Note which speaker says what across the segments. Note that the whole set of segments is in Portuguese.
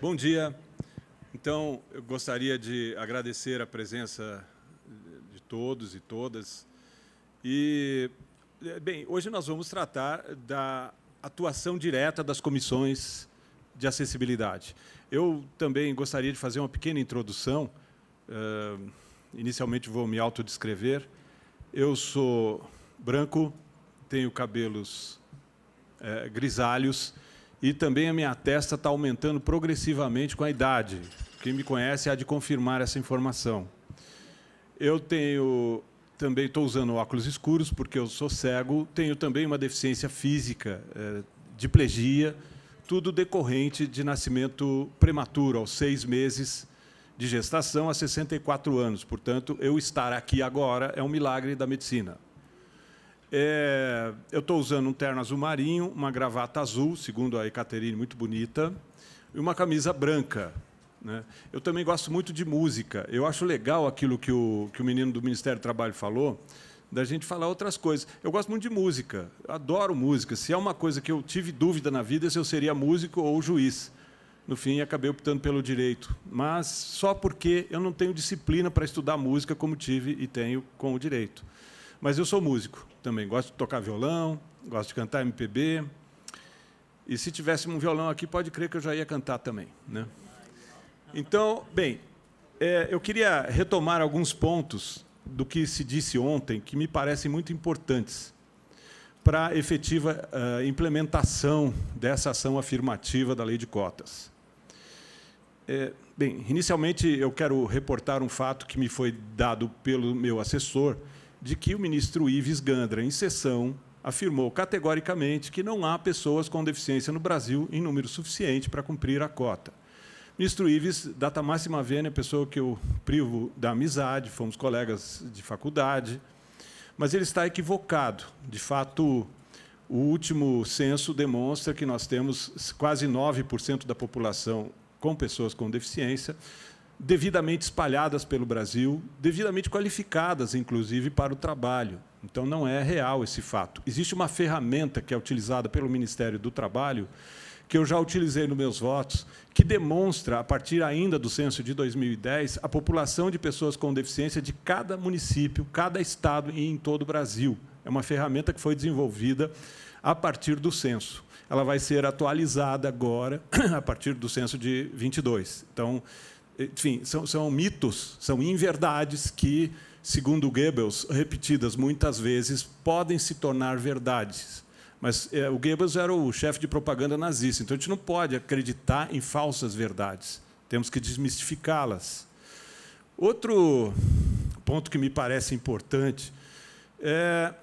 Speaker 1: Bom dia. Então, eu gostaria de agradecer a presença de todos e todas. E, bem, hoje nós vamos tratar da atuação direta das comissões de acessibilidade. Eu também gostaria de fazer uma pequena introdução. Uh, inicialmente, vou me autodescrever. Eu sou branco, tenho cabelos eh, grisalhos e também a minha testa está aumentando progressivamente com a idade. Quem me conhece há de confirmar essa informação. Eu tenho também estou usando óculos escuros porque eu sou cego, tenho também uma deficiência física, é, diplegia, tudo decorrente de nascimento prematuro, aos seis meses de gestação, a 64 anos. Portanto, eu estar aqui agora é um milagre da medicina. É, eu estou usando um terno azul marinho, uma gravata azul, segundo a Ekaterine, muito bonita, e uma camisa branca. Né? Eu também gosto muito de música. Eu acho legal aquilo que o, que o menino do Ministério do Trabalho falou, da gente falar outras coisas. Eu gosto muito de música, adoro música. Se é uma coisa que eu tive dúvida na vida, se eu seria músico ou juiz. No fim, acabei optando pelo direito, mas só porque eu não tenho disciplina para estudar música como tive e tenho com o direito. Mas eu sou músico também, gosto de tocar violão, gosto de cantar MPB. E se tivesse um violão aqui, pode crer que eu já ia cantar também. Né? Então, bem, é, eu queria retomar alguns pontos do que se disse ontem que me parecem muito importantes para a efetiva uh, implementação dessa ação afirmativa da lei de cotas. É, bem, inicialmente eu quero reportar um fato que me foi dado pelo meu assessor, de que o ministro Ives Gandra, em sessão, afirmou categoricamente que não há pessoas com deficiência no Brasil em número suficiente para cumprir a cota. Ministro Ives, data máxima vênia, né, pessoa que eu privo da amizade, fomos colegas de faculdade, mas ele está equivocado. De fato, o último censo demonstra que nós temos quase 9% da população com pessoas com deficiência, devidamente espalhadas pelo Brasil, devidamente qualificadas, inclusive, para o trabalho. Então, não é real esse fato. Existe uma ferramenta que é utilizada pelo Ministério do Trabalho, que eu já utilizei nos meus votos, que demonstra, a partir ainda do censo de 2010, a população de pessoas com deficiência de cada município, cada estado e em todo o Brasil. É uma ferramenta que foi desenvolvida a partir do censo. Ela vai ser atualizada agora, a partir do censo de 22. Então, enfim, são, são mitos, são inverdades que, segundo Goebbels, repetidas muitas vezes, podem se tornar verdades. Mas é, o Goebbels era o chefe de propaganda nazista, então a gente não pode acreditar em falsas verdades. Temos que desmistificá-las. Outro ponto que me parece importante é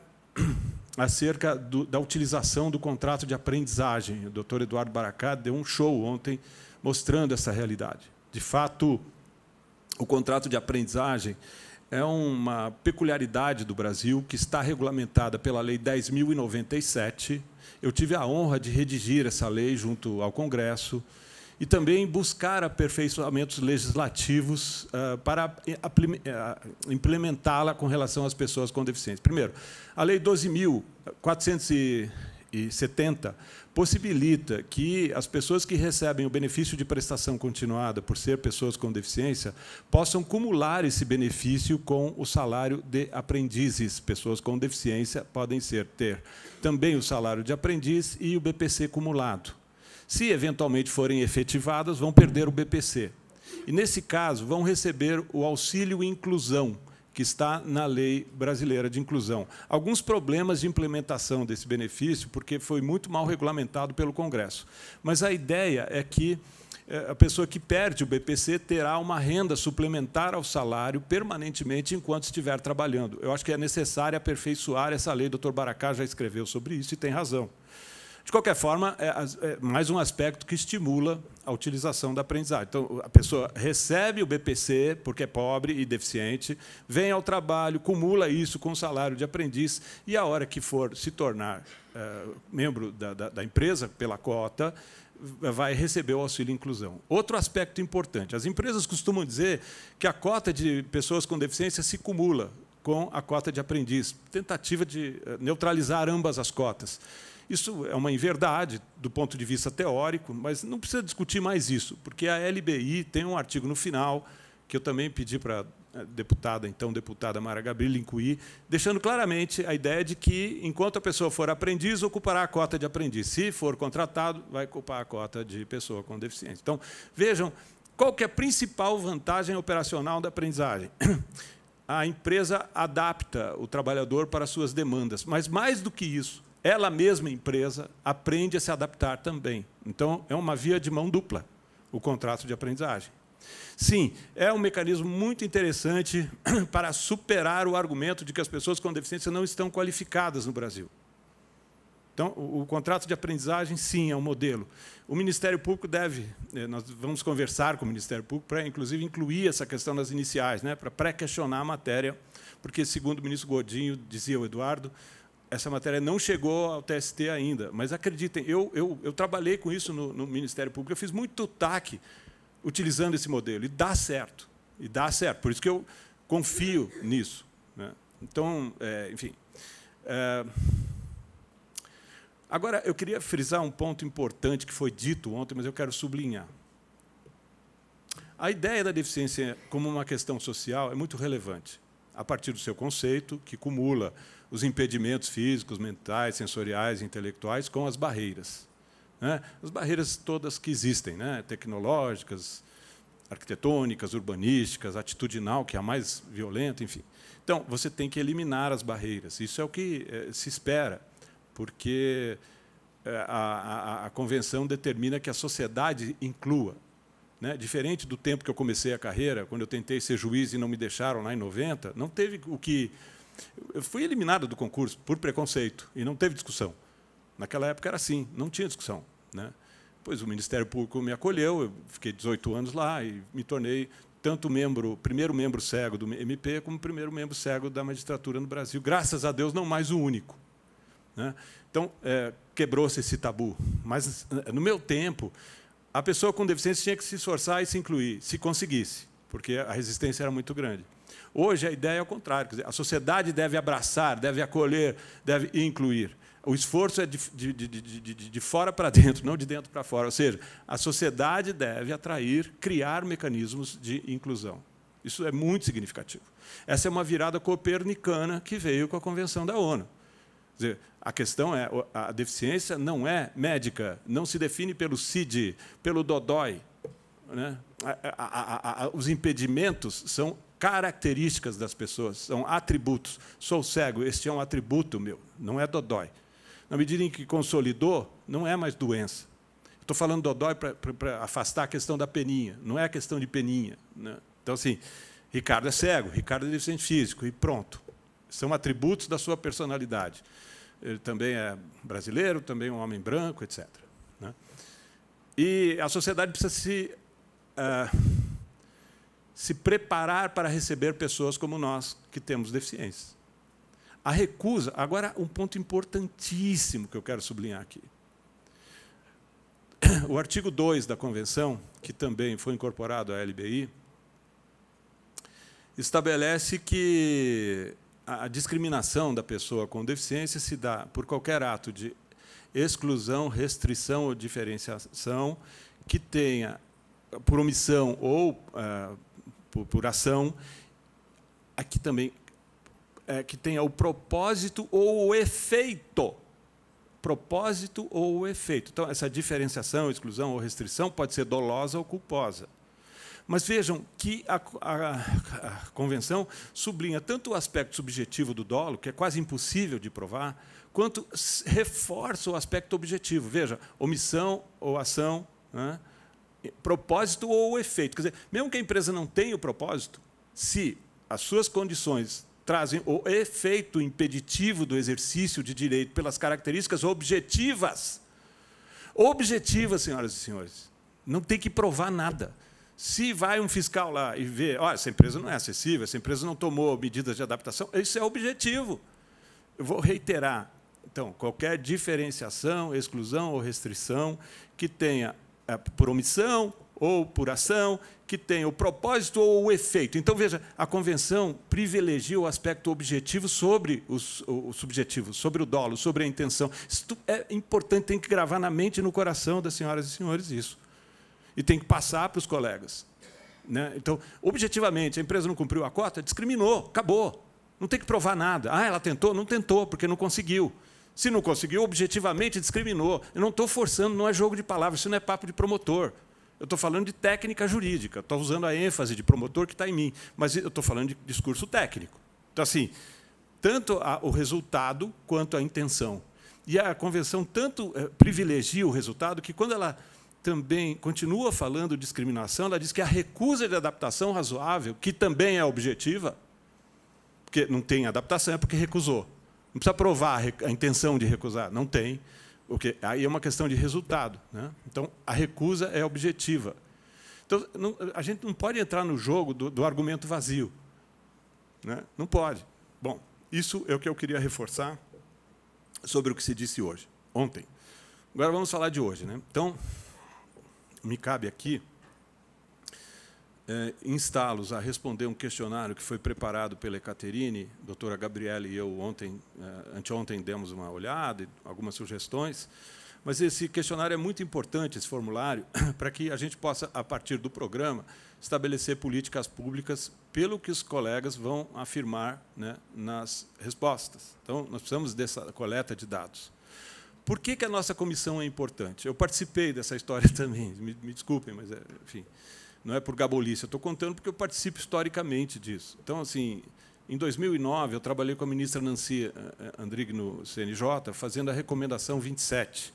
Speaker 1: acerca do, da utilização do contrato de aprendizagem. O doutor Eduardo Baracá deu um show ontem mostrando essa realidade. De fato, o contrato de aprendizagem é uma peculiaridade do Brasil que está regulamentada pela Lei 10.097. Eu tive a honra de redigir essa lei junto ao Congresso e também buscar aperfeiçoamentos legislativos ah, para ah, implementá-la com relação às pessoas com deficiência. Primeiro, a Lei 12.400 e 70 possibilita que as pessoas que recebem o benefício de prestação continuada por ser pessoas com deficiência possam cumular esse benefício com o salário de aprendizes. Pessoas com deficiência podem ser ter também o salário de aprendiz e o BPC cumulado. Se eventualmente forem efetivadas, vão perder o BPC. E nesse caso, vão receber o auxílio inclusão que está na lei brasileira de inclusão. Alguns problemas de implementação desse benefício, porque foi muito mal regulamentado pelo Congresso. Mas a ideia é que eh, a pessoa que perde o BPC terá uma renda suplementar ao salário permanentemente enquanto estiver trabalhando. Eu acho que é necessário aperfeiçoar essa lei. O doutor Baracá já escreveu sobre isso e tem razão. De qualquer forma, é, é mais um aspecto que estimula a utilização da aprendizagem. Então, a pessoa recebe o BPC, porque é pobre e deficiente, vem ao trabalho, cumula isso com o salário de aprendiz, e a hora que for se tornar é, membro da, da, da empresa, pela cota, vai receber o auxílio inclusão. Outro aspecto importante: as empresas costumam dizer que a cota de pessoas com deficiência se cumula com a cota de aprendiz, tentativa de é, neutralizar ambas as cotas. Isso é uma inverdade do ponto de vista teórico, mas não precisa discutir mais isso, porque a LBI tem um artigo no final que eu também pedi para a eh, deputada, então deputada Mara Gabriel, incluir, deixando claramente a ideia de que, enquanto a pessoa for aprendiz, ocupará a cota de aprendiz. Se for contratado, vai ocupar a cota de pessoa com deficiência. Então, vejam, qual que é a principal vantagem operacional da aprendizagem? A empresa adapta o trabalhador para suas demandas, mas mais do que isso, ela mesma, empresa, aprende a se adaptar também. Então, é uma via de mão dupla o contrato de aprendizagem. Sim, é um mecanismo muito interessante para superar o argumento de que as pessoas com deficiência não estão qualificadas no Brasil. Então, o, contrato de aprendizagem, sim, é um modelo. O Ministério Público deve, eh, nós vamos conversar com o Ministério Público para, inclusive, incluir essa questão nas iniciais, né, para pré-questionar a matéria, porque, segundo o ministro Godinho, dizia o Eduardo, essa matéria não chegou ao TST ainda, mas acreditem, eu, eu, eu trabalhei com isso no, no, Ministério Público, eu fiz muito TAC utilizando esse modelo, e dá certo, e dá certo, por isso que eu confio nisso. Né? Então, é, enfim. É... Agora, eu queria frisar um ponto importante que foi dito ontem, mas eu quero sublinhar. A ideia da deficiência como uma questão social é muito relevante, a partir do seu conceito, que cumula os impedimentos físicos, mentais, sensoriais, intelectuais com as barreiras. Né? As barreiras todas que existem, né? tecnológicas, arquitetônicas, urbanísticas, atitudinal, que é a mais violenta, enfim. Então, você tem que eliminar as barreiras. Isso é o que é, se espera, porque eh, a, a, a, convenção determina que a sociedade inclua. Né? Diferente do tempo que eu comecei a carreira, quando eu tentei ser juiz e não me deixaram lá em 90, não teve o que eu fui eliminado do concurso por preconceito e não teve discussão. Naquela época era assim, não tinha discussão. Né? Pois o Ministério Público me acolheu, eu fiquei 18 anos lá e me tornei tanto membro, primeiro membro cego do MP como primeiro membro cego da magistratura no Brasil. Graças a Deus, não mais o único. Né? Então, é, quebrou-se esse tabu. Mas, é, no meu tempo, a pessoa com deficiência tinha que se esforçar e se incluir, se conseguisse, porque a resistência era muito grande. Hoje a ideia é o contrário, dizer, a sociedade deve abraçar, deve acolher, deve incluir. O esforço é de, de, de, de fora para dentro, não de dentro para fora. Ou seja, a sociedade deve atrair, criar mecanismos de inclusão. Isso é muito significativo. Essa é uma virada copernicana que veio com a Convenção da ONU. Dizer, a questão é, a deficiência não é médica, não se define pelo CID, pelo DODOI. Né? A, a, a, os impedimentos são características das pessoas, são atributos. Sou cego, este é um atributo meu, não é dodói. Na medida em que consolidou, não é mais doença. Estou falando dodói para afastar a questão da peninha, não é a questão de peninha. Né? Então, assim, Ricardo é cego, Ricardo é deficiente físico, e pronto. São atributos da sua personalidade. Ele também é brasileiro, também é um homem branco, etc. Né? E a sociedade precisa se. Uh, se preparar para receber pessoas como nós, que temos deficiências. A recusa, agora um ponto importantíssimo que eu quero sublinhar aqui. O artigo 2 da convenção, que também foi incorporado à LBI, estabelece que a discriminação da pessoa com deficiência se dá por qualquer ato de exclusão, restrição ou diferenciação que tenha, por omissão ou uh, por, por ação, aqui também é, que tenha o propósito ou o efeito. Propósito ou o efeito. Então, essa diferenciação, exclusão ou restrição pode ser dolosa ou culposa. Mas vejam que a, a, a, convenção sublinha tanto o aspecto subjetivo do dolo, que é quase impossível de provar, quanto reforça o aspecto objetivo. Veja, omissão ou ação. Né? propósito ou efeito. Quer dizer, mesmo que a empresa não tenha o propósito, se as suas condições trazem o efeito impeditivo do exercício de direito pelas características objetivas. Objetivas, senhoras e senhores. Não tem que provar nada. Se vai um fiscal lá e vê, olha, essa empresa não é acessível, essa empresa não tomou medidas de adaptação, isso é objetivo. Eu vou reiterar, então, qualquer diferenciação, exclusão ou restrição que tenha é, por omissão ou por ação, que tem o propósito ou o efeito. Então, veja, a convenção privilegia o aspecto objetivo sobre os, o subjetivo, sobre o dolo, sobre a intenção. Isso é importante, tem que gravar na mente e no coração das senhoras e senhores isso. E tem que passar para os colegas. Né? Então, objetivamente, a empresa não cumpriu a cota, discriminou, acabou. Não tem que provar nada. Ah, ela tentou? Não tentou, porque não conseguiu. Se não conseguiu, objetivamente discriminou. Eu não estou forçando, não é jogo de palavras, isso não é papo de promotor. Eu estou falando de técnica jurídica, estou usando a ênfase de promotor que está em mim, mas eu estou falando de discurso técnico. Então, assim, tanto o resultado quanto a intenção. E a convenção tanto eh, privilegia o resultado que, quando ela também continua falando de discriminação, ela diz que a recusa de adaptação razoável, que também é objetiva, porque não tem adaptação, é porque recusou. Não precisa provar a intenção de recusar, não tem. Porque aí é uma questão de resultado. Né? Então, a recusa é objetiva. Então, não, a gente não pode entrar no jogo do, do argumento vazio. Né? Não pode. Bom, isso é o que eu queria reforçar sobre o que se disse hoje, ontem. Agora vamos falar de hoje. Né? Então, me cabe aqui eh, instá-los a responder um questionário que foi preparado pela Ecaterine, doutora Gabriela e eu ontem, eh, anteontem demos uma olhada e algumas sugestões, mas esse questionário é muito importante, esse formulário, para que a gente possa, a partir do programa, estabelecer políticas públicas pelo que os colegas vão afirmar né, nas respostas. Então, nós precisamos dessa coleta de dados. Por que, que a nossa comissão é importante? Eu participei dessa história também, me, me desculpem, mas, é, enfim não é por gabolice. Eu estou contando porque eu participo historicamente disso. Então, assim, em 2009, eu trabalhei com a ministra Nancy eh, eh, Andrigno no CNJ, fazendo a recomendação 27.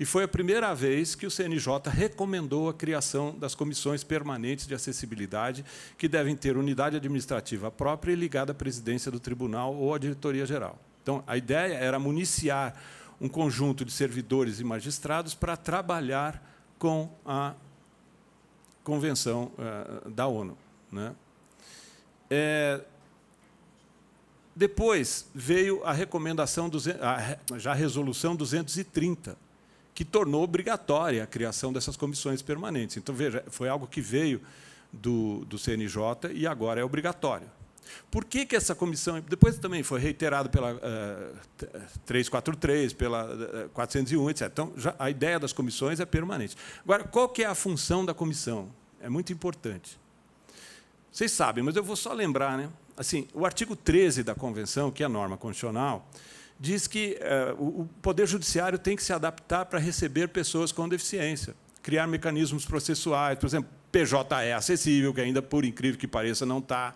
Speaker 1: E foi a primeira vez que o CNJ recomendou a criação das comissões permanentes de acessibilidade, que devem ter unidade administrativa própria e ligada à presidência do tribunal ou à diretoria-geral. Então, a ideia era municiar um conjunto de servidores e magistrados para trabalhar com a Convenção eh, da ONU. Né? É, depois veio a recomendação, já a resolução 230, que tornou obrigatória a criação dessas comissões permanentes. Então, veja, foi algo que veio do, do CNJ e agora é obrigatório. Por que, que essa comissão. Depois também foi reiterado pela uh, eh, 343, pela uh, 401, etc. Então, já, a ideia das comissões é permanente. Agora, qual que é a função da comissão? É muito importante. Vocês sabem, mas eu vou só lembrar, né? Assim, o artigo 13 da Convenção, que é a norma constitucional, diz que eh, o, o Poder Judiciário tem que se adaptar para receber pessoas com deficiência, criar mecanismos processuais, por exemplo, PJ é acessível, que ainda, por incrível que pareça, não está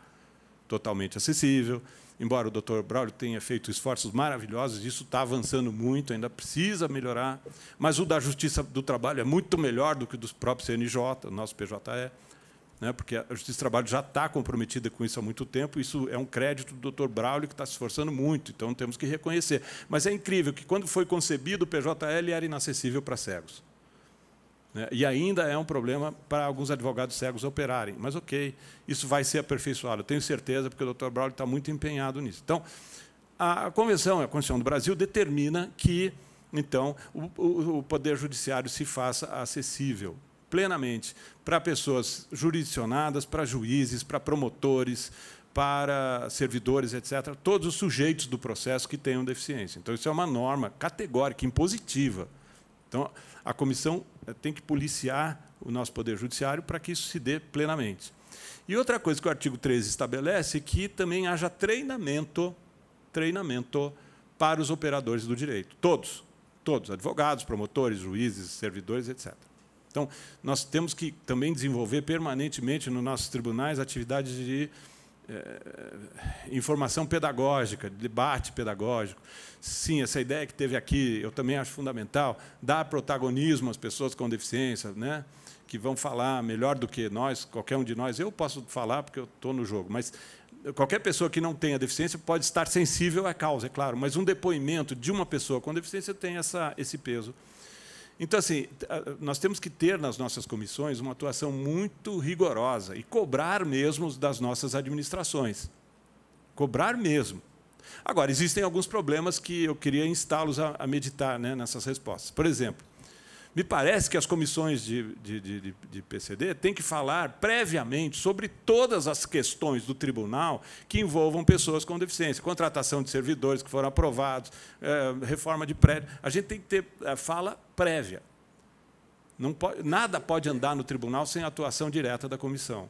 Speaker 1: totalmente acessível embora o Dr. Braulio tenha feito esforços maravilhosos, isso está avançando muito, ainda precisa melhorar, mas o da Justiça do Trabalho é muito melhor do que o dos próprios CNJ, o nosso PJ é, né? porque a Justiça do Trabalho já está comprometida com isso há muito tempo, isso é um crédito do Dr. Braulio que está se esforçando muito, então temos que reconhecer. Mas é incrível que, quando foi concebido, o PJL era inacessível para cegos. Né? E ainda é um problema para alguns advogados cegos operarem. Mas, ok, isso vai ser aperfeiçoado, eu tenho certeza, porque o Dr. Braulio está muito empenhado nisso. Então, a Convenção, a Constituição do Brasil, determina que, então, o, o Poder Judiciário se faça acessível plenamente para pessoas jurisdicionadas, para juízes, para promotores, para servidores, etc., todos os sujeitos do processo que tenham deficiência. Então, isso é uma norma categórica, impositiva. Então, a comissão eh, tem que policiar o nosso Poder Judiciário para que isso se dê plenamente. E outra coisa que o artigo 13 estabelece é que também haja treinamento, treinamento para os operadores do direito, todos, todos, advogados, promotores, juízes, servidores, etc. Então, nós temos que também desenvolver permanentemente nos nossos tribunais atividades de é, informação pedagógica, debate pedagógico. Sim, essa ideia que teve aqui, eu também acho fundamental, dar protagonismo às pessoas com deficiência, né? que vão falar melhor do que nós, qualquer um de nós. Eu posso falar porque eu estou no jogo, mas qualquer pessoa que não tenha deficiência pode estar sensível à causa, é claro, mas um depoimento de uma pessoa com deficiência tem essa, esse peso então, assim, nós temos que ter nas nossas comissões uma atuação muito rigorosa e cobrar mesmo das nossas administrações. Cobrar mesmo. Agora, existem alguns problemas que eu queria instá-los a, meditar né, nessas respostas. Por exemplo, me parece que as comissões de, de, de, de, PCD têm que falar previamente sobre todas as questões do tribunal que envolvam pessoas com deficiência, contratação de servidores que foram aprovados, eh, reforma de prédio. A gente tem que ter eh, fala prévia. Pode, nada pode andar no tribunal sem atuação direta da comissão,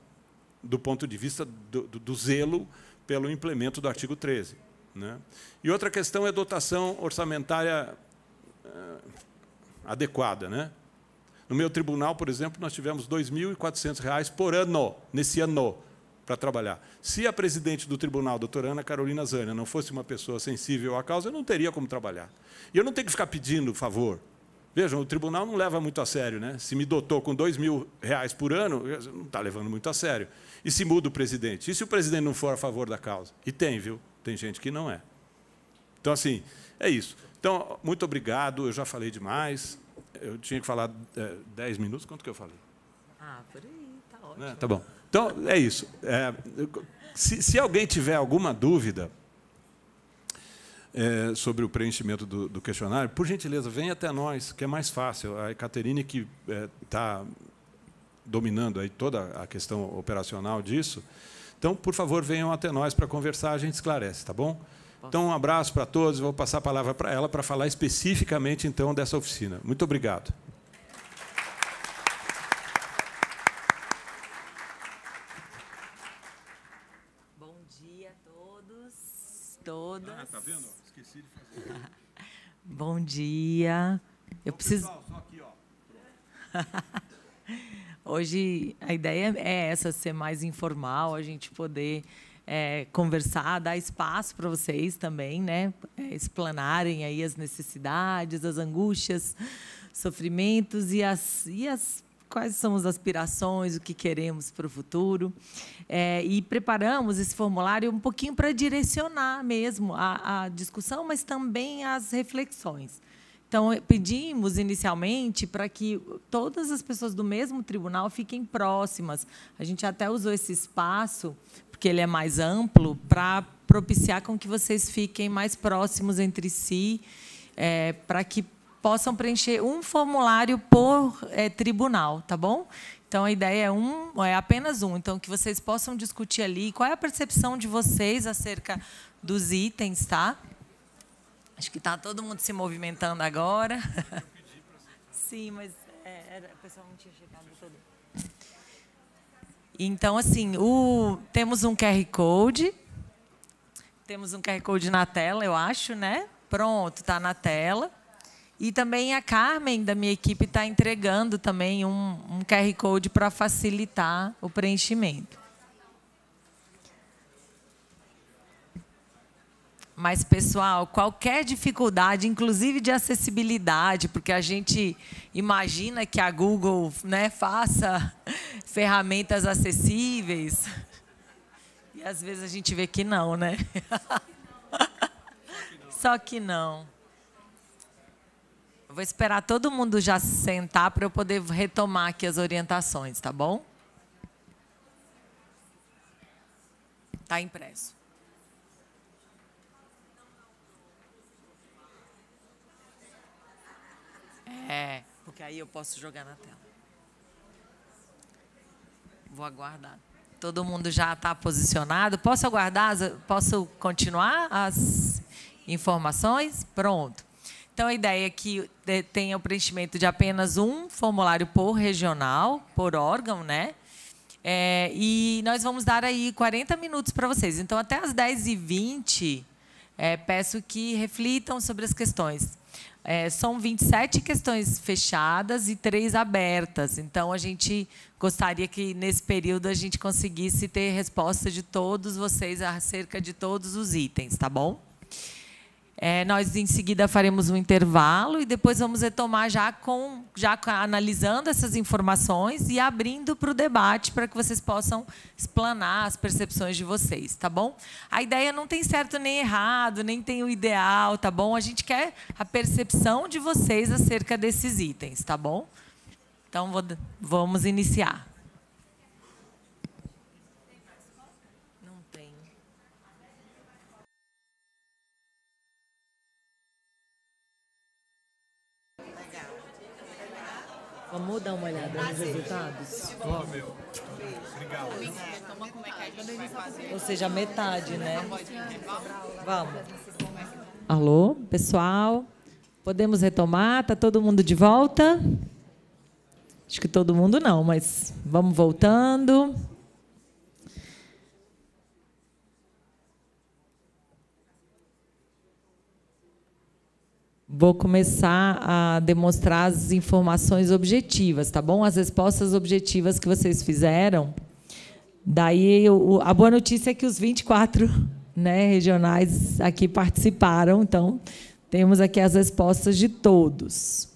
Speaker 1: do ponto de vista do, do, do zelo pelo implemento do artigo 13. Né? E outra questão é dotação orçamentária eh, adequada. Né? No meu tribunal, por exemplo, nós tivemos R$ 2.400 por ano, nesse ano, para trabalhar. Se a presidente do tribunal, doutora Ana Carolina Zânia, não fosse uma pessoa sensível à causa, eu não teria como trabalhar. E eu não tenho que ficar pedindo favor. Vejam, o tribunal não leva muito a sério, né? Se me dotou com dois mil reais por ano, não está levando muito a sério. E se muda o presidente? E se o presidente não for a favor da causa? E tem, viu? Tem gente que não é. Então, assim, é isso. Então, muito obrigado, eu já falei demais. Eu tinha que falar é, 10 minutos, quanto que eu falei? Ah, por aí, tá né, ótimo. É, tá bom. Então, é isso. É, se, se, alguém tiver alguma dúvida é, sobre o preenchimento do, do, questionário, por gentileza, venha até nós, que é mais fácil. A Caterine, que está é, dominando aí toda a questão operacional disso, então, por favor, venham até nós para conversar, a gente esclarece, tá bom? Então, um abraço para todos. Vou passar a palavra para ela para falar especificamente, então, dessa oficina. Muito obrigado.
Speaker 2: Bom dia a todos,
Speaker 1: todas. Ah, tá vendo? Esqueci de fazer.
Speaker 2: Bom dia. Eu preciso... Hoje a ideia é essa, ser mais informal, a gente poder é, conversar, dar espaço para vocês também, né? É, explanarem aí as necessidades, as angústias, sofrimentos e as, e as quais são as aspirações, o que queremos para o futuro. É, e preparamos esse formulário um pouquinho para direcionar mesmo a, a discussão, mas também as reflexões. Então, eh, pedimos inicialmente para que todas as pessoas do mesmo tribunal fiquem próximas. A gente até usou esse espaço porque ele é mais amplo, para propiciar com que vocês fiquem mais próximos entre si, é, para que possam preencher um formulário por é, tribunal, tá bom? Então a ideia é um, é apenas um. Então que vocês possam discutir ali qual é a percepção de vocês acerca dos itens, tá? Acho que está todo mundo se movimentando agora. Sim, mas é, era, o pessoal não tinha chegado todo. Então, assim, o, temos um QR Code. Temos um QR Code na tela, eu acho, né? Pronto, está na tela. E também a Carmen, da minha equipe, está entregando também um, um QR Code para facilitar o preenchimento. Mas, pessoal, qualquer dificuldade, inclusive de acessibilidade, porque a gente imagina que a Google né, faça ferramentas acessíveis. E às vezes a gente vê que não, né? Só que não. vou esperar todo mundo já sentar para eu poder retomar aqui as orientações, tá bom? Está impresso. É, porque aí eu posso jogar na tela. Vou aguardar. Todo mundo já está posicionado. Posso aguardar? Posso continuar as informações? Pronto. Então, a ideia é que tenha o preenchimento de apenas um formulário por regional, por órgão, né? É, e nós vamos dar aí 40 minutos para vocês. Então, até às 10h20, é, peço que reflitam sobre as questões. É, são 27 questões fechadas e três abertas. Então, a gente gostaria que, nesse período, a gente conseguisse ter resposta de todos vocês acerca de todos os itens, tá bom? É, nós em seguida faremos um intervalo e depois vamos retomar já com já analisando essas informações e abrindo para o debate para que vocês possam explanar as percepções de vocês, tá bom? A ideia não tem certo nem errado, nem tem o ideal, tá bom? A gente quer a percepção de vocês acerca desses itens, tá bom? Então vou, vamos iniciar. meu. Obrigado. Ou seja, metade, né? Vamos. Alô, pessoal? Podemos retomar? Está todo mundo de volta? Acho que todo mundo não, mas vamos voltando. vou começar a demonstrar as informações objetivas, tá bom? As respostas objetivas que vocês fizeram. Daí, a boa notícia é que os 24 né, regionais aqui participaram, então temos aqui as respostas de todos.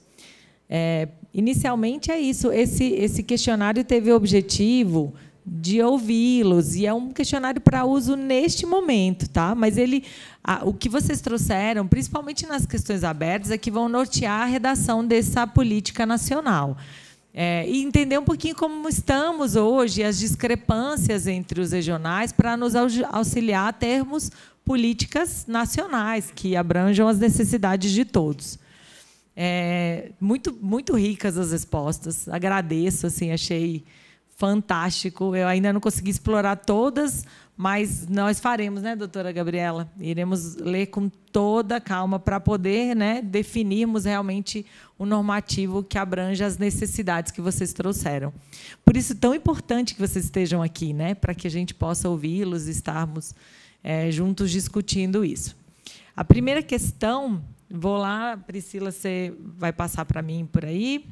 Speaker 2: É, inicialmente é isso. Esse, esse questionário teve o objetivo de ouvi-los e é um questionário para uso neste momento, tá? Mas ele, a, o que vocês trouxeram, principalmente nas questões abertas, é que vão nortear a redação dessa política nacional. É, e entender um pouquinho como estamos hoje, as discrepâncias entre os regionais, para nos auxiliar a termos políticas nacionais que abranjam as necessidades de todos. É, muito, muito ricas as respostas. Agradeço, assim, achei fantástico. Eu ainda não consegui explorar todas, mas nós faremos, né, doutora Gabriela? Iremos ler com toda calma para poder né, definirmos realmente o normativo que abrange as necessidades que vocês trouxeram. Por isso, tão importante que vocês estejam aqui, né, para que a gente possa ouvi-los e estarmos é, juntos discutindo isso. A primeira questão, vou lá, Priscila, você vai passar para mim por aí.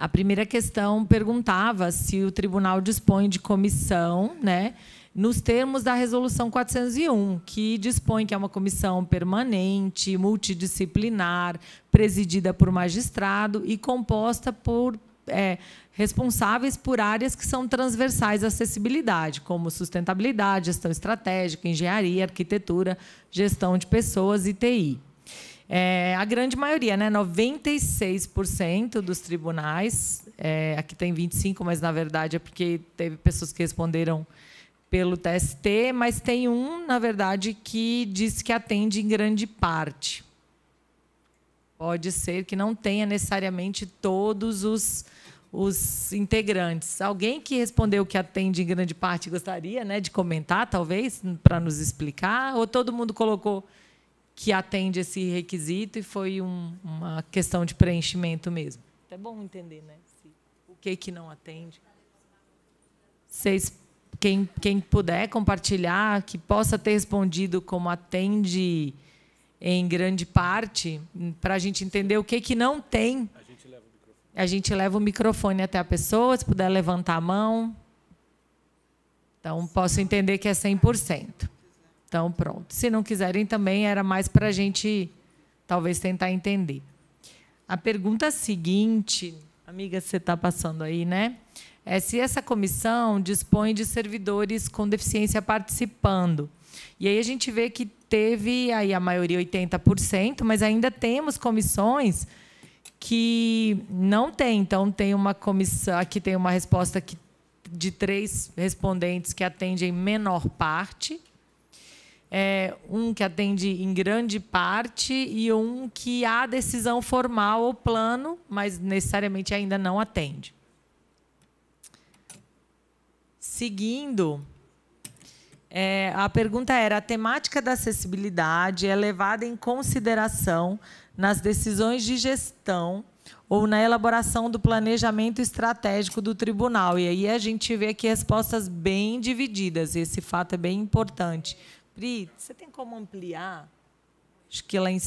Speaker 2: A primeira questão perguntava se o tribunal dispõe de comissão, né, nos termos da resolução 401, que dispõe que é uma comissão permanente, multidisciplinar, presidida por magistrado e composta por é, responsáveis por áreas que são transversais à acessibilidade, como sustentabilidade, gestão estratégica, engenharia, arquitetura, gestão de pessoas e TI. É, a grande maioria, né? 96% dos tribunais, é, aqui tem 25, mas na verdade é porque teve pessoas que responderam pelo TST, mas tem um, na verdade, que diz que atende em grande parte. Pode ser que não tenha necessariamente todos os, os integrantes. Alguém que respondeu que atende em grande parte gostaria né, de comentar, talvez, para nos explicar? Ou todo mundo colocou que atende esse requisito e foi um, uma questão de preenchimento mesmo. É bom entender, né? Se, o que que não atende. Vocês, quem, quem puder compartilhar, que possa ter respondido como atende em grande parte, para a gente entender o que que não tem. A gente leva o microfone. A gente leva o microfone até a pessoa, se puder levantar a mão. Então, posso entender que é 100%. Então, pronto. Se não quiserem também, era mais para a gente talvez tentar entender. A pergunta seguinte, amiga, você está passando aí, né? É se essa comissão dispõe de servidores com deficiência participando. E aí a gente vê que teve aí a maioria 80%, mas ainda temos comissões que não tem. Então tem uma comissão, aqui tem uma resposta que, de três respondentes que atendem menor parte é, um que atende em grande parte e um que há decisão formal ou plano, mas necessariamente ainda não atende. Seguindo, é, a pergunta era: a temática da acessibilidade é levada em consideração nas decisões de gestão ou na elaboração do planejamento estratégico do tribunal. E aí a gente vê aqui respostas bem divididas, e esse fato é bem importante, Pri, você tem como ampliar? Acho que lá em,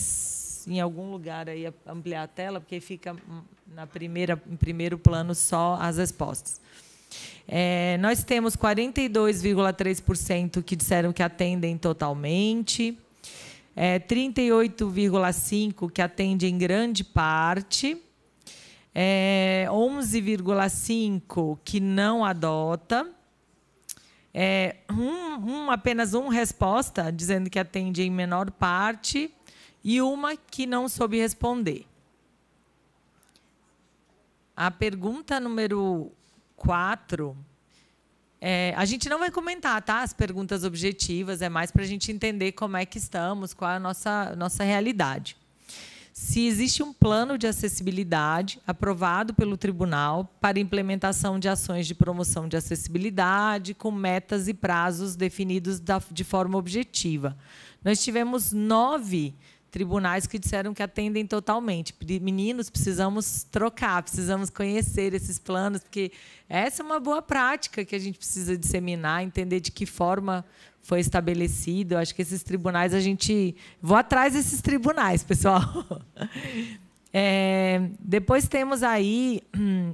Speaker 2: em algum lugar aí ampliar a tela, porque fica hum, na primeira, em primeiro plano só as respostas. É, nós temos 42,3% que disseram que atendem totalmente, é, 38,5% que atendem em grande parte, é, 11,5% que não adota, é, um, um, apenas uma resposta, dizendo que atende em menor parte, e uma que não soube responder. A pergunta número 4. É, a gente não vai comentar tá? as perguntas objetivas, é mais para a gente entender como é que estamos, qual é a nossa, nossa realidade se existe um plano de acessibilidade aprovado pelo tribunal para implementação de ações de promoção de acessibilidade com metas e prazos definidos da, de forma objetiva. Nós tivemos nove tribunais que disseram que atendem totalmente. Meninos, precisamos trocar, precisamos conhecer esses planos, porque essa é uma boa prática que a gente precisa disseminar, entender de que forma foi estabelecido. Eu acho que esses tribunais a gente. Vou atrás desses tribunais, pessoal. É, depois temos aí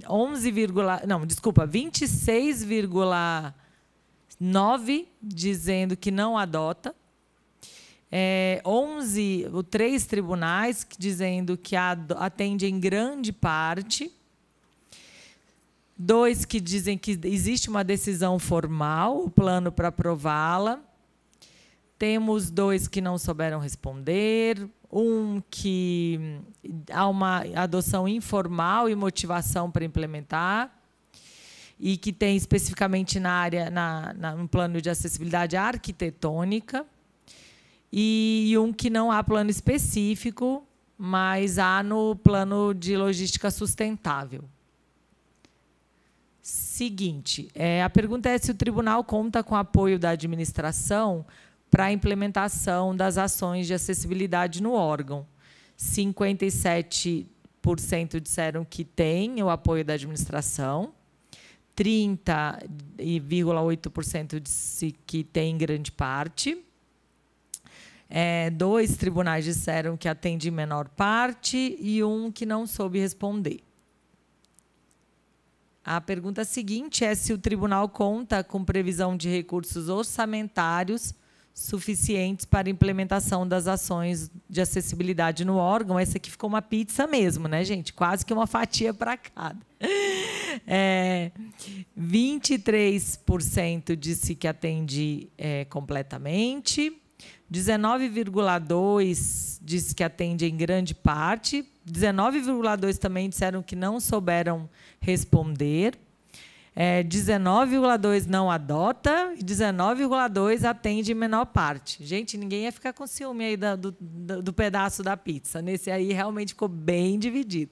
Speaker 2: 11, hum, não, desculpa, 26,9 dizendo que não adota é, 11 ou três tribunais dizendo que atende em grande parte, dois que dizem que existe uma decisão formal, o plano para aprová-la. Temos dois que não souberam responder, um que há uma adoção informal e motivação para implementar e que tem especificamente na área, na, na, no plano de acessibilidade arquitetônica e um que não há plano específico, mas há no plano de logística sustentável. Seguinte, é, a pergunta é se o tribunal conta com apoio da administração para a implementação das ações de acessibilidade no órgão. 57% disseram que tem o apoio da administração, 30,8% disse que tem grande parte, é, dois tribunais disseram que atende menor parte e um que não soube responder. A pergunta seguinte é se o tribunal conta com previsão de recursos orçamentários suficientes para implementação das ações de acessibilidade no órgão. Essa aqui ficou uma pizza mesmo, né, gente? Quase que uma fatia para cada. É, 23% disse que atende é, completamente, 19,2% disse que atende em grande parte. 19,2% também disseram que não souberam responder. É, 19,2% não adota e 19,2% atende em menor parte. Gente, ninguém ia ficar com ciúme aí do, do, do pedaço da pizza. Nesse aí realmente ficou bem dividido.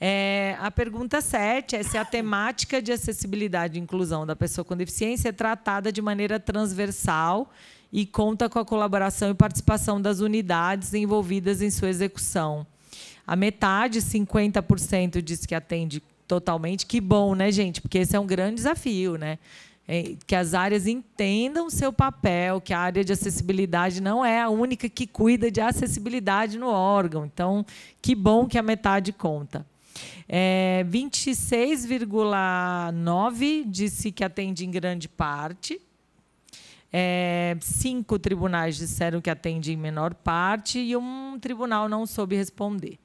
Speaker 2: É, a pergunta 7 é se a temática de acessibilidade e inclusão da pessoa com deficiência é tratada de maneira transversal e conta com a colaboração e participação das unidades envolvidas em sua execução. A metade, 50%, diz que atende totalmente. Que bom, né, gente? Porque esse é um grande desafio, né? É, que as áreas entendam seu papel, que a área de acessibilidade não é a única que cuida de acessibilidade no órgão. Então, que bom que a metade conta. É, 26,9 disse que atende em grande parte. É, cinco tribunais disseram que atende em menor parte e um tribunal não soube responder.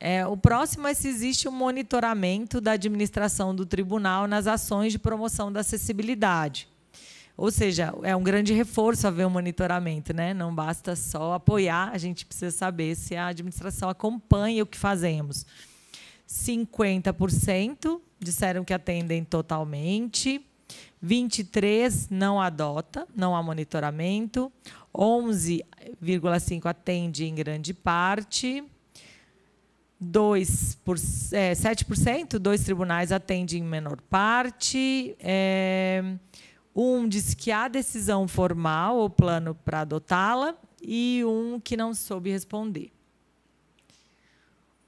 Speaker 2: É, o próximo é se existe um monitoramento da administração do tribunal nas ações de promoção da acessibilidade. Ou seja, é um grande reforço haver um monitoramento, né? Não basta só apoiar, a gente precisa saber se a administração acompanha o que fazemos. 50% disseram que atendem totalmente, 23 não adota, não há monitoramento. 11,5 atende em grande parte. 2 por, é, 7%, dois tribunais atendem em menor parte. É, um diz que há decisão formal ou plano para adotá-la e um que não soube responder.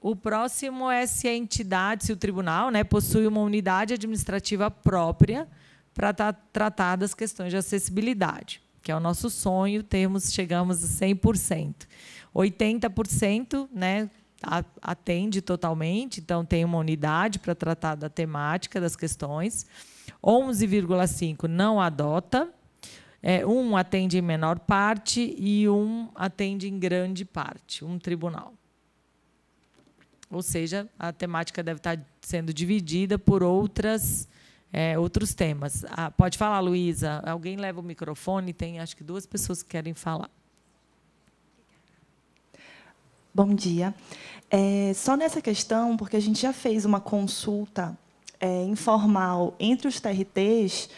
Speaker 2: O próximo é se a entidade, se o tribunal, né, possui uma unidade administrativa própria para tá, tratar das questões de acessibilidade, que é o nosso sonho, termos, chegamos a 100%. 80% né, atende totalmente, então tem uma unidade para tratar da temática das questões. 11,5% não adota, é, um atende em menor parte e um atende em grande parte, um tribunal. Ou seja, a temática deve estar tá sendo dividida por outras é, outros temas. Ah, pode falar, Luísa. Alguém leva o microfone? Tem acho que duas pessoas que querem falar.
Speaker 3: Bom dia. É, só nessa questão, porque a gente já fez uma consulta é, informal entre os TRTs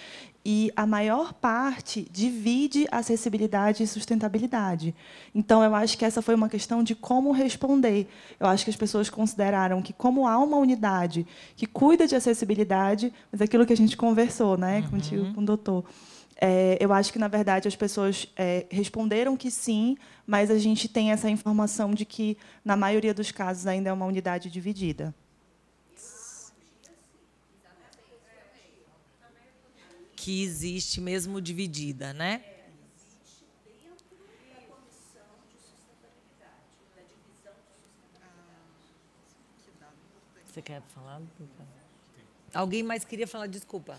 Speaker 3: e a maior parte divide acessibilidade e sustentabilidade. Então, eu acho que essa foi uma questão de como responder. Eu acho que as pessoas consideraram que, como há uma unidade que cuida de acessibilidade, mas aquilo que a gente conversou né, uhum. contigo, com o doutor, é, eu acho que, na verdade, as pessoas é, responderam que sim, mas a gente tem essa informação de que, na maioria dos casos, ainda é uma unidade dividida.
Speaker 2: que existe mesmo dividida, né? É, ah, você quer falar? Alguém mais queria falar? Desculpa.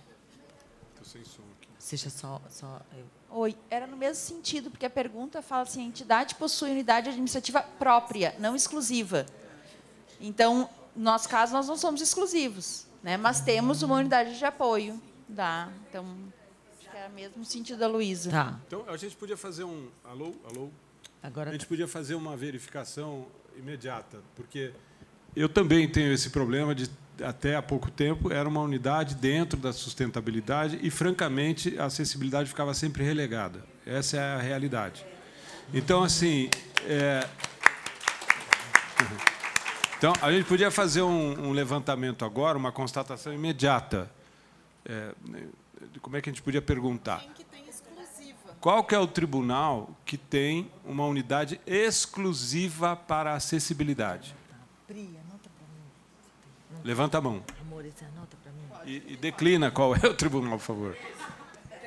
Speaker 2: Estou sem som aqui. Seja só. só
Speaker 4: Oi, era no mesmo sentido, porque a pergunta fala assim: a entidade possui unidade administrativa própria, não exclusiva. Então, no nosso caso, nós não somos exclusivos, né? mas temos uma unidade de apoio Dá. Então,
Speaker 1: acho que era é mesmo o sentido da Luísa. Tá. Então, a gente podia fazer um... Alô? Alô? Agora a gente tá. podia fazer uma verificação imediata, porque eu também tenho esse problema de até há pouco tempo era uma unidade dentro da sustentabilidade e francamente a acessibilidade ficava sempre relegada. Essa é a realidade. Então assim, é... então a gente podia fazer um, um levantamento agora, uma constatação imediata. É, como é que a gente podia perguntar? Qual que é o tribunal que tem uma unidade exclusiva para acessibilidade? Levanta a mão. E, e declina qual é o tribunal, por favor.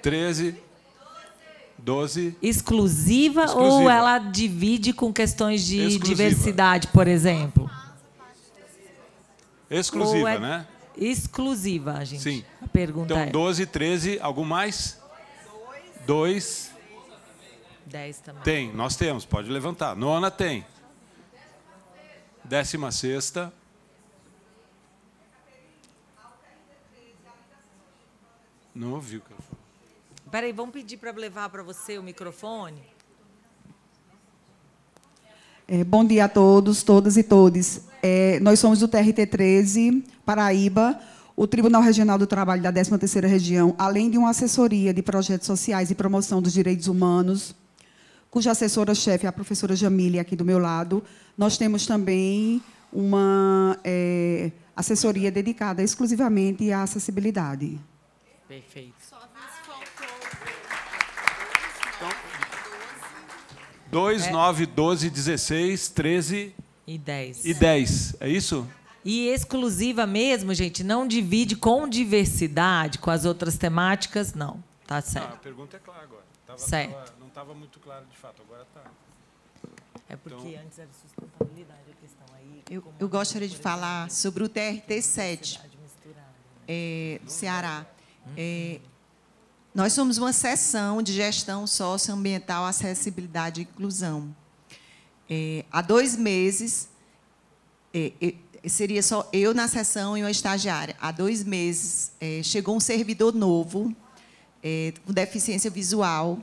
Speaker 1: 13, 12. Exclusiva, exclusiva. ou ela
Speaker 2: divide com questões de exclusiva. diversidade, por exemplo?
Speaker 1: Exclusiva, é né? Exclusiva, gente. Sim pergunta então, 12, é- 13, algum mais? Dois. Dez também. Tem, nós temos, pode levantar. Nona tem. Décima sexta. Não ouviu o que ela falou.
Speaker 2: Peraí, vamos pedir para levar para você o microfone?
Speaker 5: É, bom dia a todos, todas e todos. É, nós somos do TRT 13, Paraíba. O Tribunal Regional do Trabalho da 13ª Região, além de uma assessoria de projetos sociais e promoção dos direitos humanos, cuja assessora-chefe é a professora Jamile, aqui do meu lado, nós temos também uma é, assessoria dedicada exclusivamente à acessibilidade.
Speaker 1: Perfeito. Então, 2, 9, 12, 16, 13... E 10. E 10, é isso?
Speaker 2: E exclusiva mesmo, gente, não divide com diversidade, com as outras temáticas, não. Tá ah, certo. Não, a
Speaker 1: pergunta é clara agora. Tava, certo. Tava, não estava muito claro de fato, agora está. É porque então, antes era sustentabilidade a questão aí.
Speaker 3: Eu, eu gostaria de falar sobre o TRT7 né? é, do Ceará. Né? É, nós somos uma seção de gestão socioambiental, acessibilidade e inclusão. É, há dois meses, é, seria só eu na sessão e uma estagiária. Há dois meses é, chegou um servidor novo, é, com deficiência visual,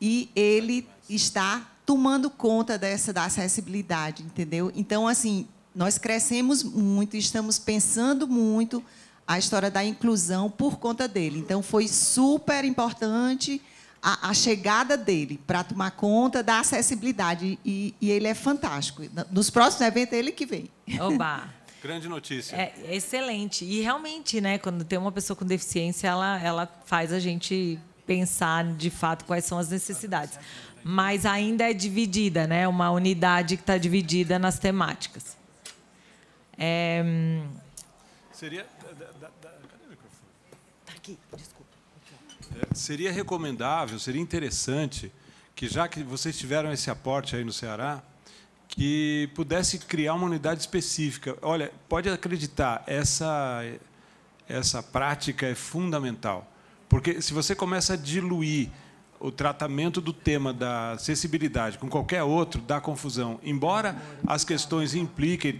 Speaker 3: e ele está tomando conta dessa da acessibilidade, entendeu? Então, assim, nós crescemos muito, estamos pensando muito a história da inclusão por conta dele. Então, foi super importante a, a chegada dele para tomar conta da acessibilidade. E, e, ele é fantástico. Nos próximos eventos é ele que vem. Oba!
Speaker 1: Grande notícia.
Speaker 2: É, é, excelente. E realmente, né, quando tem uma pessoa com deficiência, ela, ela faz a gente pensar de fato quais são as necessidades. Mas ainda é dividida, né? Uma unidade que está dividida nas temáticas. É... Hum,
Speaker 1: Seria, seria recomendável, seria interessante que, já que vocês tiveram esse aporte aí no Ceará, que pudesse criar uma unidade específica. Olha, pode acreditar, essa, essa prática é fundamental. Porque se você começa a diluir o tratamento do tema da acessibilidade com qualquer outro, dá confusão. Embora as questões impliquem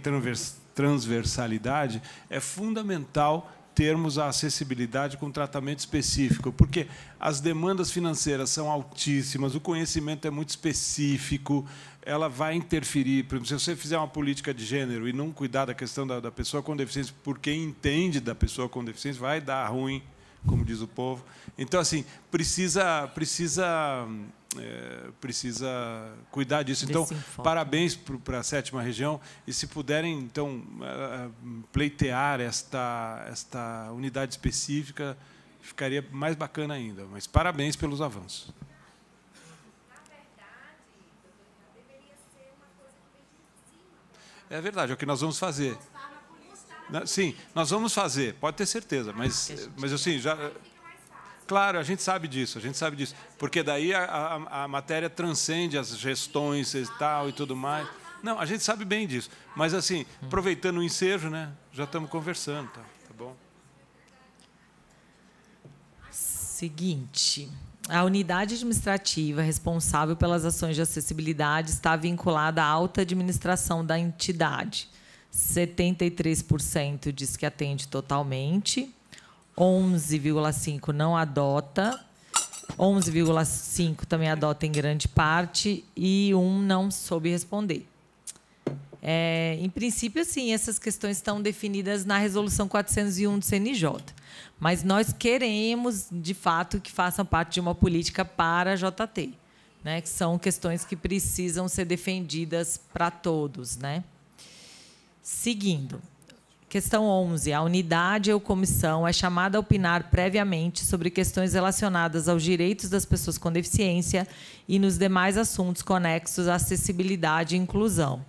Speaker 1: transversalidade, é fundamental termos a acessibilidade com tratamento específico, porque as demandas financeiras são altíssimas, o conhecimento é muito específico, ela vai interferir. se você fizer uma política de gênero e não cuidar da questão da, pessoa com deficiência, porque entende da pessoa com deficiência, vai dar ruim como diz o povo. Então, assim, precisa, precisa, é, precisa cuidar disso. Então, parabéns para a sétima região e se puderem, então, é, é, pleitear esta, esta unidade específica, ficaria mais bacana ainda. Mas parabéns pelos avanços. É verdade, é o que nós vamos fazer. Né? Sim, nós vamos fazer, pode ter certeza, ah, mas, mas assim, já. Claro, a gente sabe disso, a gente sabe disso. Porque daí a, a, a matéria transcende as gestões e tal e tudo mais. Não, a gente sabe bem disso. Mas, assim, aproveitando o ensejo, né, já estamos conversando, tá, tá bom? Seguinte.
Speaker 2: A unidade administrativa responsável pelas ações de acessibilidade está vinculada à alta administração da entidade 73% diz que atende totalmente, 11,5% não adota, 11,5% também adota em grande parte e 1 não soube responder. É, em princípio, assim, essas questões estão definidas na Resolução 401 do CNJ. Mas nós queremos, de fato, que façam parte de uma política para a JT, né? que são questões que precisam ser defendidas para todos. Né? Seguindo. Questão 11. A unidade ou comissão é chamada a opinar previamente sobre questões relacionadas aos direitos das pessoas com deficiência e nos demais assuntos conexos à acessibilidade e inclusão.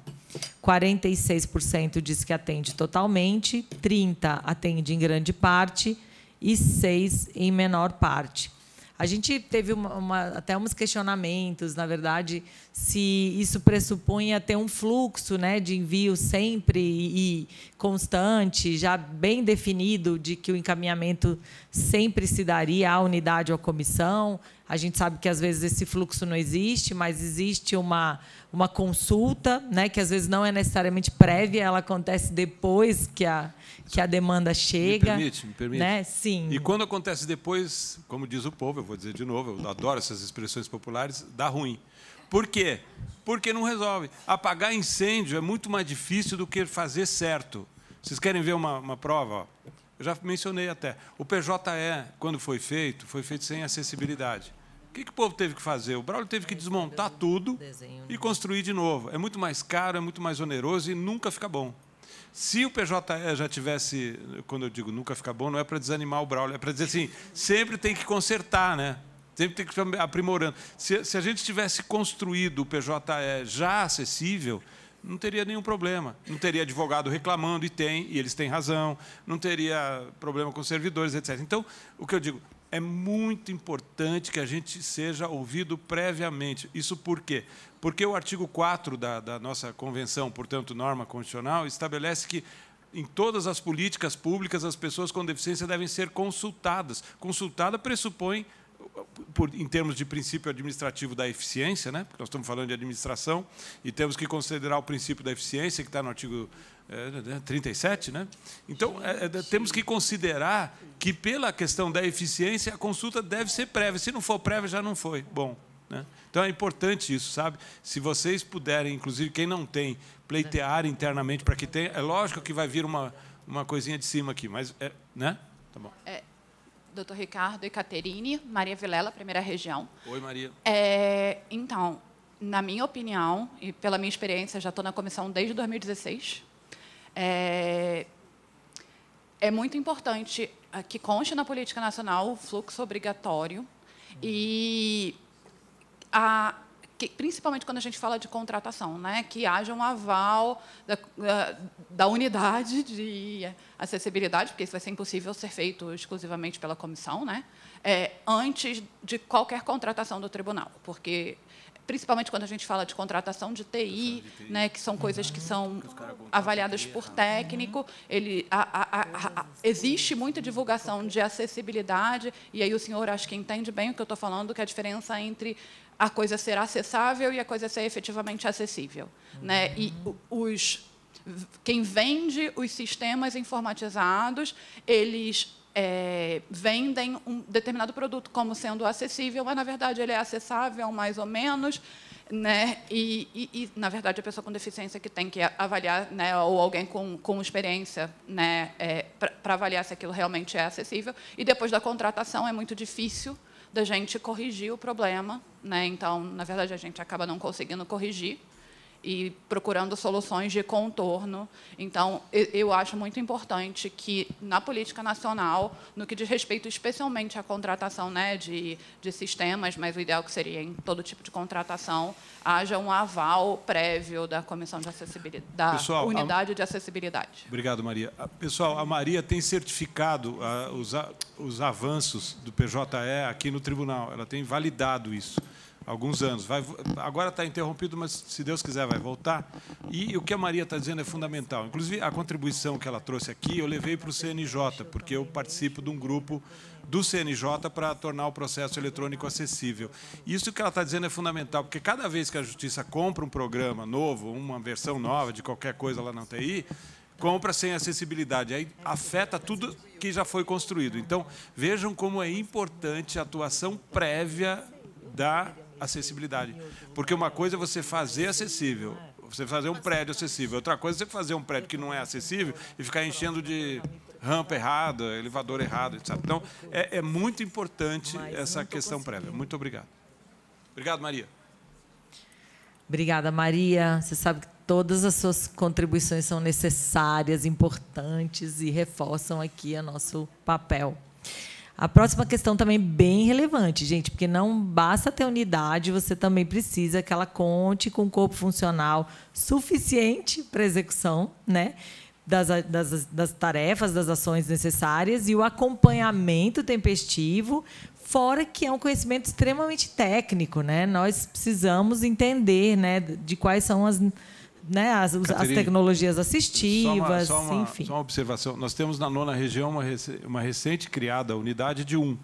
Speaker 2: 46% diz que atende totalmente, 30% atende em grande parte e 6% em menor parte. A gente teve uma, uma, até uns questionamentos, na verdade, se isso pressupunha ter um fluxo né, de envio sempre e constante, já bem definido, de que o encaminhamento sempre se daria à unidade ou à comissão. A gente sabe que às vezes esse fluxo não existe, mas existe uma, uma consulta, né, que às vezes não é necessariamente prévia, ela acontece depois que a que a demanda chega. Me permite, me permite. Né? Sim.
Speaker 1: E quando acontece depois, como diz o povo, eu vou dizer de novo, eu adoro essas expressões populares, dá ruim. Por quê? Porque não resolve. Apagar incêndio é muito mais difícil do que fazer certo. Vocês querem ver uma, uma prova? Eu já mencionei até. O PJE, quando foi feito, foi feito sem acessibilidade. O que, que o povo teve que fazer? O Braulio teve que desmontar tudo e construir de novo. É muito mais caro, é muito mais oneroso e nunca fica bom. Se o PJE eh, já tivesse, quando eu digo nunca fica bom, não é para desanimar o Braulio, é para dizer assim, sempre tem que consertar, né? Sempre tem que ir aprimorando. Se, se a gente tivesse construído o PJE eh, já acessível, não teria nenhum problema. Não teria advogado reclamando, e tem, e eles têm razão. Não teria problema com servidores, etc. Então, o que eu digo, é muito importante que a gente seja ouvido previamente. Isso por quê? Porque o artigo 4 da, da nossa convenção, portanto, norma constitucional, estabelece que em todas as políticas públicas as pessoas com deficiência devem ser consultadas. Consultada pressupõe por, em termos de princípio administrativo da eficiência, né? porque nós estamos falando de administração, e temos que considerar o princípio da eficiência, que está no artigo 37. Eh, né? Então, é, é, temos que considerar que, pela questão da eficiência, a consulta deve ser prévia. Se não for prévia, já não foi. Bom, né? Então é importante isso, sabe? Se vocês puderem, inclusive quem não tem, pleitear internamente para que tenha. É lógico que vai vir uma, uma coisinha de cima aqui, mas. É, né? Tá bom.
Speaker 6: É, doutor Ricardo e Caterine, Maria Vilela, primeira região. Oi, Maria. É, então, na minha opinião, e pela minha experiência, já estou na comissão desde 2016, é, é muito importante é, que conste na política nacional o fluxo obrigatório. Hum. E a, que, principalmente quando a gente fala de contratação, né, que haja um aval da, da, unidade de acessibilidade, porque isso vai ser impossível ser feito exclusivamente pela comissão, né, é, antes de qualquer contratação do tribunal, porque principalmente quando a gente fala de contratação de TI, de TI. Né, que são uhum. coisas que são avaliadas por né? técnico. Ele, a, a, a, existe muita divulgação de acessibilidade, e aí o senhor acho que entende bem o que eu estou falando, que a diferença entre a coisa ser acessável e a coisa ser efetivamente acessível. Uhum. Né? E os, quem vende os sistemas informatizados, eles é, vendem um determinado produto como sendo acessível, mas, na verdade, ele é acessável mais ou menos. Né? E, e, e, na verdade, a pessoa com deficiência que tem que avaliar, né? ou alguém com, com experiência né? é, para avaliar se aquilo realmente é acessível. E depois da contratação, é muito difícil da gente corrigir o problema. Né? Então, na verdade, a gente acaba não conseguindo corrigir e procurando soluções de contorno. Então, eu acho muito importante que, na política nacional, no que diz respeito especialmente à contratação né, de, de sistemas, mas o ideal que seria em todo tipo de contratação, haja um aval prévio da Comissão de Acessibilidade, da Pessoal, Unidade a... de Acessibilidade.
Speaker 1: Obrigado, Maria. Ah, pessoal, a Maria tem certificado ah, os, a, os avanços do PJE aqui no tribunal, ela tem validado isso alguns anos. Vai, agora está interrompido, mas se Deus quiser vai voltar. E, o que a Maria está dizendo é fundamental. Inclusive, a contribuição que ela trouxe aqui eu levei para o CNJ, porque eu participo de um grupo do CNJ para tornar o processo eletrônico acessível. Isso que ela está dizendo é fundamental, porque cada vez que a Justiça compra um programa novo, uma versão nova de qualquer coisa lá na UTI, compra sem acessibilidade. Aí afeta tudo que já foi construído. Então, vejam como é importante a atuação prévia da acessibilidade. Porque uma coisa é você fazer acessível, você fazer um prédio acessível. Outra coisa é você fazer um prédio que não é acessível e ficar enchendo de rampa errada, elevador errado, etc. Então, é, é muito importante essa questão prévia. Muito obrigado. Obrigado, Maria.
Speaker 2: Obrigada, Maria. Você sabe que todas as suas contribuições são necessárias, importantes e reforçam aqui o nosso papel. A próxima questão também bem relevante, gente, porque não basta ter unidade, você também precisa que ela conte com um corpo funcional suficiente para execução, né? Das, das, das tarefas, das ações necessárias e o acompanhamento tempestivo, fora que é um conhecimento extremamente técnico, né? Nós precisamos entender, né, de quais são as né, as, as tecnologias assistivas, só uma, só uma, enfim.
Speaker 1: Só uma observação. Nós temos na nona região uma, uma recente criada unidade de 1. Um.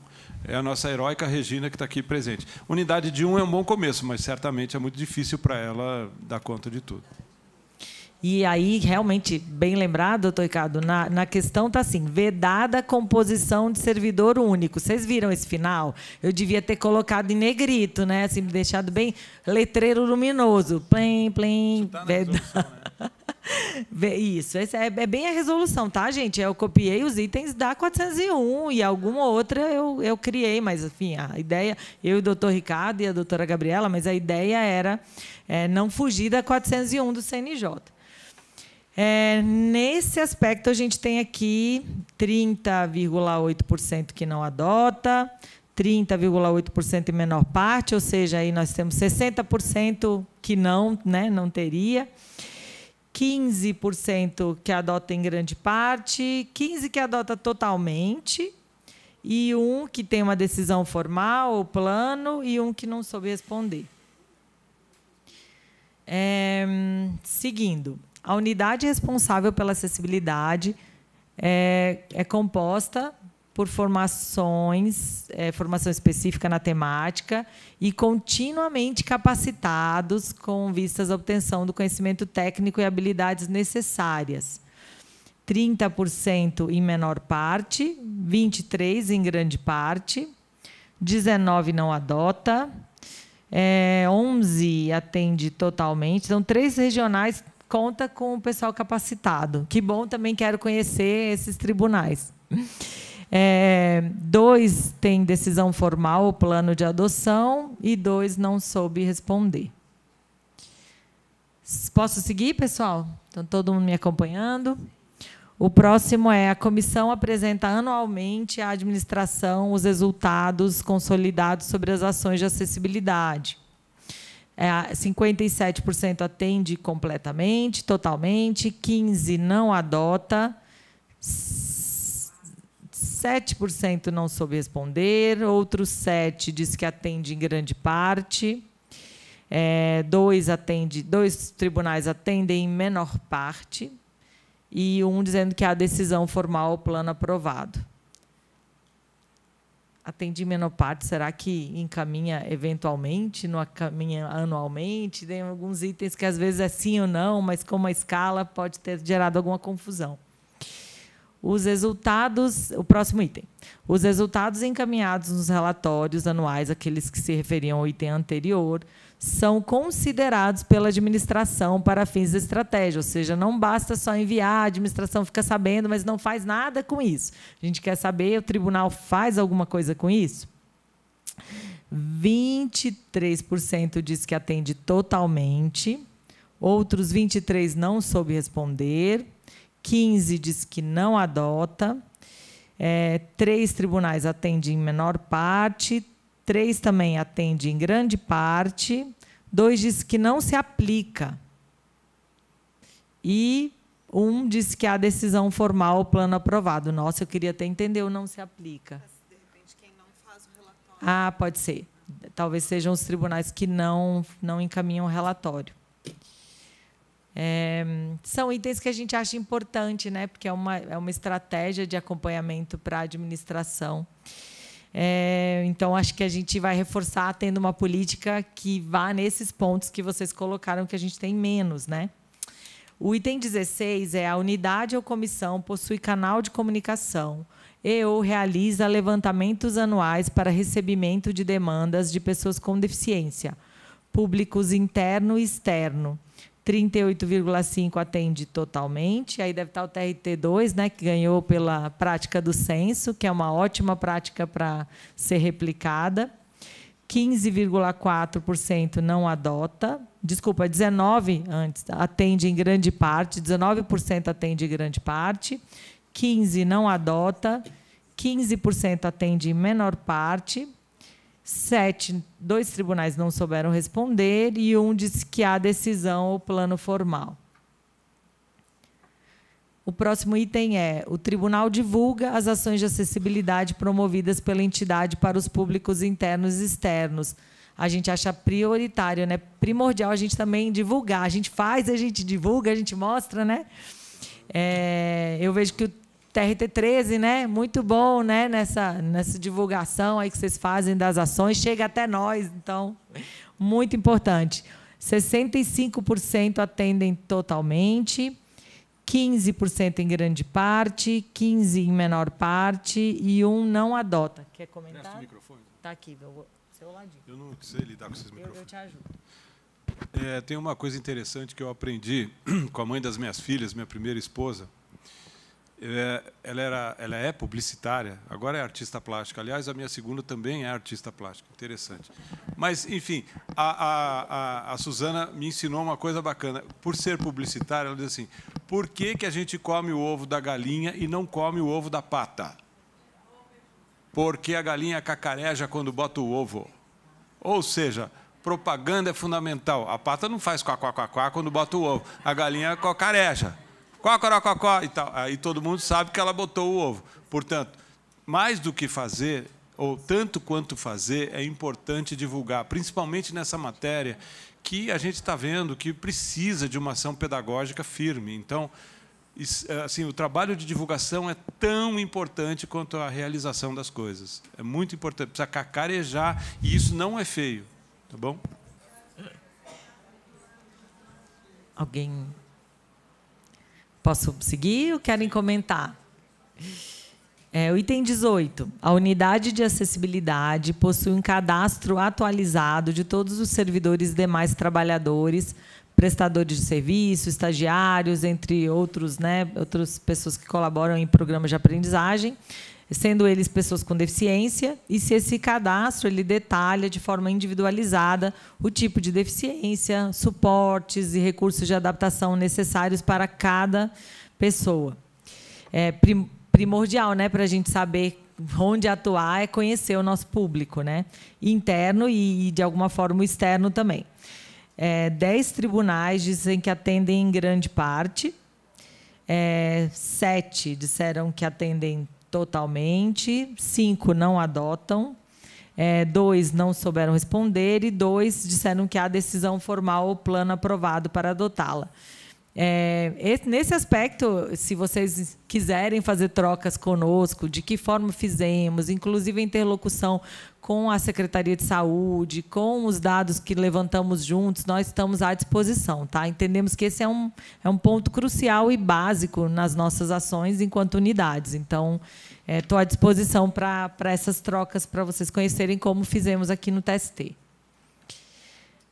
Speaker 1: É a nossa heróica Regina que está aqui presente. Unidade de 1 um é um bom começo, mas certamente é muito difícil para ela dar conta de tudo.
Speaker 2: E aí, realmente, bem lembrado, doutor Ricardo, na, na questão está assim: vedada a composição de servidor único. Vocês viram esse final? Eu devia ter colocado em negrito, né? Assim, deixado bem letreiro luminoso. Plim, plim, tá vedada. Né? Isso, é, é, bem a resolução, tá, gente? Eu copiei os itens da 401 e alguma outra eu, eu criei, mas, enfim, a ideia, eu e o doutor Ricardo e a doutora Gabriela, mas a ideia era é, não fugir da 401 do CNJ. É, nesse aspecto, a gente tem aqui 30,8% que não adota, 30,8% em menor parte, ou seja, aí nós temos 60% que não, né, não teria, 15% que adota em grande parte, 15% que adota totalmente, e um que tem uma decisão formal ou plano, e um que não soube responder. É, seguindo. A unidade responsável pela acessibilidade é, é composta por formações, é, formação específica na temática e continuamente capacitados com vistas à obtenção do conhecimento técnico e habilidades necessárias. 30% em menor parte, 23% em grande parte, 19% não adota, é, 11 atende totalmente. Então, três regionais conta com o pessoal capacitado. Que bom, também quero conhecer esses tribunais. É, dois têm decisão formal, o plano de adoção, e dois não soube responder. Posso seguir, pessoal? Estão todo mundo me acompanhando? O próximo é a comissão apresenta anualmente à administração os resultados consolidados sobre as ações de acessibilidade. É, 57% atende completamente, totalmente, 15% não adota, 7% não soube responder, outros 7% diz que atende em grande parte, é, dois, atende, dois tribunais atendem em menor parte, e um dizendo que há decisão formal, plano aprovado atendi menopausa, será que encaminha eventualmente, não encaminha anualmente? Tem alguns itens que às vezes é sim ou não, mas como a escala pode ter gerado alguma confusão. Os resultados, o próximo item. Os resultados encaminhados nos relatórios anuais, aqueles que se referiam ao item anterior, são considerados pela administração para fins de estratégia, ou seja, não basta só enviar, a administração fica sabendo, mas não faz nada com isso. A gente quer saber, o tribunal faz alguma coisa com isso? 23% diz que atende totalmente, outros 23 não soube responder, 15 diz que não adota, é, três tribunais atendem em menor parte, Três também atende em grande parte. Dois diz que não se aplica. E um diz que há decisão formal o plano aprovado. Nossa, eu queria até entender o não se aplica. Mas, de
Speaker 7: repente, quem não faz o
Speaker 2: relatório. Ah, pode ser. Talvez sejam os tribunais que não, não encaminham o relatório. É, são itens que a gente acha importante, né? Porque é uma, é uma estratégia de acompanhamento para a administração. É, então, acho que a gente vai reforçar tendo uma política que vá nesses pontos que vocês colocaram, que a gente tem menos, né? O item 16 é a unidade ou comissão possui canal de comunicação e ou realiza levantamentos anuais para recebimento de demandas de pessoas com deficiência, públicos interno e externo 38,5 atende totalmente. Aí deve estar o TRT2, né, que ganhou pela prática do censo, que é uma ótima prática para ser replicada. 15,4% não adota. Desculpa, 19 antes atende em grande parte, 19% atende em grande parte, 15 não adota, 15% atende em menor parte, Sete, dois tribunais não souberam responder e um disse que há decisão ou plano formal. O próximo item é: o tribunal divulga as ações de acessibilidade promovidas pela entidade para os públicos internos e externos. A gente acha prioritário, né? Primordial a gente também divulgar. A gente faz, a gente divulga, a gente mostra, né? É, eu vejo que o TRT13, né? Muito bom, né? Nessa, nessa divulgação aí que vocês fazem das ações, chega até nós, então, muito importante. 65% atendem totalmente, 15% em grande parte, 15% em menor parte e um não adota. Quer comentar? microfone. Está aqui, meu,
Speaker 1: seu ladinho. Eu não sei lidar com esses eu, microfones. Eu te ajudo. É, tem uma coisa interessante que eu aprendi com a mãe das minhas filhas, minha primeira esposa é, ela, era, ela é publicitária, agora é artista plástica. Aliás, a minha segunda também é artista plástica, interessante. Mas, enfim, a, a, a, Suzana me ensinou uma coisa bacana. Por ser publicitária, ela diz assim: por que, que a gente come o ovo da galinha e não come o ovo da pata? Porque a galinha cacareja quando bota o ovo. Ou seja, propaganda é fundamental. A pata não faz quá, quá, quá, quá quando bota o ovo, a galinha cocareja cocorococó e tal. Aí todo mundo sabe que ela botou o ovo. Portanto, mais do que fazer, ou tanto quanto fazer, é importante divulgar, principalmente nessa matéria que a gente está vendo que precisa de uma ação pedagógica firme. Então, é, assim, o trabalho de divulgação é tão importante quanto a realização das coisas. É muito importante, precisa cacarejar, e isso não é feio. Tá bom?
Speaker 2: Alguém Posso seguir ou querem comentar? É, o item 18. A unidade de acessibilidade possui um cadastro atualizado de todos os servidores e demais trabalhadores, prestadores de serviço, estagiários, entre outros, né, outras pessoas que colaboram em programas de aprendizagem, sendo eles pessoas com deficiência, e se esse cadastro ele detalha de forma individualizada o tipo de deficiência, suportes e recursos de adaptação necessários para cada pessoa. É primordial, né, para a gente saber onde atuar é conhecer o nosso público, né? Interno e, de alguma forma, externo também. É, dez tribunais dizem que atendem em grande parte. É, sete disseram que atendem totalmente, cinco não adotam, é, dois não souberam responder e dois disseram que há decisão formal ou plano aprovado para adotá-la. É, esse, nesse aspecto, se vocês quiserem fazer trocas conosco, de que forma fizemos, inclusive a interlocução com a Secretaria de Saúde, com os dados que levantamos juntos, nós estamos à disposição. Tá? Entendemos que esse é um, é um ponto crucial e básico nas nossas ações enquanto unidades. Então, estou é, à disposição para essas trocas, para vocês conhecerem como fizemos aqui no TST.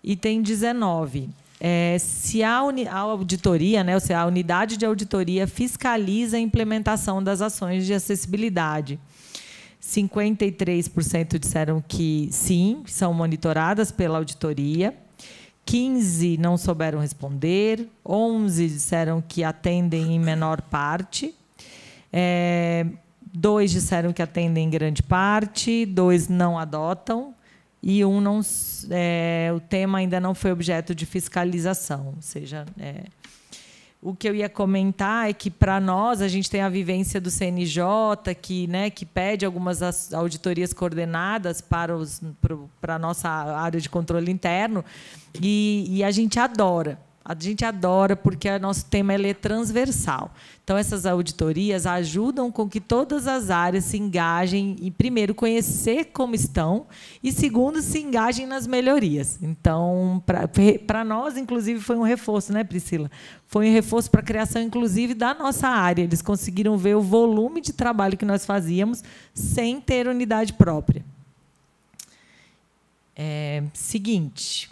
Speaker 2: Item 19. É, se a, a, auditoria, né, ou seja, a unidade de auditoria fiscaliza a implementação das ações de acessibilidade. 53% disseram que sim, são monitoradas pela auditoria. 15 não souberam responder, 11 disseram que atendem em menor parte, é, dois disseram que atendem em grande parte, dois não adotam, e um não, é, o tema ainda não foi objeto de fiscalização, ou seja, é, o que eu ia comentar é que para nós a gente tem a vivência do CNJ que, né, que pede algumas auditorias coordenadas para os para a nossa área de controle interno e, e a gente adora a gente adora porque o nosso tema é transversal. Então, essas auditorias ajudam com que todas as áreas se engajem em, primeiro, conhecer como estão e, segundo, se engajem nas melhorias. Então, para nós, inclusive, foi um reforço, né, Priscila? Foi um reforço para a criação, inclusive, da nossa área. Eles conseguiram ver o volume de trabalho que nós fazíamos sem ter unidade própria. É, seguinte.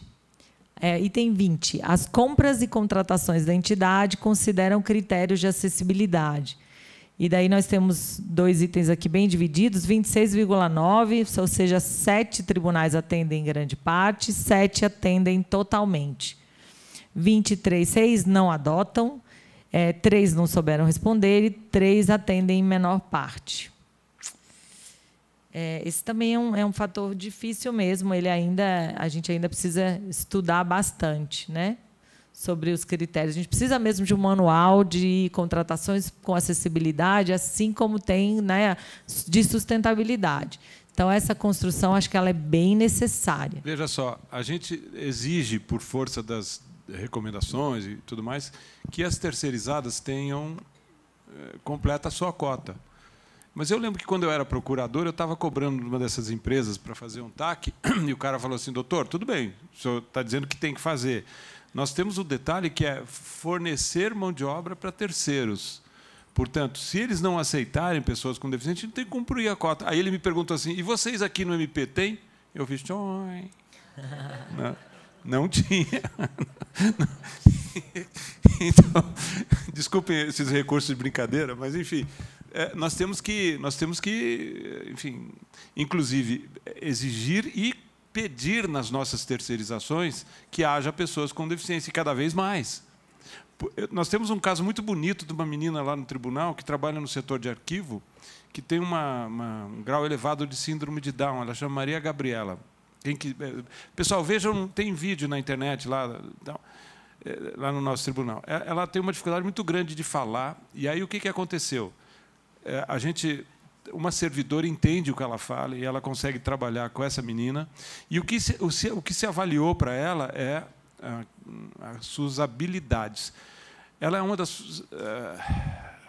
Speaker 2: É, item 20. As compras e contratações da entidade consideram critérios de acessibilidade. E daí nós temos dois itens aqui bem divididos: 26,9, ou seja, sete tribunais atendem em grande parte, sete atendem totalmente. 23,6 não adotam, é, três não souberam responder e três atendem em menor parte. É, esse também é um, é um fator difícil mesmo. Ele ainda, a gente ainda precisa estudar bastante, né? Sobre os critérios. A gente precisa mesmo de um manual de contratações com acessibilidade, assim como tem né, de sustentabilidade. Então, essa construção, acho que ela é bem necessária.
Speaker 1: Veja só, a gente exige, por força das recomendações e tudo mais, que as terceirizadas tenham eh, completa a sua cota. Mas eu lembro que quando eu era procurador, eu estava cobrando uma dessas empresas para fazer um TAC, e o cara falou assim: doutor, tudo bem, o senhor está dizendo que tem que fazer. Nós temos o um detalhe que é fornecer mão de obra para terceiros. Portanto, se eles não aceitarem pessoas com deficiência, não tem que cumprir a cota. Aí ele me perguntou assim: e vocês aqui no MP tem? Eu fiz. Tchoi. não, não tinha. então, desculpem esses recursos de brincadeira, mas enfim é, nós temos que, nós temos que, enfim, inclusive exigir e pedir nas nossas terceirizações que haja pessoas com deficiência e cada vez mais. Nós temos um caso muito bonito de uma menina lá no tribunal que trabalha no setor de arquivo, que tem uma, uma, um grau elevado de síndrome de Down. Ela chama Maria Gabriela. Que, é, pessoal, vejam, tem vídeo na internet lá, é, lá no nosso tribunal. É, ela tem uma dificuldade muito grande de falar. E aí o que, que aconteceu? É, a gente uma servidora entende o que ela fala e ela consegue trabalhar com essa menina. E o que se, o, se, o que se avaliou para ela é as suas habilidades. Ela é uma das uh,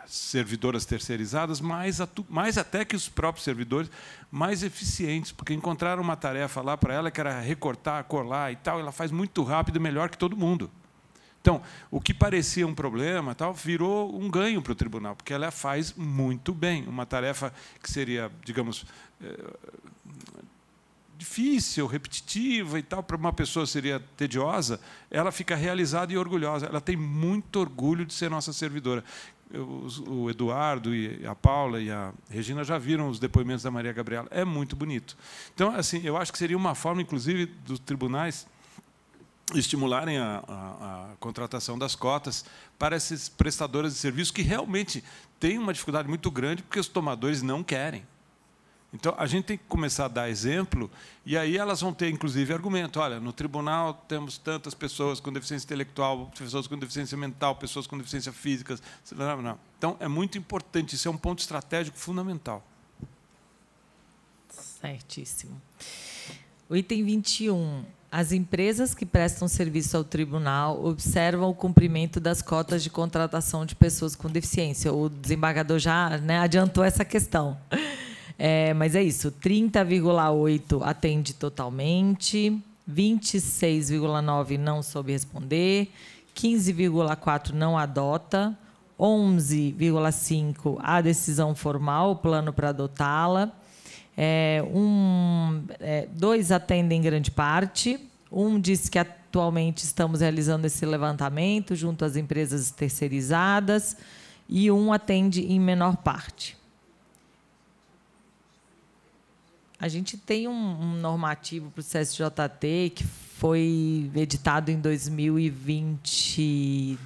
Speaker 1: servidoras terceirizadas mais, mais até que os próprios servidores mais eficientes, porque encontraram uma tarefa lá para ela que era recortar, colar e tal. Ela faz muito rápido, melhor que todo mundo. Então, o que parecia um problema tal virou um ganho para o tribunal, porque ela faz muito bem uma tarefa que seria, digamos, eh, difícil, repetitiva e tal, para uma pessoa seria tediosa, ela fica realizada e orgulhosa. Ela tem muito orgulho de ser nossa servidora. o Eduardo e a Paula e a Regina já viram os depoimentos da Maria Gabriela. É muito bonito. Então, assim, eu acho que seria uma forma, inclusive, dos tribunais estimularem a, a, a, contratação das cotas para esses prestadores de serviço que realmente têm uma dificuldade muito grande porque os tomadores não querem. Então, a gente tem que começar a dar exemplo, e aí elas vão ter, inclusive, argumento. Olha, no tribunal temos tantas pessoas com deficiência intelectual, pessoas com deficiência mental, pessoas com deficiência física. Não. Então, é muito importante, isso é um ponto estratégico fundamental.
Speaker 2: Certíssimo. O item 21 as empresas que prestam serviço ao tribunal observam o cumprimento das cotas de contratação de pessoas com deficiência. O desembargador já né, adiantou essa questão. É, mas é isso: 30,8% atende totalmente, 26,9% não soube responder, 15,4% não adota, 11,5% a decisão formal, o plano para adotá-la. É, um, é, dois atendem grande parte. Um diz que atualmente estamos realizando esse levantamento junto às empresas terceirizadas e um atende em menor parte. A gente tem um, um normativo para o CSJT que foi editado em 2022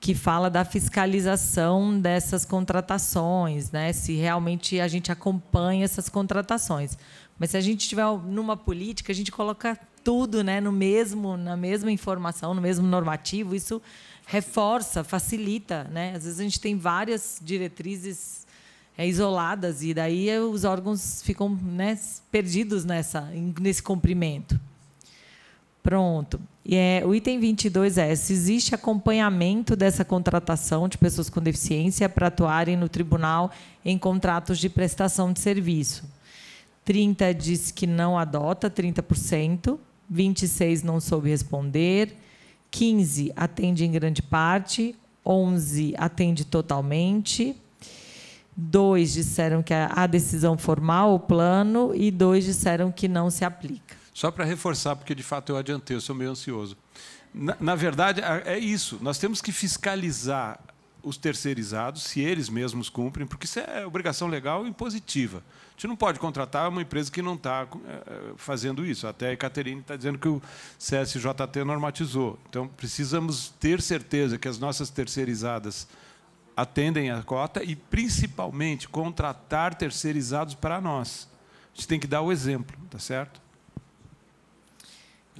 Speaker 2: que fala da fiscalização dessas contratações, né? Se realmente a gente acompanha essas contratações. Mas se a gente tiver numa política, a gente coloca tudo, né, no mesmo, na mesma informação, no mesmo normativo, isso reforça, facilita, né? Às vezes a gente tem várias diretrizes é, isoladas e daí os órgãos ficam né, perdidos nessa, nesse cumprimento. Pronto. E é, o item 22 é: se existe acompanhamento dessa contratação de pessoas com deficiência para atuarem no tribunal em contratos de prestação de serviço. 30 diz que não adota, 30%. 26 não soube responder. 15 atende em grande parte. 11 atende totalmente. Dois disseram que a decisão formal, o plano, e dois disseram que não se aplica.
Speaker 1: Só para reforçar, porque de fato eu adiantei, eu sou meio ansioso. Na, na verdade, é isso. Nós temos que fiscalizar os terceirizados, se eles mesmos cumprem, porque isso é obrigação legal e positiva. A gente não pode contratar uma empresa que não está é, fazendo isso. Até a Caterine está dizendo que o CSJT normatizou. Então, precisamos ter certeza que as nossas terceirizadas atendem a cota e, principalmente, contratar terceirizados para nós. A gente tem que dar o exemplo, tá certo?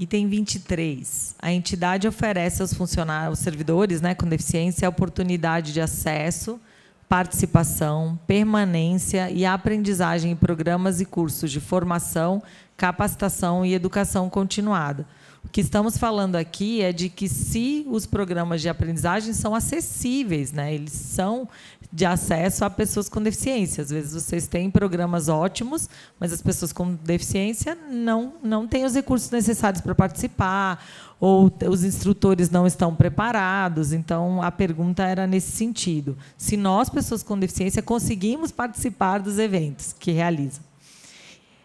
Speaker 2: Item 23. A entidade oferece aos funcionários, aos servidores né, com deficiência, a oportunidade de acesso, participação, permanência e aprendizagem em programas e cursos de formação, capacitação e educação continuada o que estamos falando aqui é de que se os programas de aprendizagem são acessíveis, né? Eles são de acesso a pessoas com deficiência. Às vezes vocês têm programas ótimos, mas as pessoas com deficiência não não têm os recursos necessários para participar ou os instrutores não estão preparados. Então a pergunta era nesse sentido: se nós pessoas com deficiência conseguimos participar dos eventos que realizam?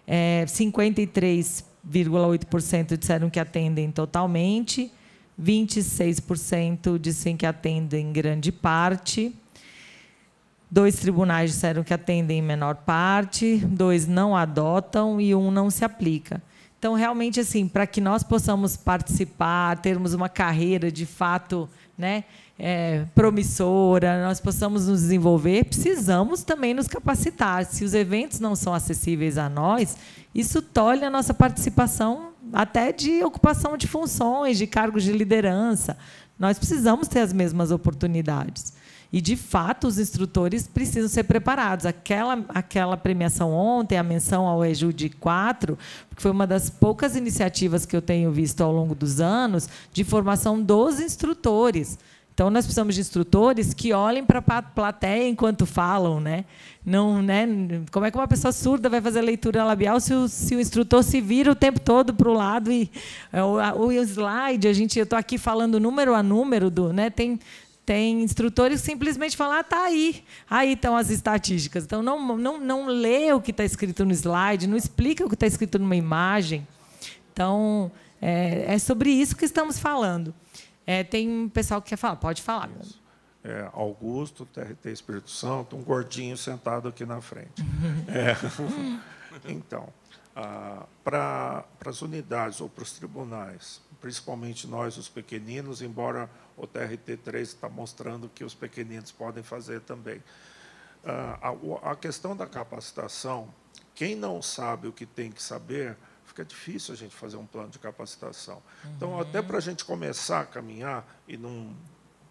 Speaker 2: É, 53 26,8% disseram que atendem totalmente, 26% disseram que atendem em grande parte, dois tribunais disseram que atendem em menor parte, dois não adotam e um não se aplica. Então, realmente, assim, para que nós possamos participar, termos uma carreira de fato né, é, promissora, nós possamos nos desenvolver, precisamos também nos capacitar. Se os eventos não são acessíveis a nós, isso tolhe a nossa participação até de ocupação de funções, de cargos de liderança. Nós precisamos ter as mesmas oportunidades. E, de fato, os instrutores precisam ser preparados. Aquela, aquela premiação ontem, a menção ao EJU de 4, foi uma das poucas iniciativas que eu tenho visto ao longo dos anos de formação dos instrutores. Então nós precisamos de instrutores que olhem para a plateia enquanto falam, né? Não, né? Como é que uma pessoa surda vai fazer leitura labial se o, se o instrutor se vira o tempo todo para o lado e é, o, o slide, a gente, eu estou aqui falando número a número do, né? Tem tem instrutores que simplesmente falam, ah, tá aí, aí estão as estatísticas. Então não não não lê o que está escrito no slide, não explica o que está escrito numa imagem. Então é, é sobre isso que estamos falando. É, tem um pessoal que quer falar, pode falar.
Speaker 8: É, Augusto, TRT Espírito Santo, um gordinho sentado aqui na frente. é. Então, ah, para as unidades ou para os tribunais, principalmente nós, os pequeninos, embora o TRT 3 está mostrando que os pequeninos podem fazer também. Ah, a, a questão da capacitação, quem não sabe o que tem que saber, fica difícil a gente fazer um plano de capacitação. Então, uhum. Então, até para a gente começar a caminhar e não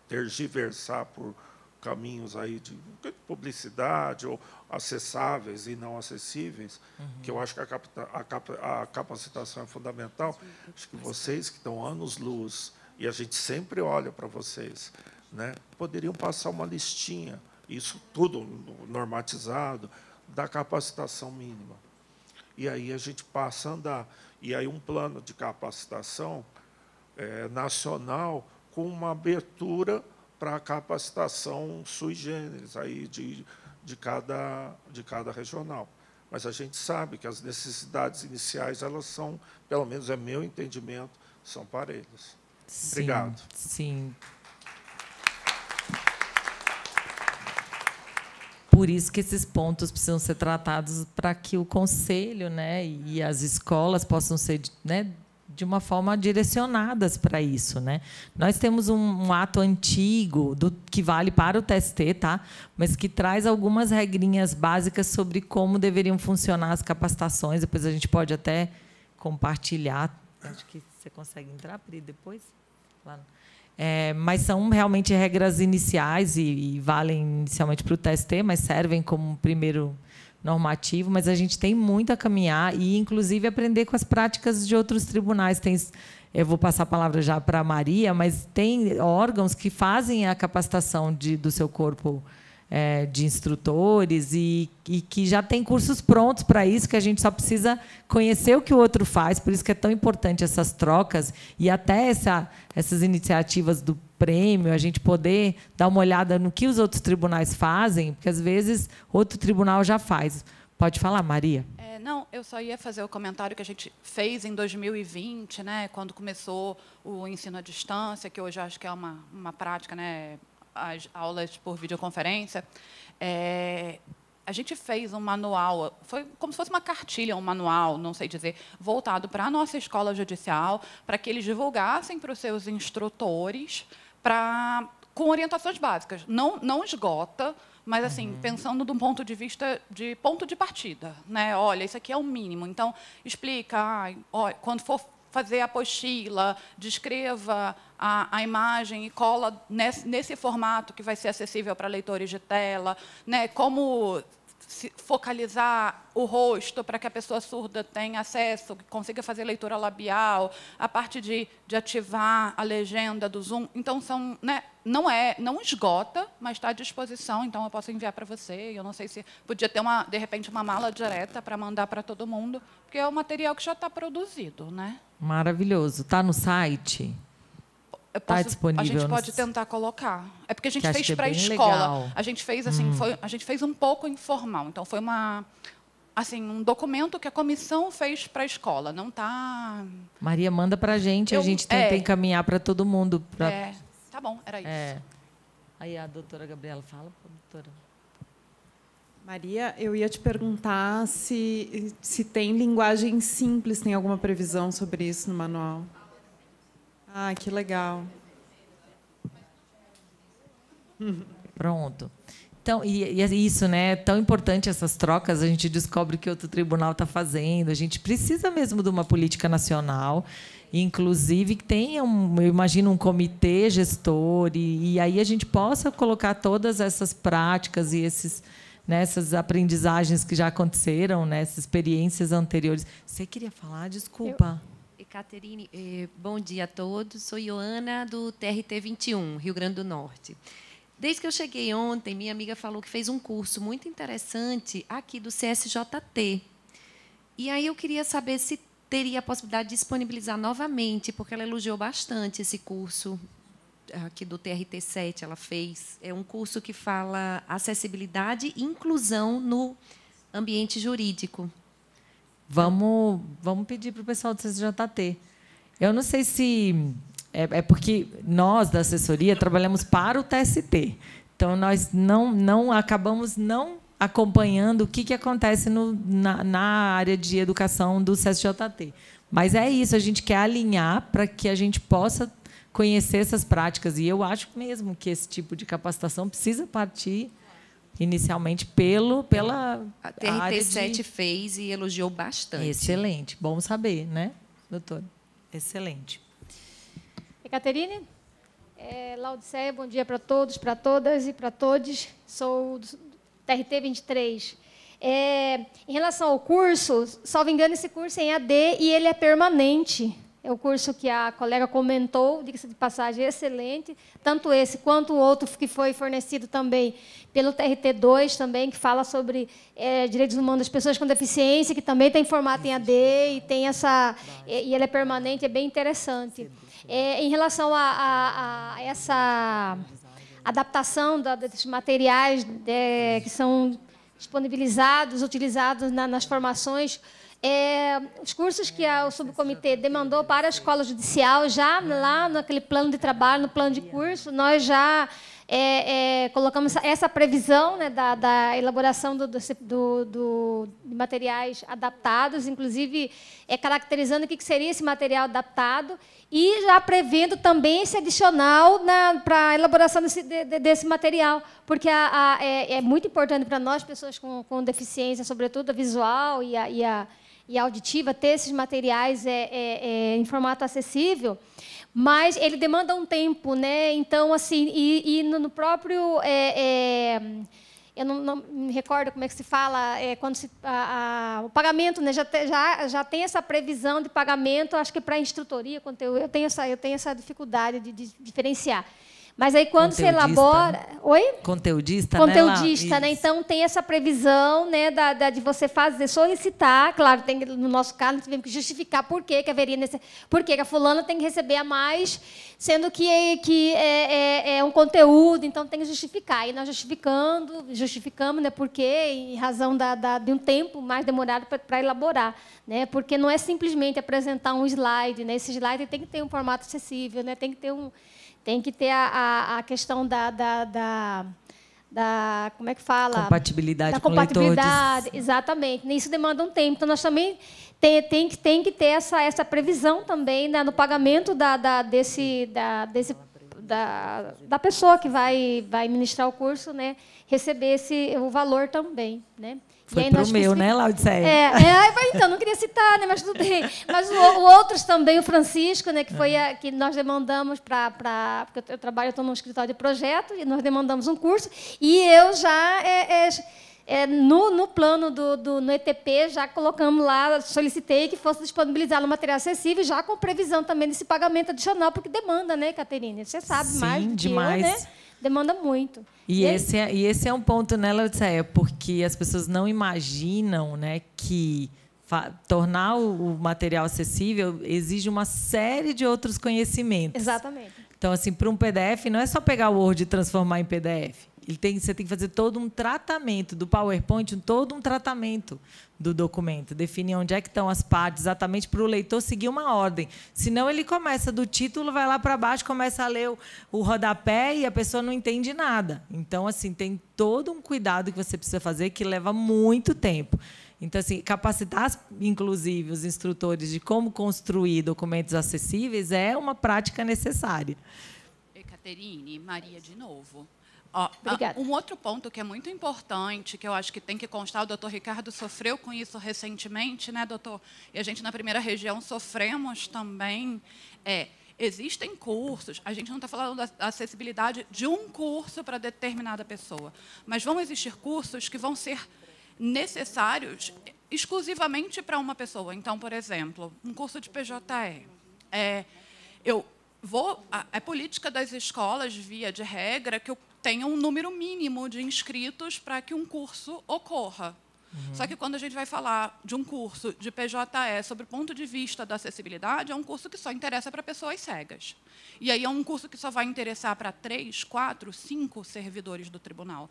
Speaker 8: tergiversar por caminhos aí de publicidade ou acessáveis e não acessíveis, uhum. que eu uhum. acho que a, capta, a, a capacitação é fundamental. Acho que vocês que estão anos-luz, e a gente sempre olha para vocês, né, poderiam passar uma listinha, isso tudo normatizado, da capacitação mínima e aí a gente passa a andar. E aí um plano de capacitação é, nacional com uma abertura para a capacitação sui generis, aí de, de, cada, de cada regional. Mas a gente sabe que as necessidades iniciais, elas são, pelo menos é meu entendimento, são parelhas. Sim, Obrigado.
Speaker 2: Sim. Por isso que esses pontos precisam ser tratados para que o conselho né, e as escolas possam ser né, de uma forma direcionadas para isso, né? Nós temos um, um ato antigo do, que vale para o TST, tá? Mas que traz algumas regrinhas básicas sobre como deveriam funcionar as capacitações. Depois a gente pode até compartilhar. Acho que você consegue entrar, Pri, depois. Lá no... É, mas são realmente regras iniciais e, e valem inicialmente para o TST, mas servem como primeiro normativo. Mas a gente tem muito a caminhar e, inclusive, aprender com as práticas de outros tribunais. Tem, eu vou passar a palavra já para a Maria, mas tem órgãos que fazem a capacitação de, do seu corpo é, de instrutores e, e que já tem cursos prontos para isso, que a gente só precisa conhecer o que o outro faz. Por isso que é tão importante essas trocas e até essa, essas iniciativas do prêmio, a gente poder dar uma olhada no que os outros tribunais fazem, porque às vezes outro tribunal já faz. Pode falar, Maria.
Speaker 6: É, não, eu só ia fazer o comentário que a gente fez em 2020, né, quando começou o ensino à distância, que hoje acho que é uma, uma prática né, as aulas por videoconferência, é, a gente fez um manual, foi como se fosse uma cartilha, um manual, não sei dizer, voltado para a nossa escola judicial, para que eles divulgassem para os seus instrutores, para com orientações básicas. Não, não esgota, mas assim uhum. pensando de um ponto de vista de ponto de partida, né? Olha, isso aqui é o mínimo. Então explica, ah, olha, quando for fazer a apostila, descreva a, a imagem e cola nesse, nesse formato que vai ser acessível para leitores de tela, né? como focalizar o rosto para que a pessoa surda tenha acesso, consiga fazer leitura labial, a parte de, de ativar a legenda do Zoom. Então, são, né, não é, não esgota, mas está à disposição, então eu posso enviar para você. Eu não sei se podia ter, uma, de repente, uma mala direta para mandar para todo mundo, porque é o material que já está produzido. Né?
Speaker 2: Maravilhoso. Está no site? Tá posso, tá disponível. A gente pode
Speaker 6: tentar colocar. É porque a gente fez é para a escola. A gente fez assim, hum. foi, a gente fez um pouco informal. Então foi uma assim, um documento que a comissão fez para a escola, não tá
Speaker 2: Maria manda para a gente, Eu, a gente tenta é, encaminhar para todo mundo, pra... É. Tá bom, era isso. É.
Speaker 6: Aí a doutora Gabriela fala, doutora.
Speaker 9: Maria, eu ia te perguntar se, se tem linguagem simples, tem alguma previsão sobre isso no manual? Ah, que legal. Pronto. Então, e, e
Speaker 2: é isso, né? É tão importante essas trocas, a gente descobre o que outro tribunal está fazendo. A gente precisa mesmo de uma política nacional, inclusive que tenha, um, eu imagino, um comitê gestor, e, e aí a gente possa colocar todas essas práticas e esses nessas né, aprendizagens que já aconteceram, nessas né, experiências anteriores.
Speaker 9: Você queria falar? Desculpa. Eu... Caterine, eh, bom dia a todos. Sou Ioana, do TRT21, Rio Grande do Norte. Desde que eu cheguei ontem, minha amiga falou que fez um curso muito interessante aqui do CSJT. E aí eu queria saber se teria a possibilidade de disponibilizar novamente, porque ela elogiou bastante esse curso eh, aqui do TRT7, ela fez. É um curso que fala acessibilidade e inclusão no ambiente jurídico.
Speaker 2: Vamos, vamos pedir para o pessoal do CCJT. Eu não sei se. É, é porque nós, da assessoria, trabalhamos para o TST. Então, nós não, não acabamos não acompanhando o que, que acontece no, na, na, área de educação do CSJT. Mas é isso, a gente quer alinhar para que a gente possa conhecer essas práticas. E eu acho mesmo que esse tipo de capacitação precisa partir inicialmente pelo pela a TRT7 de...
Speaker 4: fez e elogiou bastante.
Speaker 2: Excelente, bom saber, né, doutor? Excelente.
Speaker 10: Caterine? É, bom dia para todos, para todas e para todos. Sou do TRT 23. É, em relação ao curso, salvo engano, esse curso é em AD e ele é permanente. É o curso que a colega comentou, diga-se de passagem, excelente. Tanto esse quanto o outro que foi fornecido também pelo TRT2, também, que fala sobre é, direitos humanos das pessoas com deficiência, que também tem formato em AD e tem essa. E, e ele é permanente, é bem interessante. É, em relação a, a, a essa adaptação da, desses materiais de, é, que são disponibilizados, utilizados na, nas formações é, os cursos que o subcomitê demandou para a escola judicial, já lá naquele plano de trabalho, no plano de curso, nós já é, é, colocamos essa previsão né, da, da, elaboração do, do, do, de materiais adaptados, inclusive é, caracterizando o que seria esse material adaptado e já prevendo também esse adicional para a elaboração desse, de, desse material, porque a, a, é, é muito importante para nós, pessoas com, com deficiência, sobretudo a visual e a, e a e auditiva, ter esses materiais é, é, é, em formato acessível, mas ele demanda um tempo, né? Então, assim, e, e no próprio. É, é, eu não, não, me recordo como é que se fala, é, quando se, a, a, o pagamento né, já, te, já, já tem essa previsão de pagamento, acho que é para a instrutoria, conteúdo. eu, eu, tenho essa, eu tenho essa dificuldade de, de diferenciar. Mas aí quando você elabora. Né? Oi?
Speaker 2: Conteudista, né, Conteudista, né?
Speaker 10: né? Então tem essa previsão né, da, da, de você fazer, solicitar, claro, tem, no nosso caso, nós que justificar por que, que haveria nesse. Por que, que a fulana tem que receber a mais, sendo que, que é, é, é um conteúdo, então tem que justificar. E nós justificando, justificamos, né? Por quê? Em razão da, da de um tempo mais demorado para elaborar. Né? Porque não é simplesmente apresentar um slide, né? Esse slide tem que ter um formato acessível, né? tem que ter um. Tem que ter a, a, a questão da, da, da, da, Como é que fala? Compatibilidade da com compatibilidade, de... exatamente. Isso demanda um tempo. Então, nós também tem, tem, que, tem que ter essa, essa previsão também né, no pagamento da, da, desse, da, desse, da, da pessoa que vai, vai ministrar o curso, né, receber esse, o valor também. Né? Foi pro meu, né,
Speaker 2: Laudiceia? É, é,
Speaker 10: então, não queria citar, né, mas tudo bem. Mas o, o outros também, o Francisco, né, que foi é. a, que nós demandamos para... Porque eu trabalho, estou num escritório de projeto, e nós demandamos um curso, e eu já... É, é, é, no, no, plano do, do, no ETP, já colocamos lá, solicitei que fosse disponibilizado o material acessível, já com previsão também desse pagamento adicional, porque demanda, né, Caterine? Você sabe Sim, mais do demais. que eu, né? demanda muito. E, e esse,
Speaker 2: é, e esse é um ponto, né, Laodiceia? Porque as pessoas não imaginam né, que tornar o, o material acessível exige uma série de outros conhecimentos. Exatamente. Então, assim, para um PDF, não é só pegar o Word e transformar em PDF. Ele tem, você tem que fazer todo um tratamento do PowerPoint, todo um tratamento do documento, define onde é que estão as partes, exatamente para o leitor seguir uma ordem. Senão ele começa do título, vai lá para baixo, começa a ler o, o rodapé e a pessoa não entende nada. Então, assim, tem todo um cuidado que você precisa fazer que leva muito tempo. Então, assim, capacitar, inclusive, os instrutores de como construir documentos acessíveis é uma prática necessária.
Speaker 6: Caterine, Maria de novo. Obrigada. Um outro ponto que é muito importante, que eu acho que tem que constar, o doutor Ricardo sofreu com isso recentemente, né, doutor? E a gente na primeira região sofremos também, é, existem cursos, a gente não está falando da acessibilidade de um curso para determinada pessoa, mas vão existir cursos que vão ser necessários exclusivamente para uma pessoa. Então, por exemplo, um curso de PJE. É, eu vou, a, a é política das escolas, via de regra, que o tenha um número mínimo de inscritos para que um curso ocorra. Uhum. Só que quando a gente vai falar de um curso de PJE sobre o ponto de vista da acessibilidade, é um curso que só interessa para pessoas cegas. E aí é um curso que só vai interessar para três, quatro, cinco servidores do tribunal.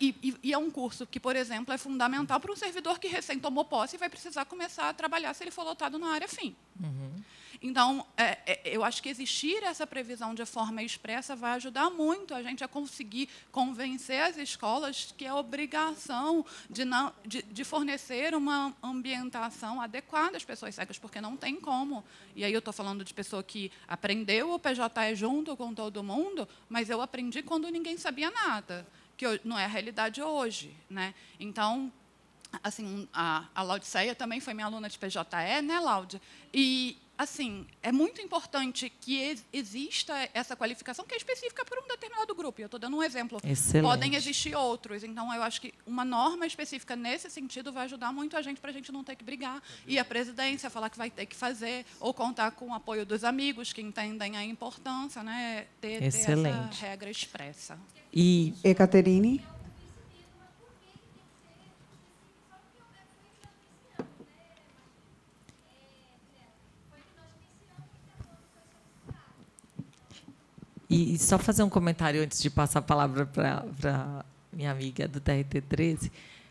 Speaker 6: E, e, e, é um curso que, por exemplo, é fundamental para um servidor que recém tomou posse e vai precisar começar a trabalhar se ele for lotado na área fim. Uhum. Então, é, é, eu acho que existir essa previsão de forma expressa vai ajudar muito a gente a conseguir convencer as escolas que é obrigação de, não, de, de fornecer uma ambientação adequada às pessoas cegas, porque não tem como. E aí eu estou falando de pessoa que aprendeu o PJE junto com todo mundo, mas eu aprendi quando ninguém sabia nada que não é a realidade hoje. Né? Então, assim, a, a Laudiceia também foi minha aluna de PJE, né, Laudia? E assim, é muito importante que exista essa qualificação que é específica para um determinado grupo. eu estou dando um exemplo. Excelente. Podem existir outros. Então, eu acho que uma norma específica nesse sentido vai ajudar muito a gente para a gente não ter que brigar. E a presidência falar que vai ter que fazer, ou contar com o apoio dos amigos que entendem a importância, né? ter, ter essa regra expressa.
Speaker 5: E, Ecaterine?
Speaker 2: E, só fazer um comentário antes de passar a palavra para minha amiga do TRT13.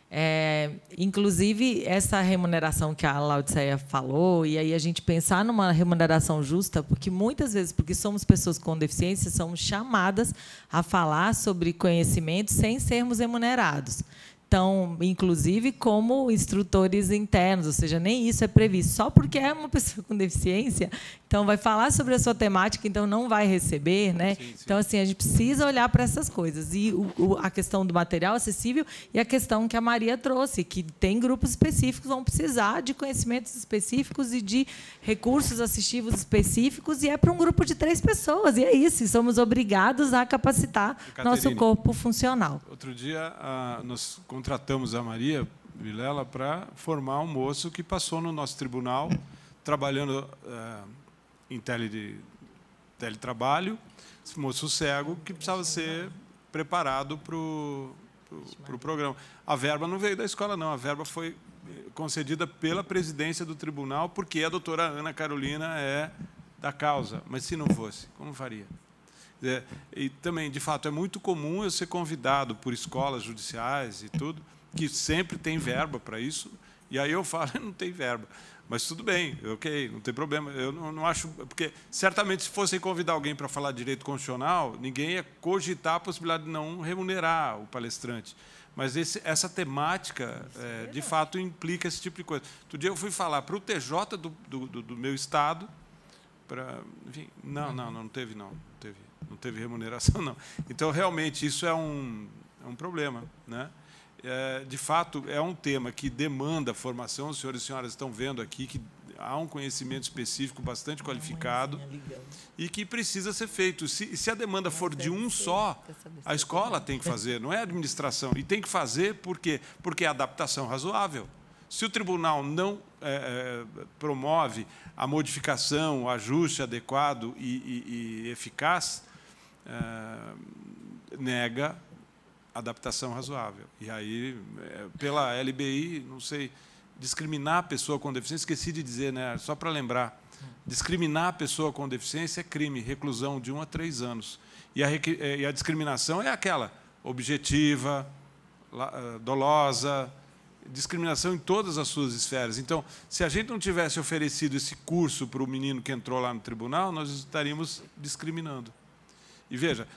Speaker 2: É, inclusive, essa remuneração que a Laudiceia falou, e aí a gente pensar numa remuneração justa, porque muitas vezes, porque somos pessoas com deficiência, somos chamadas a falar sobre conhecimento sem sermos remunerados tão inclusive, como instrutores internos, ou seja, nem isso é previsto. Só porque é uma pessoa com deficiência, então vai falar sobre a sua temática, então não vai receber, né? Sim, sim. Então, assim, a gente precisa olhar para essas coisas. E o, o, a questão do material acessível e a questão que a Maria trouxe, que tem grupos específicos, vão precisar de conhecimentos específicos e de recursos assistivos específicos, e é para um grupo de três pessoas, e é isso, e somos obrigados a capacitar nosso corpo funcional.
Speaker 1: Outro dia, ah, nós contratamos a Maria Vilela para formar um moço que passou no nosso tribunal, trabalhando eh, em tele de, teletrabalho, esse moço cego que precisava ser preparado para o programa. A verba não veio da escola, não. A verba foi eh, concedida pela presidência do tribunal, porque a doutora Ana Carolina é da causa. Mas se não fosse, como faria? É, e também, de fato, é muito comum eu ser convidado por escolas judiciais e tudo, que sempre tem verba para isso, e aí eu falo, não tem verba. Mas tudo bem, ok, não tem problema. Eu não, não acho. Porque, certamente, se fossem convidar alguém para falar direito constitucional, ninguém ia cogitar a possibilidade de não remunerar o palestrante. Mas esse, essa temática, é, de fato, implica esse tipo de coisa. Outro dia eu fui falar para o TJ do, do, do meu Estado. Pra, enfim, não, não, não, não teve, não. não teve não teve remuneração, não. Então, realmente, isso é um, é um problema. Né? É, de fato, é um tema que demanda formação, os senhores e senhoras estão vendo aqui que há um conhecimento específico bastante qualificado é e que precisa ser feito. Se, se a demanda for de um só, a é escola tem que fazer, não é a administração. E tem que fazer por quê? Porque é adaptação razoável. Se o tribunal não é, é, promove a modificação, o ajuste adequado e, e, e eficaz, é, nega adaptação razoável. E aí, eh, pela LBI, não sei, discriminar a pessoa com deficiência, esqueci de dizer, né, só para lembrar, discriminar a pessoa com deficiência é crime, reclusão de um a três anos. E a, eh, e a discriminação é aquela, objetiva, dolosa, discriminação em todas as suas esferas. Então, se a gente não tivesse oferecido esse curso para o menino que entrou lá no tribunal, nós estaríamos discriminando. E veja,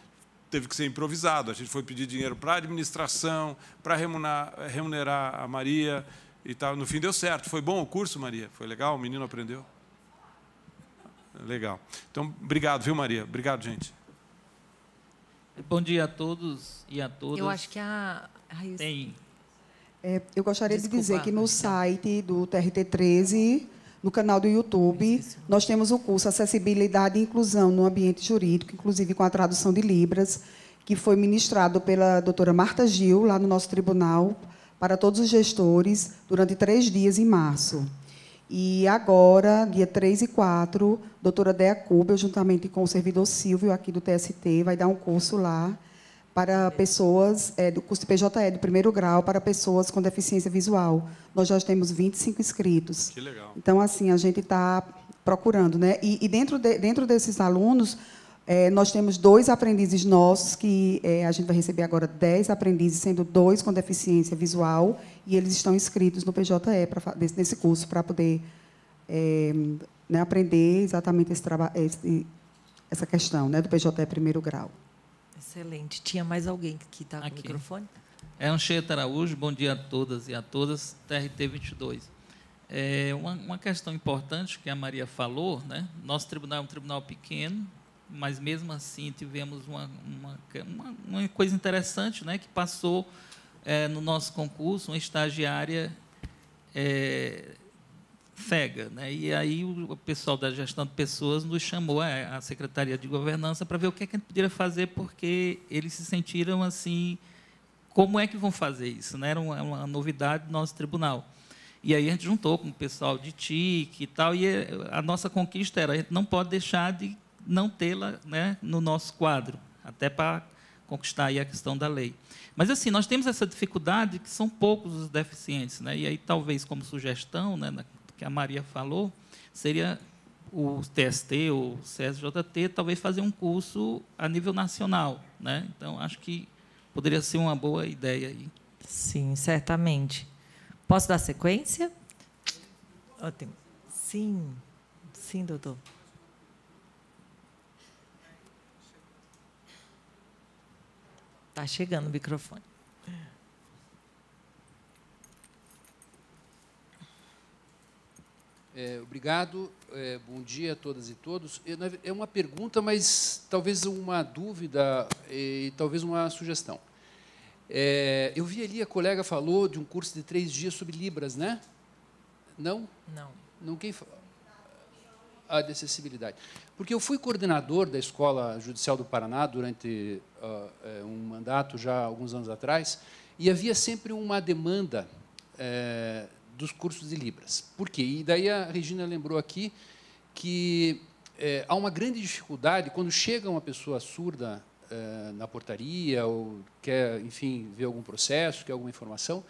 Speaker 1: teve que ser improvisado. A gente foi pedir dinheiro para a administração, para remunerar, remunerar a Maria e tal. No fim deu certo. Foi bom o curso, Maria? Foi legal? O menino aprendeu? Legal. Então, obrigado, viu, Maria? Obrigado, gente. Bom dia a todos e a todas. Eu acho
Speaker 7: que a. Tem.
Speaker 5: É, eu gostaria Desculpa. de dizer que no site do TRT 13 no canal do YouTube. Nós temos o curso Acessibilidade e Inclusão no Ambiente Jurídico, inclusive com a tradução de Libras, que foi ministrado pela doutora Marta Gil, lá no nosso tribunal, para todos os gestores, durante três dias em março. E agora, dia 3 e 4, doutora Dea Cuba, juntamente com o servidor Silvio, aqui do TST, vai dar um curso lá para pessoas é, do curso de PJE do primeiro grau para pessoas com deficiência visual. Nós já temos 25 inscritos. Que legal. Então, assim, a gente está procurando, né? E, e dentro, de, dentro desses alunos, é, nós temos dois aprendizes nossos, que é, a gente vai receber agora 10 aprendizes, sendo dois com deficiência visual, e eles estão inscritos no PJE pra, nesse curso para poder é, né, aprender exatamente esse, esse, essa questão né, do PJE primeiro
Speaker 2: grau. Excelente. Tinha mais alguém que está com o microfone?
Speaker 7: É Anchieta Araújo, bom dia a todas e a todas, TRT 22. É uma, uma, questão importante que a Maria falou, né? nosso tribunal é um tribunal pequeno, mas mesmo assim tivemos uma, uma, uma coisa interessante, né? que passou é, no nosso concurso uma estagiária é, FEGA. Né? E aí o pessoal da gestão de pessoas nos chamou à é, Secretaria de Governança para ver o que, é que a gente poderia fazer, porque eles se sentiram assim, como é que vão fazer isso? Né? Era uma, uma novidade do nosso tribunal. E aí a gente juntou com o pessoal de TIC e tal, e eh, a nossa conquista era, a gente não pode deixar de não tê-la né, no nosso quadro, até para conquistar aí a questão da lei. Mas, assim, nós temos essa dificuldade que são poucos os deficientes, né? e aí talvez como sugestão, né, que a Maria falou, seria o TST ou CSJT talvez fazer um curso a nível nacional, né? Então acho que poderia ser uma boa ideia aí.
Speaker 2: Sim, certamente. Posso dar sequência? Ótimo. Sim, sim, doutor. Tá chegando o microfone.
Speaker 11: É, obrigado, é, bom dia a todas e todos. É, é uma pergunta, mas talvez uma dúvida e talvez uma sugestão. É, eu vi ali, a colega falou de um curso de três dias sobre Libras, né? Não? Não. Não quem A de acessibilidade. Porque eu fui coordenador da Escola Judicial do Paraná durante uh, um mandato já alguns anos atrás, e havia sempre uma demanda é, dos cursos de Libras. Por quê? E daí a Regina lembrou aqui que é, há uma grande dificuldade quando chega uma pessoa surda é, na portaria ou quer, enfim, ver algum processo, quer alguma informação,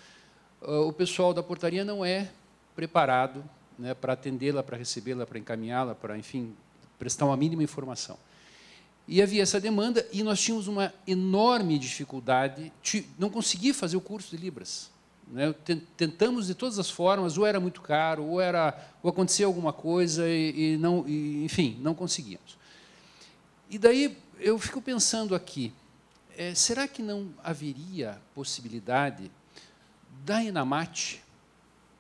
Speaker 11: é, o pessoal da portaria não é preparado né, para atendê-la, para recebê-la, para encaminhá-la, para, enfim, prestar uma mínima informação. E havia essa demanda e nós tínhamos uma enorme dificuldade, não conseguir fazer o curso de Libras. Né? Tentamos de todas as formas, ou era muito caro, ou, era, ou acontecia alguma coisa, e, e não, e, enfim, não conseguíamos. E daí eu fico pensando aqui, é, será que não haveria possibilidade da Inamate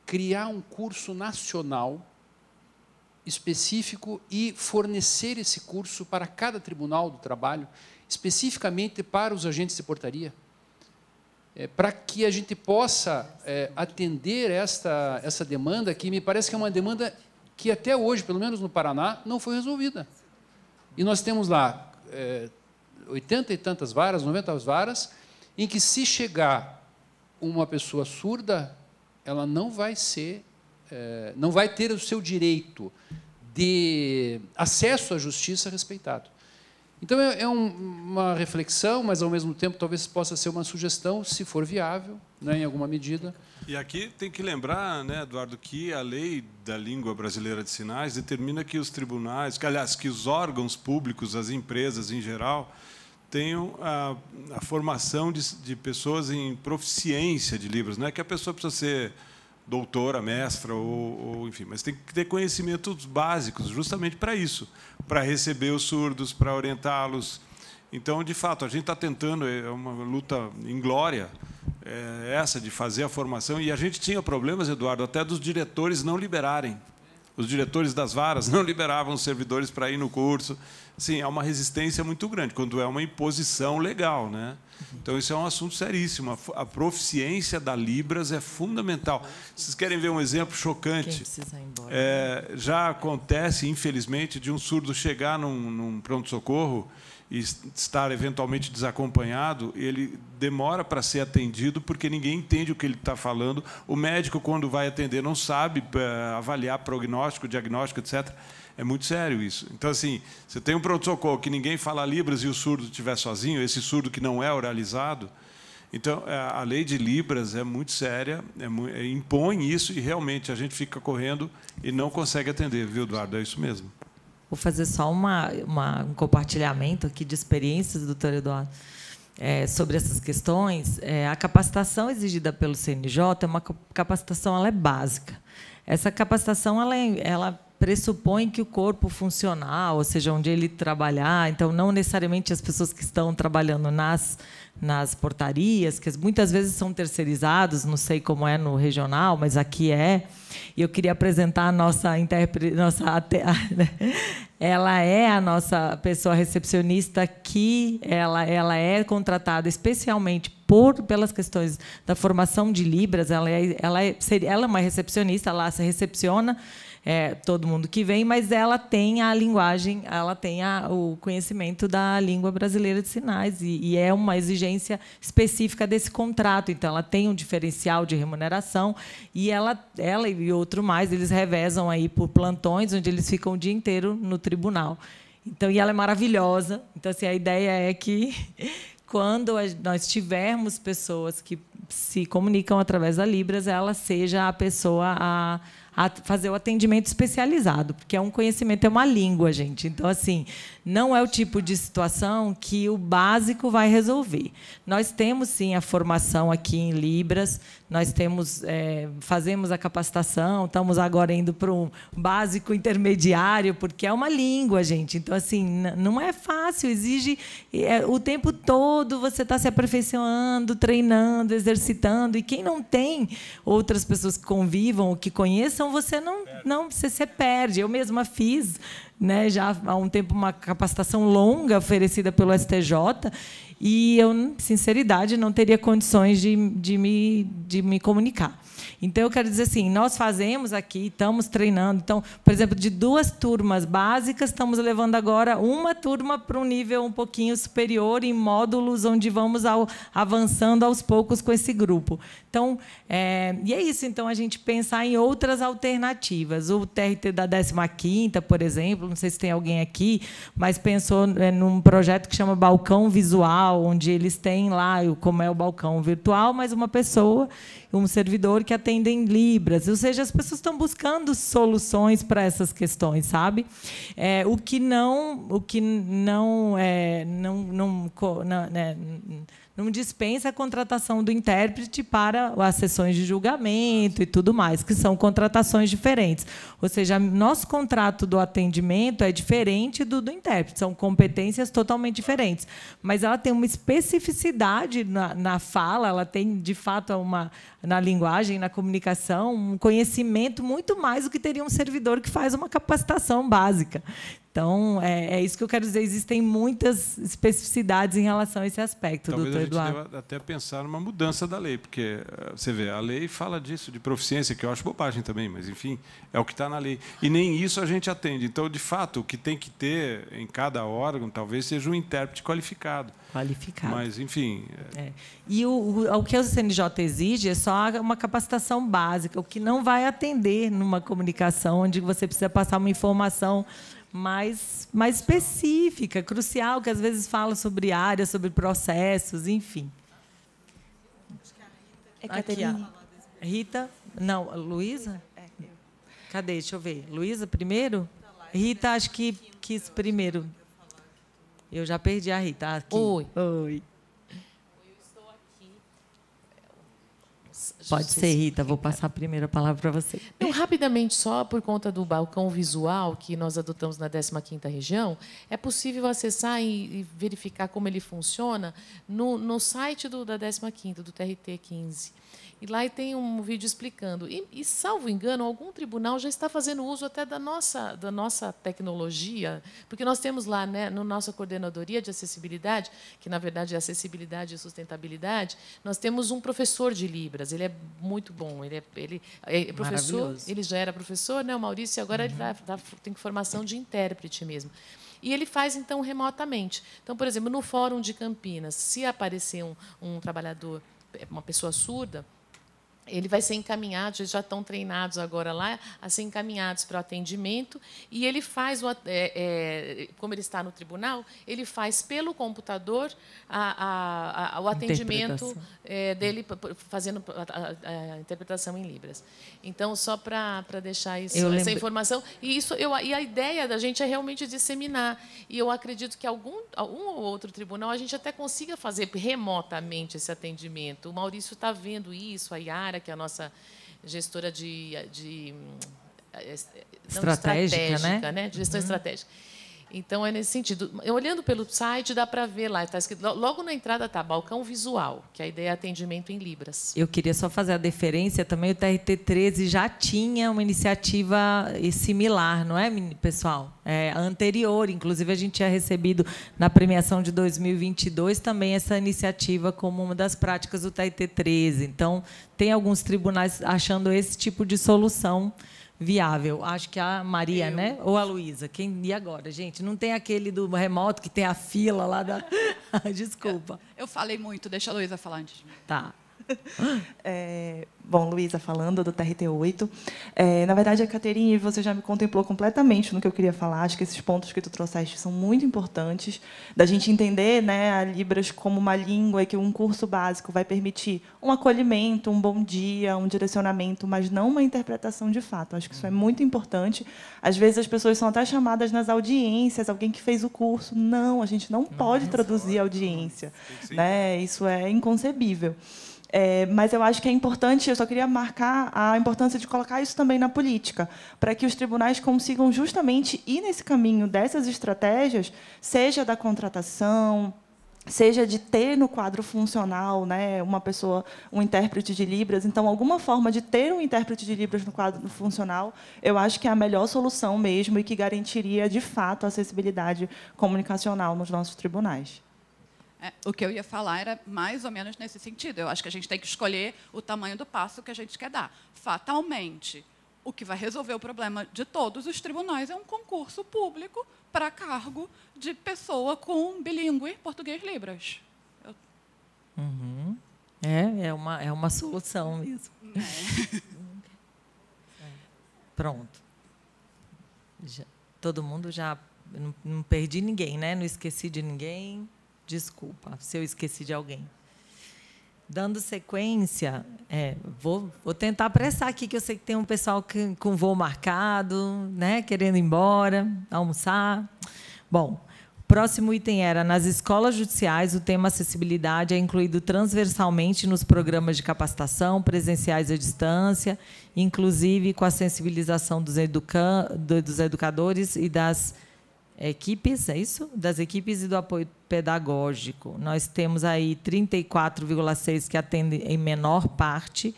Speaker 11: criar um curso nacional específico e fornecer esse curso para cada tribunal do trabalho, especificamente para os agentes de portaria? é, para que a gente possa é, atender esta, essa demanda, que me parece que é uma demanda que até hoje, pelo menos no Paraná, não foi resolvida. E nós temos lá é, 80 e tantas varas, 90 varas, em que se chegar uma pessoa surda, ela não vai ser, é, não vai ter o seu direito de acesso à justiça respeitado. Então, é, é um, uma reflexão, mas, ao mesmo tempo, talvez possa ser uma sugestão, se for viável, né, em alguma medida.
Speaker 1: E aqui tem que lembrar, né, Eduardo, que a lei da língua brasileira de sinais determina que os tribunais, que, aliás, que os órgãos públicos, as empresas em geral, tenham a, a formação de, de, pessoas em proficiência de livros. Não é que a pessoa precisa ser doutora, mestra, ou, ou, enfim, mas tem que ter conhecimentos básicos justamente para isso, para receber os surdos, para orientá-los. Então, de fato, a gente está tentando, é uma luta inglória é, essa de fazer a formação, e a gente tinha problemas, Eduardo, até dos diretores não liberarem. Os diretores das varas não liberavam os servidores para ir no curso sim há uma resistência muito grande, quando é uma imposição legal. Né? Então, isso é um assunto seríssimo. A proficiência da Libras é fundamental. Vocês querem ver um exemplo chocante? É, né? já acontece, infelizmente, de um surdo chegar num, num pronto-socorro e estar eventualmente desacompanhado, ele demora para ser atendido porque ninguém entende o que ele está falando. O médico, quando vai atender, não sabe eh, avaliar prognóstico, diagnóstico, etc. É muito sério isso. Então, assim, você tem um protocolo que ninguém fala Libras e o surdo estiver sozinho, esse surdo que não é oralizado. Então, é, a lei de Libras é muito séria, é é, impõe isso e realmente a gente fica correndo e não consegue atender, viu, Eduardo? É isso mesmo.
Speaker 2: Vou fazer só uma, uma um compartilhamento aqui de experiências, doutor Eduardo. É, sobre essas questões, é, a capacitação exigida pelo CNJ é uma capacitação ela é básica. Essa capacitação ela, é, ela pressupõe que o corpo funcional, ou seja, onde ele trabalhar, então não necessariamente as pessoas que estão trabalhando nas nas portarias, que muitas vezes são terceirizados, não sei como é no regional, mas aqui é. E eu queria apresentar a nossa intérprete, nossa ela é a nossa pessoa recepcionista que ela ela é contratada especialmente por pelas questões da formação de libras, ela é, ela é, ela é uma recepcionista, ela se recepciona é, todo mundo que vem, mas ela tem a linguagem, ela tem a, o conhecimento da língua brasileira de sinais e, e, é uma exigência específica desse contrato. Então, ela tem um diferencial de remuneração e ela, ela e outro mais, eles revezam aí por plantões, onde eles ficam o dia inteiro no tribunal. Então, e ela é maravilhosa. Então, assim, a ideia é que quando nós tivermos pessoas que se comunicam através da Libras, ela seja a pessoa a a fazer o atendimento especializado, porque é um conhecimento, é uma língua, gente. Então, assim, não é o tipo de situação que o básico vai resolver. Nós temos, sim, a formação aqui em Libras, nós temos, é, fazemos a capacitação, estamos agora indo para um básico intermediário, porque é uma língua, gente. Então, assim, não é fácil, exige é, o tempo todo você está se aperfeiçoando, treinando, exercitando. E quem não tem outras pessoas que convivam ou que conheçam, você não, não você se perde. Eu mesma fiz né, já há um tempo uma capacitação longa oferecida pelo STJ e eu, sinceridade, não teria condições de, de, me, de me comunicar. Então, eu quero dizer assim, nós fazemos aqui, estamos treinando. Então, por exemplo, de duas turmas básicas, estamos levando agora uma turma para um nível um pouquinho superior, em módulos onde vamos ao, avançando aos poucos com esse grupo. Então, é, e é isso. Então, a gente pensar em outras alternativas. O TRT da 15ª, por exemplo, não sei se tem alguém aqui, mas pensou é, num projeto que chama Balcão Visual, onde eles têm lá como é o balcão virtual, mas uma pessoa, um servidor que atende entenda em libras. Ou seja, as pessoas estão buscando soluções para essas questões, sabe? É, o que não, o que não, é, não, não, não, não, né, não dispensa a contratação do intérprete para as sessões de julgamento e tudo mais, que são contratações diferentes. Ou seja, nosso contrato do atendimento é diferente do do intérprete, são competências totalmente diferentes. Mas ela tem uma especificidade na, na fala, ela tem, de fato, uma, na linguagem, na comunicação, um conhecimento muito mais do que teria um servidor que faz uma capacitação básica. Então, é, é, isso que eu quero dizer. Existem muitas especificidades em relação a esse aspecto, Talvez doutor Eduardo.
Speaker 1: Talvez até pensar numa mudança da lei, porque eh, você vê, a lei fala disso, de proficiência, que eu acho bobagem também, mas, enfim, é o que está na lei. E nem isso a gente atende. Então, de fato, o que tem que ter em cada órgão talvez seja um intérprete qualificado. Qualificado. Mas, enfim... É...
Speaker 2: É. E o, o, o que o CNJ exige é só uma capacitação básica, o que não vai atender numa comunicação onde você precisa passar uma informação mais, mais específica, crucial, que às vezes fala sobre áreas, sobre processos, enfim. É Catarina. Rita? Não, Luísa? É, é. Cadê? Deixa eu ver. Luísa primeiro? Rita, acho que quis primeiro. Eu já perdi a
Speaker 12: Rita. Ah, aqui. Oi. Oi.
Speaker 2: Pode ser, Rita, vou passar a primeira palavra para você.
Speaker 12: Então, rapidamente, só por conta do balcão visual que nós adotamos na 15ª região, é possível acessar e, verificar como ele funciona no, no site do, da 15ª, do TRT 15. E lá tem um vídeo explicando. E, e, salvo engano, algum tribunal já está fazendo uso até da nossa, da nossa tecnologia, porque nós temos lá, né, no nossa coordenadoria de acessibilidade, que na verdade é acessibilidade e sustentabilidade, nós temos um professor de Libras. Ele é muito bom. Ele é, ele é professor. Ele já era professor, né, o Maurício, e agora uhum. ele tem formação de intérprete mesmo. E ele faz, então, remotamente. Então, por exemplo, no Fórum de Campinas, se aparecer um, um trabalhador, é, uma pessoa surda, ele vai ser encaminhado, eles já estão treinados agora lá, a ser encaminhados para o atendimento, e ele faz, o, é, é, como ele está no tribunal, ele faz pelo computador a, a, a, o atendimento é, dele, fazendo a, interpretação em Libras. Então, só para, para deixar isso, essa informação, e, isso, eu, e a ideia da gente é realmente disseminar, e eu acredito que algum, algum ou outro tribunal a gente até consiga fazer remotamente esse atendimento. O Maurício está vendo isso, a Yara, que é a nossa gestora de. de estratégica, hum, é, estratégica né? né? De gestão uhum. estratégica. Então, é nesse sentido. Olhando pelo site, dá para ver lá, tá escrito, logo na entrada está balcão visual, que é a ideia é atendimento em libras. Eu
Speaker 13: queria
Speaker 2: só fazer a deferência também, o TRT13 já tinha uma iniciativa eh, similar, não é, pessoal? É, anterior, inclusive a gente tinha recebido na premiação de 2022 também essa iniciativa como uma das práticas do TRT13. Então, tem alguns tribunais achando esse tipo de solução viável. Acho que a Maria, Eu. né? Ou a Luísa. Quem... E agora, gente? Não tem aquele do remoto que tem a fila lá da.
Speaker 6: Desculpa. Eu, falei muito, deixa a Luísa falar antes de mim.
Speaker 3: Tá. É, bom, Luísa falando do TRT8. É, na verdade, a Caterine, você já me contemplou completamente no que eu queria falar. Acho que esses pontos que tu trouxeste são muito importantes da gente entender né, a Libras como uma língua e que um curso básico vai permitir um acolhimento, um bom dia, um direcionamento, mas não uma interpretação de fato. Acho que isso é muito importante. Às vezes as pessoas são até chamadas nas audiências, alguém que fez o curso. Não, a gente não pode é traduzir a audiência. Né? Isso é inconcebível. É, mas eu acho que é importante, eu só queria marcar a importância de colocar isso também na política, para que os tribunais consigam justamente ir nesse caminho dessas estratégias, seja da contratação, seja de ter no quadro funcional né, uma pessoa, um intérprete de Libras. Então, alguma forma de ter um intérprete de Libras no quadro funcional, eu acho que é a melhor solução mesmo e que garantiria, de fato, a acessibilidade comunicacional nos nossos tribunais.
Speaker 6: É, o que eu ia falar era mais ou menos nesse sentido. Eu acho que a gente tem que escolher o tamanho do passo que a gente quer dar. Fatalmente, o que vai resolver o problema de todos os tribunais é um concurso público para cargo de pessoa com bilíngue português libras. Eu...
Speaker 2: Uhum. É, é uma, é uma solução mesmo. É. é. Pronto. Já, todo mundo já. Não, não perdi ninguém, né? Não esqueci de ninguém. Desculpa se eu esqueci de alguém. Dando sequência, é, vou, vou, tentar apressar aqui, que eu sei que tem um pessoal que, com voo marcado, né, querendo ir embora, almoçar. Bom, o próximo item era: nas escolas judiciais, o tema acessibilidade é incluído transversalmente nos programas de capacitação, presenciais à distância, inclusive com a sensibilização dos, educa dos educadores e das equipes, é isso? Das equipes e do apoio pedagógico. Nós temos aí 34,6 que atendem em menor parte,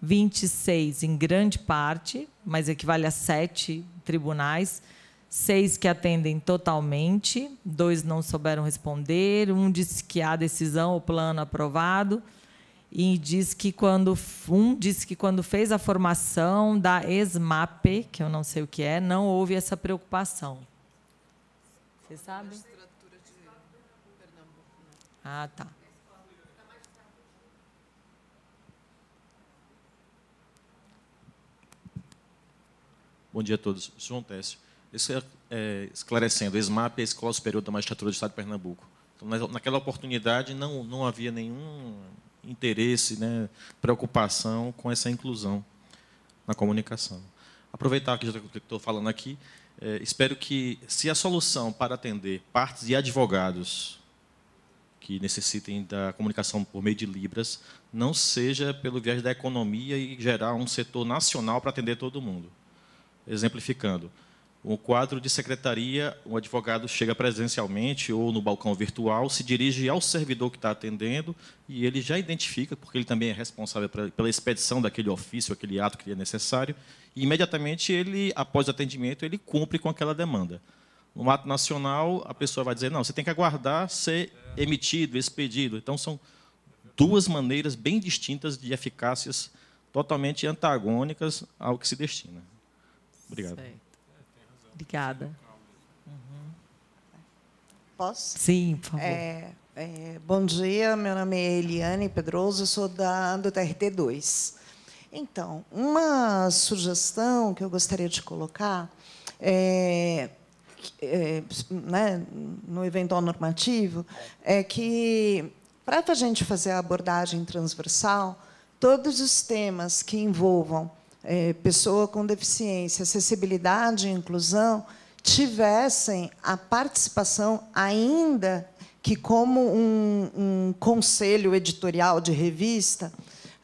Speaker 2: 26 em grande parte, mas equivale a 7 tribunais, 6 que atendem totalmente, dois não souberam responder, um disse que há decisão ou plano aprovado e diz que quando um disse que quando fez a formação da ESMAP, que eu não sei o que é, não houve essa preocupação. Você sabe?
Speaker 14: Ah, tá. Bom dia a todos. João Técio. Isso é, é, esclarecendo, a ESMAP é a Escola Superior da Magistratura do Estado de Pernambuco. Então, naquela oportunidade, não, não havia nenhum interesse, né, preocupação com essa inclusão na comunicação. Aproveitar que já tá estou falando aqui, é, espero que, se a solução para atender partes e advogados que necessitem da comunicação por meio de Libras não seja pelo viés da economia e gerar um setor nacional para atender todo mundo. Exemplificando, o quadro de secretaria, o advogado chega presencialmente ou no balcão virtual, se dirige ao servidor que está atendendo e ele já identifica, porque ele também é responsável pela expedição daquele ofício, aquele ato que é necessário, e imediatamente ele, após o atendimento, ele cumpre com aquela demanda. No ato nacional, a pessoa vai dizer: não, você tem que aguardar ser emitido, expedido. Então, são duas maneiras bem distintas de eficácias totalmente antagônicas ao que se destina. Obrigado. Sei.
Speaker 9: Obrigada. Uhum. Posso? Sim, por favor. É, é, bom dia, meu nome é Eliane Pedroso, sou da, do TRT2. Então, uma sugestão que eu gostaria de colocar é, é, né, no eventual normativo é que, para a gente fazer a abordagem transversal, todos os temas que envolvam é, pessoa com deficiência, acessibilidade e inclusão tivessem a participação ainda que como um, um conselho editorial de revista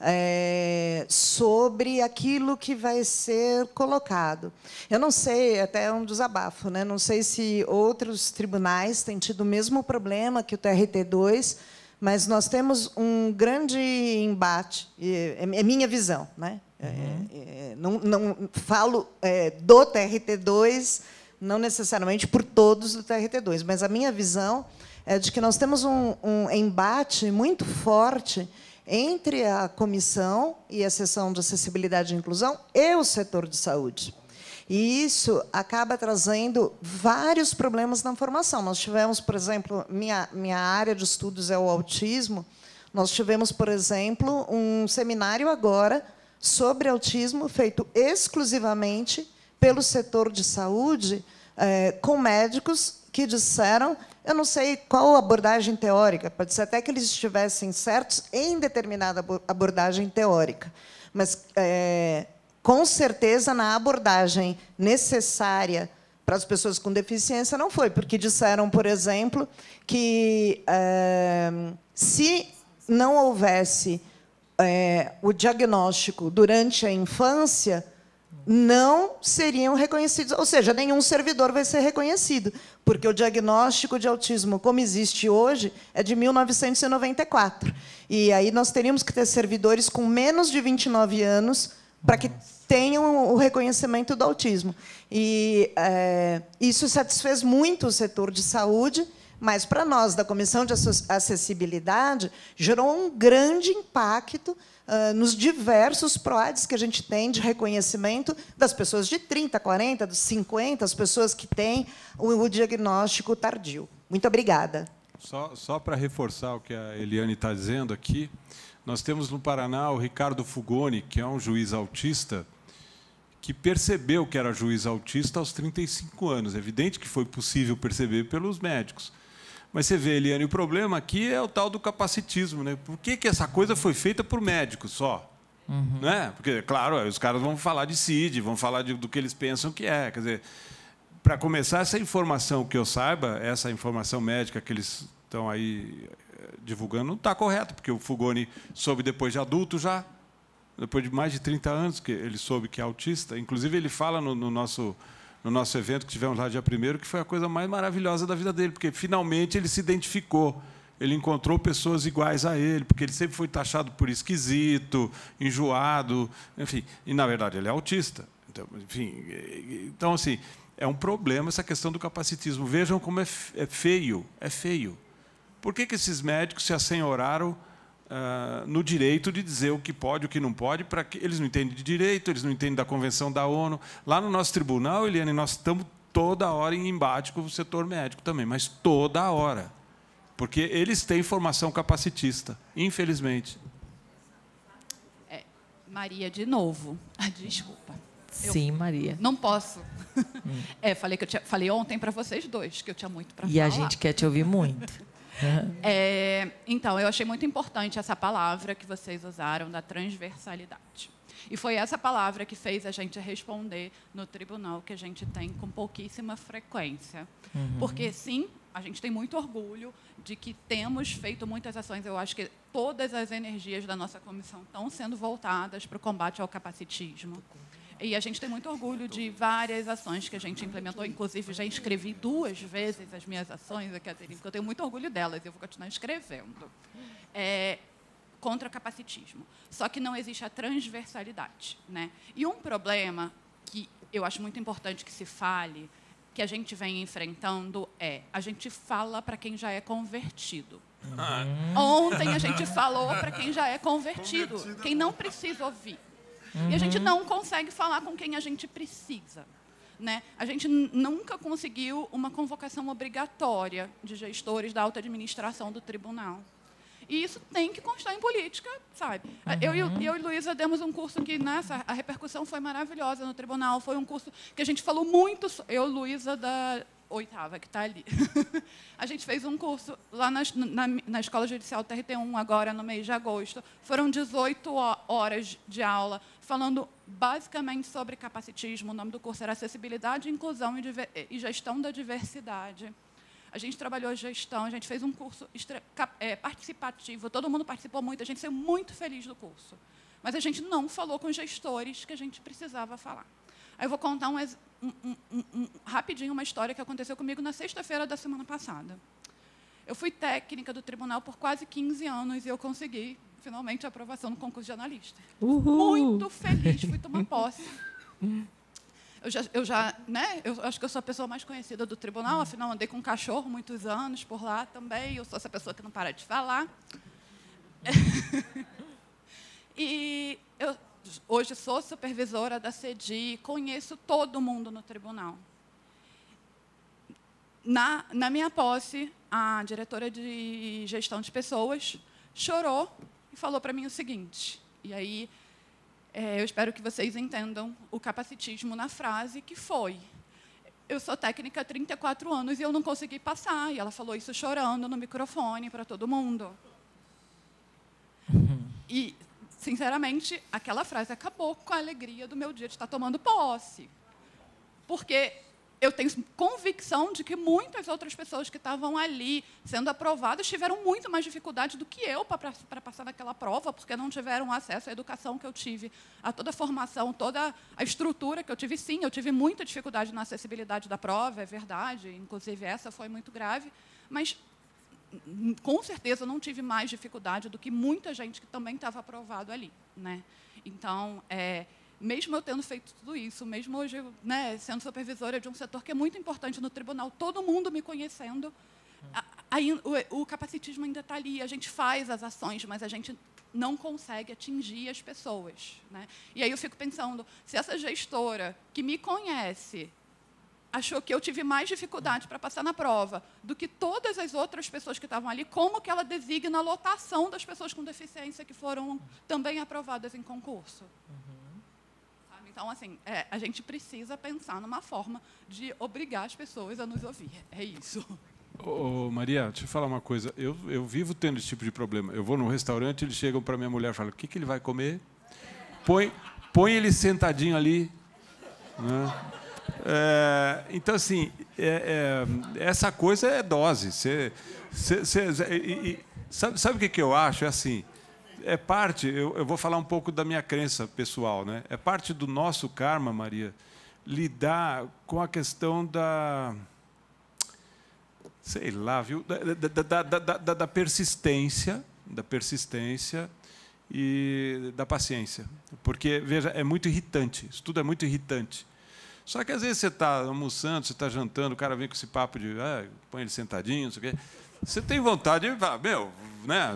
Speaker 9: é, sobre aquilo que vai ser colocado. Eu não sei, até é um desabafo, né? não sei se outros tribunais têm tido o mesmo problema que o TRT2, mas nós temos um grande embate, é, é minha visão, né? É, uhum. É, é, não, não falo é, do TRT2, não necessariamente por todos do TRT2, mas a minha visão é de que nós temos um, um embate muito forte entre a comissão e a seção de acessibilidade e inclusão e o setor de saúde. E isso acaba trazendo vários problemas na formação. Nós tivemos, por exemplo, minha, minha área de estudos é o autismo. Nós tivemos, por exemplo, um seminário agora sobre autismo feito exclusivamente pelo setor de saúde, é, com médicos que disseram, eu não sei qual abordagem teórica, pode ser até que eles estivessem certos em determinada abordagem teórica, mas é, com certeza na abordagem necessária para as pessoas com deficiência não foi, porque disseram, por exemplo, que é, se não houvesse é, o diagnóstico durante a infância não seriam reconhecidos, ou seja, nenhum servidor vai ser reconhecido, porque o diagnóstico de autismo como existe hoje é de 1994. E aí nós teríamos que ter servidores com menos de 29 anos para que tenham o reconhecimento do autismo. E é, isso satisfez muito o setor de saúde, mas para nós, da Comissão de Acessibilidade, gerou um grande impacto nos diversos PROADs que a gente tem de reconhecimento das pessoas de 30, 40, 50, as pessoas que têm o, diagnóstico tardio. Muito obrigada.
Speaker 1: Só, só para reforçar o que a Eliane está dizendo aqui, nós temos no Paraná o Ricardo Fugoni, que é um juiz autista, que percebeu que era juiz autista aos 35 anos. É evidente que foi possível perceber pelos médicos mas você vê, Eliane, o problema aqui é o tal do capacitismo. Né? Por que, que essa coisa foi feita por médicos só? Uhum. Né? Porque, claro, os caras vão falar de CID, vão falar de, do que eles pensam que é. Quer dizer, para começar, essa informação que eu saiba, essa informação médica que eles estão aí eh, divulgando, não está correta, porque o Fugoni soube depois de adulto já, depois de mais de 30 anos que ele soube que é autista. Inclusive, ele fala no, no nosso no nosso evento que tivemos lá dia primeiro, que foi a coisa mais maravilhosa da vida dele, porque finalmente ele se identificou. Ele encontrou pessoas iguais a ele, porque ele sempre foi taxado por esquisito, enjoado, enfim. E, na verdade, ele é autista. Então, enfim, então assim, é um problema essa questão do capacitismo. Vejam como é, é feio, é feio. Por que, que esses médicos se assenhoraram ah, no direito de dizer o que pode, o que não pode, para que eles não entendem de direito, eles não entendem da Convenção da ONU. Lá no nosso tribunal, Eliane, nós estamos toda hora em embate com o setor médico também, mas toda hora. Porque eles têm formação capacitista, infelizmente.
Speaker 6: É, Maria, de novo. Ah, desculpa. Eu Sim, Maria. Não posso. Hum. É, falei que eu tinha, falei ontem para vocês dois que eu tinha muito para falar. E a gente
Speaker 2: quer te ouvir muito.
Speaker 6: É, então, eu achei muito importante essa palavra que vocês usaram da transversalidade. E foi essa palavra que fez a gente responder no tribunal que a gente tem com pouquíssima frequência. Uhum. Porque, sim, a gente tem muito orgulho de que temos feito muitas ações. Eu acho que todas as energias da nossa comissão estão sendo voltadas para o combate ao capacitismo. E a gente tem muito orgulho de várias ações que a gente implementou. Inclusive, já escrevi duas vezes as minhas ações aqui, Adelino, porque eu tenho muito orgulho delas e eu vou continuar escrevendo. É, contra capacitismo. Só que não existe a transversalidade. Né? E um problema que eu acho muito importante que se fale, que a gente vem enfrentando, é a gente fala para quem já é convertido. Ah. Ontem a gente falou para quem já é convertido, quem não precisa ouvir. Uhum. E a gente uhum. não consegue falar com quem a gente precisa. Né? A gente nunca conseguiu uma convocação obrigatória de gestores da alta administração do tribunal. E isso tem que constar em política, sabe? Uhum. Eu, eu, eu e Luísa demos um curso que, nessa, a repercussão foi maravilhosa no tribunal. Foi um curso que a gente falou muito, eu, Luísa, da oitava, que está ali. a gente fez um curso lá na, na, na, Escola Judicial TRT1, agora no mês de agosto. Foram 18 horas de aula, falando basicamente sobre capacitismo. O nome do curso era Acessibilidade, Inclusão e, Diver e Gestão da Diversidade. A gente trabalhou a gestão, a gente fez um curso é, participativo, todo mundo participou muito, a gente saiu muito feliz do curso. Mas a gente não falou com os gestores que a gente precisava falar. Aí eu vou contar um, um, um, rapidinho uma história que aconteceu comigo na sexta-feira da semana passada. Eu fui técnica do tribunal por quase 15 anos e eu consegui, finalmente, a aprovação no concurso de analista. Uhul. Muito feliz, fui tomar posse. Eu já, eu já, né? Eu acho que eu sou a pessoa mais conhecida do tribunal, afinal andei com um cachorro muitos anos por lá também. Eu sou essa pessoa que não para de falar. e eu, hoje sou supervisora da CDI, conheço todo mundo no tribunal. Na, na minha posse, a diretora de gestão de pessoas chorou e falou para mim o seguinte, e aí é, eu espero que vocês entendam o capacitismo na frase, que foi, eu sou técnica há 34 anos e eu não consegui passar. E ela falou isso chorando no microfone para todo mundo. Uhum. E Sinceramente, aquela frase acabou com a alegria do meu dia de estar tomando posse. Porque eu tenho convicção de que muitas outras pessoas que estavam ali sendo aprovadas tiveram muito mais dificuldade do que eu para passar naquela prova, porque não tiveram acesso à educação que eu tive, a toda a formação, toda a estrutura que eu tive. Sim, eu tive muita dificuldade na acessibilidade da prova, é verdade, inclusive essa foi muito grave, mas com certeza, não tive mais dificuldade do que muita gente que também estava aprovado ali. Né? Então, é, mesmo eu tendo feito tudo isso, mesmo hoje né, sendo supervisora de um setor que é muito importante no tribunal, todo mundo me conhecendo, a, a, o, o capacitismo ainda está ali. A gente faz as ações, mas a gente não consegue atingir as pessoas. Né? E aí eu fico pensando, se essa gestora que me conhece achou que eu tive mais dificuldade para passar na prova do que todas as outras pessoas que estavam ali, como que ela designa a lotação das pessoas com deficiência que foram também aprovadas em concurso? Uhum. Então, assim, é, a gente precisa pensar numa forma de obrigar as pessoas a nos ouvir. É isso. Ô,
Speaker 1: Maria, deixa eu falar uma coisa. Eu, eu vivo tendo esse tipo de problema. Eu vou num restaurante, eles chegam para minha mulher e falam: o que, que ele vai comer? Põe, põe ele sentadinho ali. Né? É, então, assim, é, é, essa coisa é dose. Cê, cê, cê, e, e, sabe, sabe o que, que eu acho? É assim, é parte, eu, eu, vou falar um pouco da minha crença pessoal, né? É parte do nosso karma, Maria, lidar com a questão da. Sei lá, viu? Da, da, da, da persistência, da persistência e da paciência. Porque, veja, é muito irritante, isso tudo é muito irritante. Só que às vezes você está almoçando, você está jantando, o cara vem com esse papo de ah, põe ele sentadinho, não sei o quê. Você tem vontade de falar, meu, né?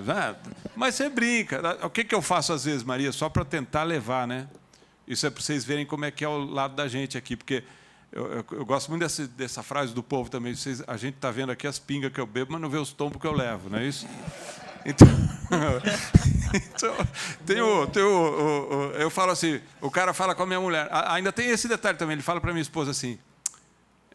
Speaker 1: Mas você brinca. Ah, o que, que eu faço às vezes, Maria? Só para tentar levar, né? Isso é para vocês verem como é que é o lado da gente aqui, porque eu, eu, eu gosto muito dessa, dessa frase do povo também. Vocês, a gente está vendo aqui as pingas que eu bebo, mas não vê os tombos que eu levo, não é isso? Então, então tem o, tem o, o, o, eu falo assim, o cara fala com a minha mulher. ainda tem esse detalhe também. Ele fala para minha esposa assim: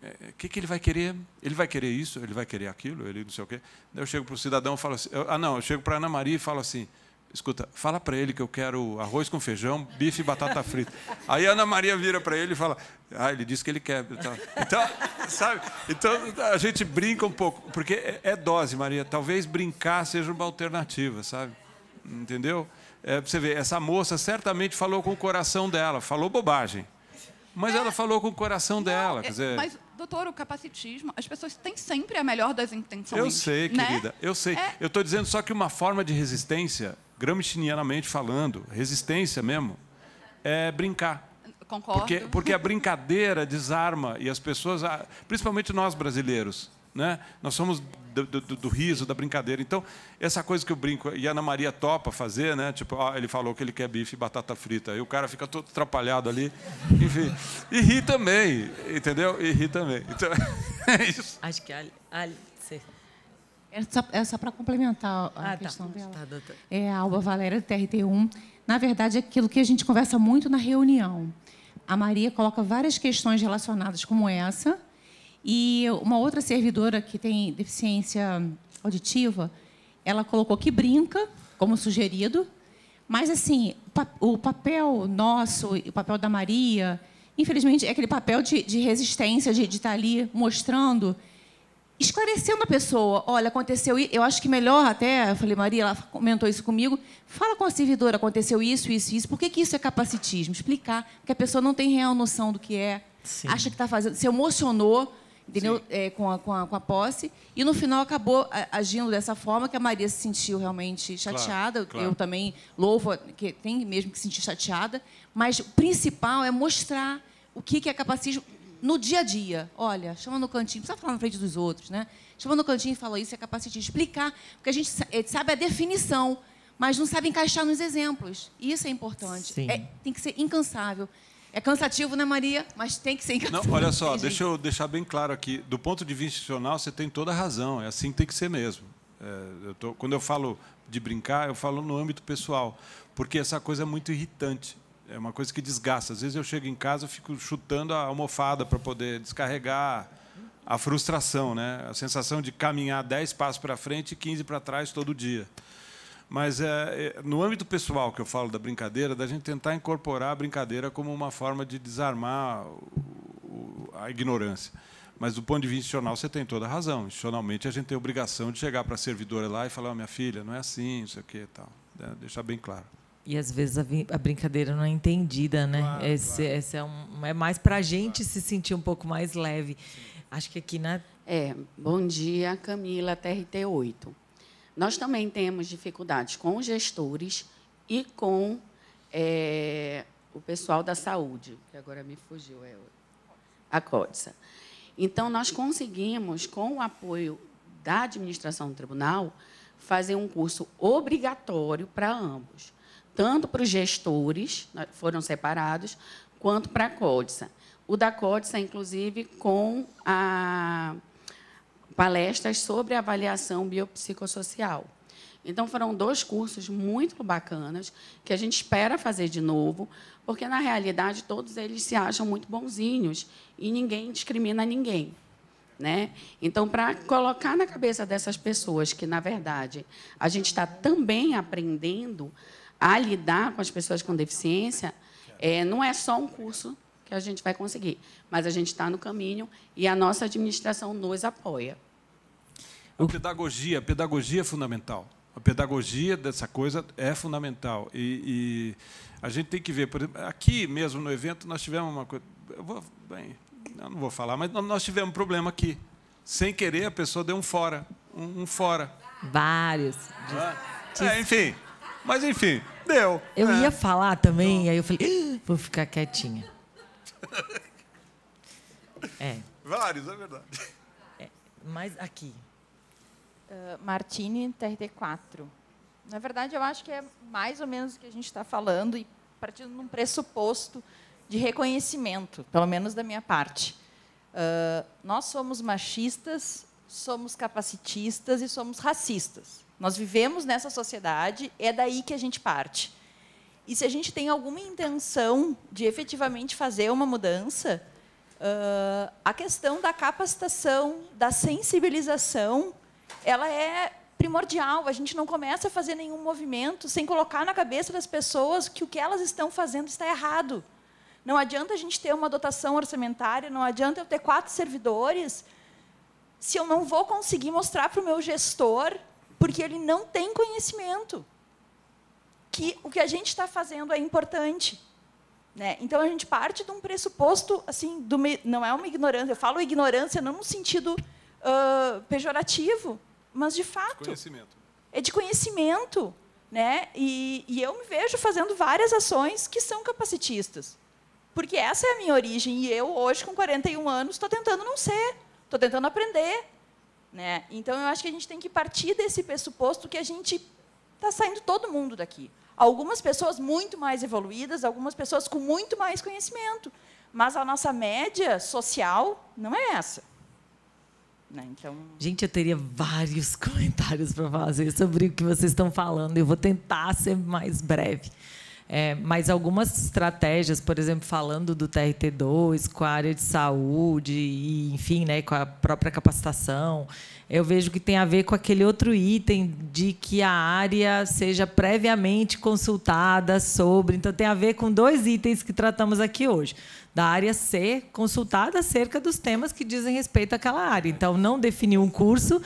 Speaker 1: o é, que, que ele vai querer? Ele vai querer isso? Ele vai querer aquilo? Ele não sei o quê. Daí eu chego para o cidadão e falo assim: eu, ah, não, eu chego para Ana Maria e falo assim: escuta, fala para ele que eu quero arroz com feijão, bife e batata frita. Aí a Ana Maria vira para ele e fala, ah, ele disse que ele quer. Então, então sabe? Então a gente brinca um pouco, porque é, é dose, Maria. Talvez brincar seja uma alternativa, sabe? Entendeu? É, você vê, essa moça certamente falou com o coração dela, falou bobagem. Mas é. ela falou com o coração Não, dela. É, quer dizer... Mas,
Speaker 6: doutor, o capacitismo, as pessoas têm sempre a melhor das intenções. Eu sei, né? querida, eu
Speaker 1: sei. É... Eu estou dizendo só que uma forma de resistência gramscinianamente falando, resistência mesmo, é brincar.
Speaker 6: Concordo. Porque, porque a
Speaker 1: brincadeira desarma e as pessoas, ah, principalmente nós brasileiros, né? Nós somos do, do, do, riso, da brincadeira. Então, essa coisa que eu brinco, e a Ana Maria topa fazer, né? Tipo, ó, ele falou que ele quer bife e batata frita, e o cara fica todo atrapalhado ali. Enfim, e ri também, entendeu? E ri também. Então,
Speaker 15: é isso. Acho que a, a é só, é só para complementar a ah, tá. questão tá. dela. Tá, é a Alba Valéria, do TRT1. Na verdade, é aquilo que a gente conversa muito na reunião. A Maria coloca várias questões relacionadas como essa. E uma outra servidora que tem deficiência auditiva, ela colocou que brinca, como sugerido. Mas, assim, o papel nosso e o papel da Maria, infelizmente, é aquele papel de, de resistência, de, de estar tá ali mostrando esclarecendo a pessoa. Olha, aconteceu isso. Eu acho que melhor até, eu falei, Maria, ela comentou isso comigo. Fala com a servidora, aconteceu isso, isso, isso. Por que, que isso é capacitismo? Explicar, porque a pessoa não tem real noção do que é. Sim. Acha que está fazendo. Se emocionou entendeu? É, com, a, com, a, com a posse. E no final acabou agindo dessa forma que a Maria se sentiu realmente chateada. Claro, claro. Eu também louvo, que tem mesmo que se sentir chateada. Mas o principal é mostrar o que é capacitismo, no dia a dia. Olha, chama no cantinho, não precisa falar na frente dos outros, né? Chama no cantinho e fala isso, é capaz de explicar, porque a gente sabe a definição, mas não sabe encaixar nos exemplos. E isso é importante. É, tem que ser incansável. É cansativo, né, Maria? Mas tem que ser incansável. Não, olha só, deixa
Speaker 1: eu deixar bem claro aqui. Do ponto de vista institucional, você tem toda a razão. É assim que tem que ser mesmo. É, eu tô, quando eu falo de brincar, eu falo no âmbito pessoal, porque essa coisa é muito irritante é uma coisa que desgasta. Às vezes eu chego em casa, eu fico chutando a almofada para poder descarregar a frustração, né? A sensação de caminhar 10 passos para frente e 15 para trás todo dia. Mas é, é, no âmbito pessoal que eu falo da brincadeira, da gente tentar incorporar a brincadeira como uma forma de desarmar o, a ignorância. Mas do ponto de vista institucional, você tem toda a razão. Institucionalmente, a gente tem a obrigação de chegar para a servidora lá e falar: oh, minha filha, não é assim, não sei o quê. Tal. É, deixar bem claro.
Speaker 2: E às vezes a, a, brincadeira não é entendida, né? Claro, esse, claro. esse é, um, é mais para a gente claro. se sentir um pouco mais leve.
Speaker 16: Acho que aqui na. É, bom dia, Camila, TRT8. Nós também temos dificuldades com os gestores e com é, o pessoal da saúde, que agora me fugiu, é a Códice. Então, nós conseguimos, com o apoio da administração do tribunal, fazer um curso obrigatório para ambos tanto para os gestores, né, foram separados, quanto para a CODSA. O da CODSA, inclusive, com a palestras sobre avaliação biopsicossocial. Então, foram dois cursos muito bacanas, que a gente espera fazer de novo, porque, na realidade, todos eles se acham muito bonzinhos e ninguém discrimina ninguém. Né? Então, para colocar na cabeça dessas pessoas que, na verdade, a gente está também aprendendo a lidar com as pessoas com deficiência, é, não é só um curso que a gente vai conseguir, mas a gente está no caminho e a nossa administração nos apoia.
Speaker 1: A pedagogia, a pedagogia é fundamental. A pedagogia dessa coisa é fundamental. E, e a gente tem que ver, por exemplo, aqui mesmo no evento nós tivemos uma coisa. Eu vou, bem, eu não vou falar, mas nós tivemos um problema aqui. Sem querer, a pessoa deu um fora. Um, um fora. Vários. Ah, é, enfim. Mas, enfim, Deu.
Speaker 2: Eu é. ia falar também, Não. aí eu falei, vou ficar quietinha.
Speaker 1: é. Vários, é verdade.
Speaker 4: É, mas aqui. Uh, Martini, TRT4. Na verdade, eu acho que é mais ou menos o que a gente está falando e partindo de um pressuposto de reconhecimento, pelo menos da minha parte. Uh, nós somos machistas, somos capacitistas e somos racistas. Nós vivemos nessa sociedade, é daí que a gente parte. E se a gente tem alguma intenção de efetivamente fazer uma mudança, uh, a questão da capacitação, da sensibilização, ela é primordial. A gente não começa a fazer nenhum movimento sem colocar na cabeça das pessoas que o que elas estão fazendo está errado. Não adianta a gente ter uma dotação orçamentária, não adianta eu ter quatro servidores, se eu não vou conseguir mostrar para o meu gestor porque ele não tem conhecimento que o que a gente está fazendo é importante. Né? Então a gente parte de um pressuposto assim, do, não é uma ignorância. Eu falo ignorância não no sentido uh, pejorativo, mas de fato. De conhecimento. É de conhecimento, né? E, e, eu me vejo fazendo várias ações que são capacitistas, porque essa é a minha origem e eu hoje com 41 anos estou tentando não ser, estou tentando aprender, né? Então, eu acho que a gente tem que partir desse pressuposto que a gente está saindo todo mundo daqui. Algumas pessoas muito mais evoluídas, algumas pessoas com muito mais conhecimento. Mas a nossa média social não é essa. Né? Então...
Speaker 2: Gente, eu teria vários comentários para fazer sobre o que vocês estão falando. Eu vou tentar ser mais breve. É, mas algumas estratégias, por exemplo, falando do TRT2, com a área de saúde, e, enfim, né, com a própria capacitação, eu vejo que tem a ver com aquele outro item de que a área seja previamente consultada sobre. Então, tem a ver com dois itens que tratamos aqui hoje. Da área ser consultada acerca dos temas que dizem respeito àquela área. Então, não definir um curso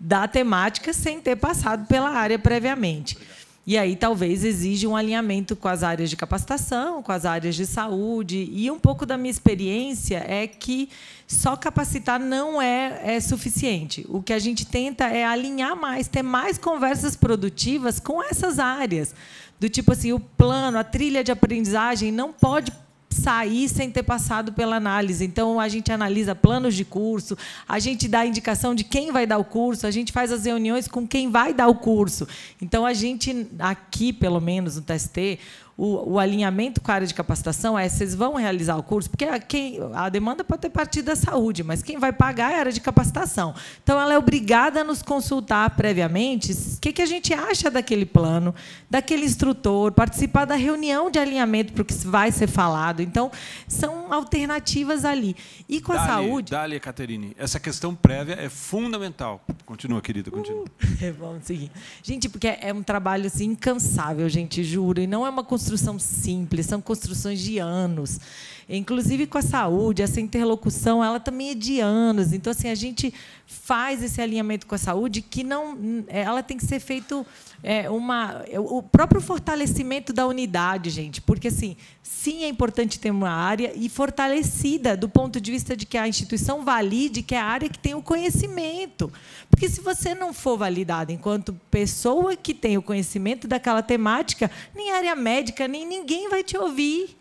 Speaker 2: da temática sem ter passado pela área previamente. Obrigado. E aí talvez exija um alinhamento com as áreas de capacitação, com as áreas de saúde. E um pouco da minha experiência é que só capacitar não é, é suficiente. O que a gente tenta é alinhar mais, ter mais conversas produtivas com essas áreas. Do tipo assim, o plano, a trilha de aprendizagem não pode sair sem ter passado pela análise. Então, a gente analisa planos de curso, a gente dá indicação de quem vai dar o curso, a gente faz as reuniões com quem vai dar o curso. Então, a gente, aqui, pelo menos no TST, o, o, alinhamento com a área de capacitação é vocês vão realizar o curso, porque a, quem, a demanda pode ter partido da saúde, mas quem vai pagar é a área de capacitação. Então, ela é obrigada a nos consultar previamente o que, que a gente acha daquele plano, daquele instrutor, participar da reunião de alinhamento para o que vai ser falado. Então, são alternativas ali. E com a saúde...
Speaker 1: Dali, Caterine, essa questão prévia é fundamental. Continua, querida, continua.
Speaker 2: Uh, vamos seguir. Gente, porque é, é um trabalho assim, incansável, gente, juro. E não é uma consulta construção simples, são construções de anos inclusive com a saúde, essa interlocução, ela também é de anos. Então, assim, a gente faz esse alinhamento com a saúde que não, ela tem que ser feito é, uma, é, o próprio fortalecimento da unidade, gente, porque assim, sim é importante ter uma área e fortalecida do ponto de vista de que a instituição valide que é a área que tem o conhecimento, porque se você não for validada enquanto pessoa que tem o conhecimento daquela temática, nem área médica nem ninguém vai te ouvir.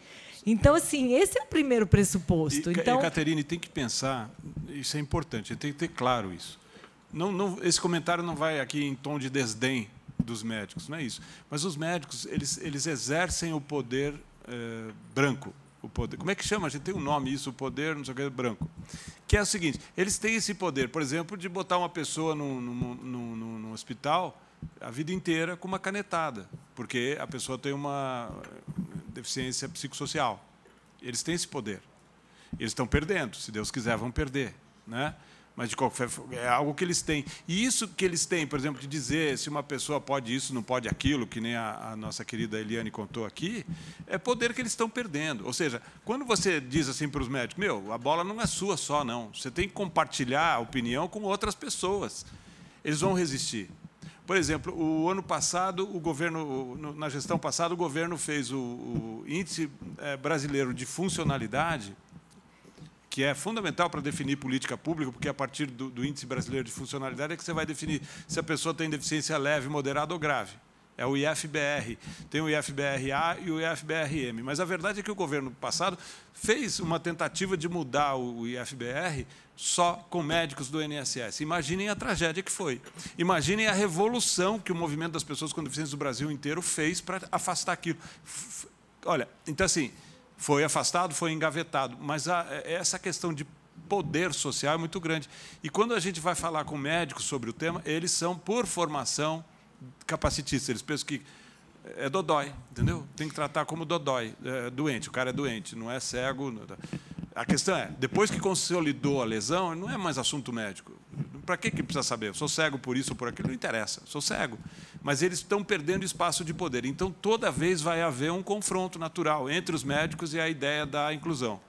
Speaker 2: Então, assim, esse é o primeiro pressuposto. E, então...
Speaker 1: Caterine, tem que pensar, isso é importante, tem que ter claro isso. Não, não, esse comentário não vai aqui em tom de desdém dos médicos, não é isso. Mas os médicos, eles, eles exercem o poder eh, branco. O poder, como é que chama? A gente tem um nome isso, o poder, não sei o que, branco. Que é o seguinte, eles têm esse poder, por exemplo, de botar uma pessoa num, num, num, num hospital a vida inteira com uma canetada, porque a pessoa tem uma deficiência psicossocial. Eles têm esse poder. Eles estão perdendo. Se Deus quiser, vão perder. Né? Mas, de qualquer forma, é algo que eles têm. E isso que eles têm, por exemplo, de dizer se uma pessoa pode isso, não pode aquilo, que nem a, a nossa querida Eliane contou aqui, é poder que eles estão perdendo. Ou seja, quando você diz assim para os médicos, meu, a bola não é sua só, não. Você tem que compartilhar a opinião com outras pessoas. Eles vão resistir. Por exemplo, o ano passado, o governo, na gestão passada, o governo fez o, o índice é, brasileiro de funcionalidade, que é fundamental para definir política pública, porque é a partir do, do índice brasileiro de funcionalidade é que você vai definir se a pessoa tem deficiência leve, moderada ou grave. É o IFBR. Tem o IFBRA e o IFBRM. Mas a verdade é que o governo passado fez uma tentativa de mudar o IFBR só com médicos do INSS. Imaginem a tragédia que foi. Imaginem a revolução que o movimento das pessoas com deficiência do Brasil inteiro fez para afastar aquilo. Olha, então assim, foi afastado, foi engavetado, mas a, é, é essa questão de poder social é muito grande. E quando a gente vai falar com médicos sobre o tema, eles são, por formação, capacitistas. Eles pensam que é dodói, entendeu? Tem que tratar como dodói, é doente, o cara é doente, não é cego. Não é... A questão é, depois que consolidou a lesão, não é mais assunto médico. Para que, que precisa saber? Eu sou cego por isso ou por aquilo? Não interessa, sou cego. Mas eles estão perdendo espaço de poder. Então, toda vez vai haver um confronto natural entre os médicos e a ideia da inclusão.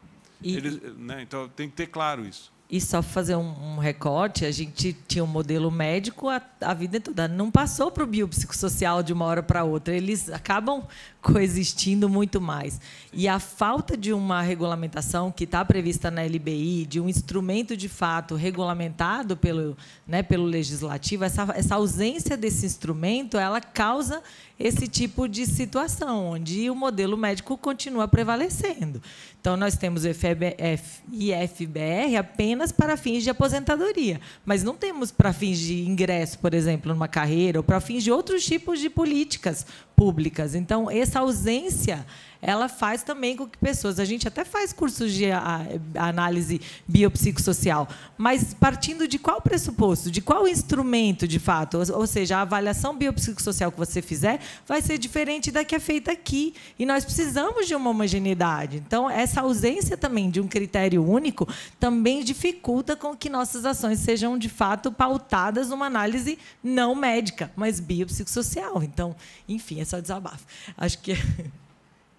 Speaker 1: E... Eles, né, então, tem que ter claro isso.
Speaker 2: E só fazer um, um, recorte, a gente tinha um modelo médico a, a vida toda. Não passou para o biopsicossocial de uma hora para outra. Eles acabam coexistindo muito mais. E a falta de uma regulamentação que está prevista na LBI, de um instrumento de fato regulamentado pelo, né, pelo legislativo, essa, essa ausência desse instrumento, ela causa esse tipo de situação, onde o modelo médico continua prevalecendo. Então, nós temos o IFBR apenas para fins de aposentadoria, mas não temos para fins de ingresso, por exemplo, numa carreira, ou para fins de outros tipos de políticas públicas. Então, essa ausência ela faz também com que pessoas. A gente até faz cursos de ah, análise biopsicossocial, mas partindo de qual pressuposto, de qual instrumento, de fato? Ou seja, a avaliação biopsicossocial que você fizer vai ser diferente da que é feita aqui. E nós precisamos de uma homogeneidade. Então, essa ausência também de um critério único também dificulta com que nossas ações sejam, de fato, pautadas numa análise não médica, mas biopsicossocial. Então, enfim, é só desabafo. Acho que.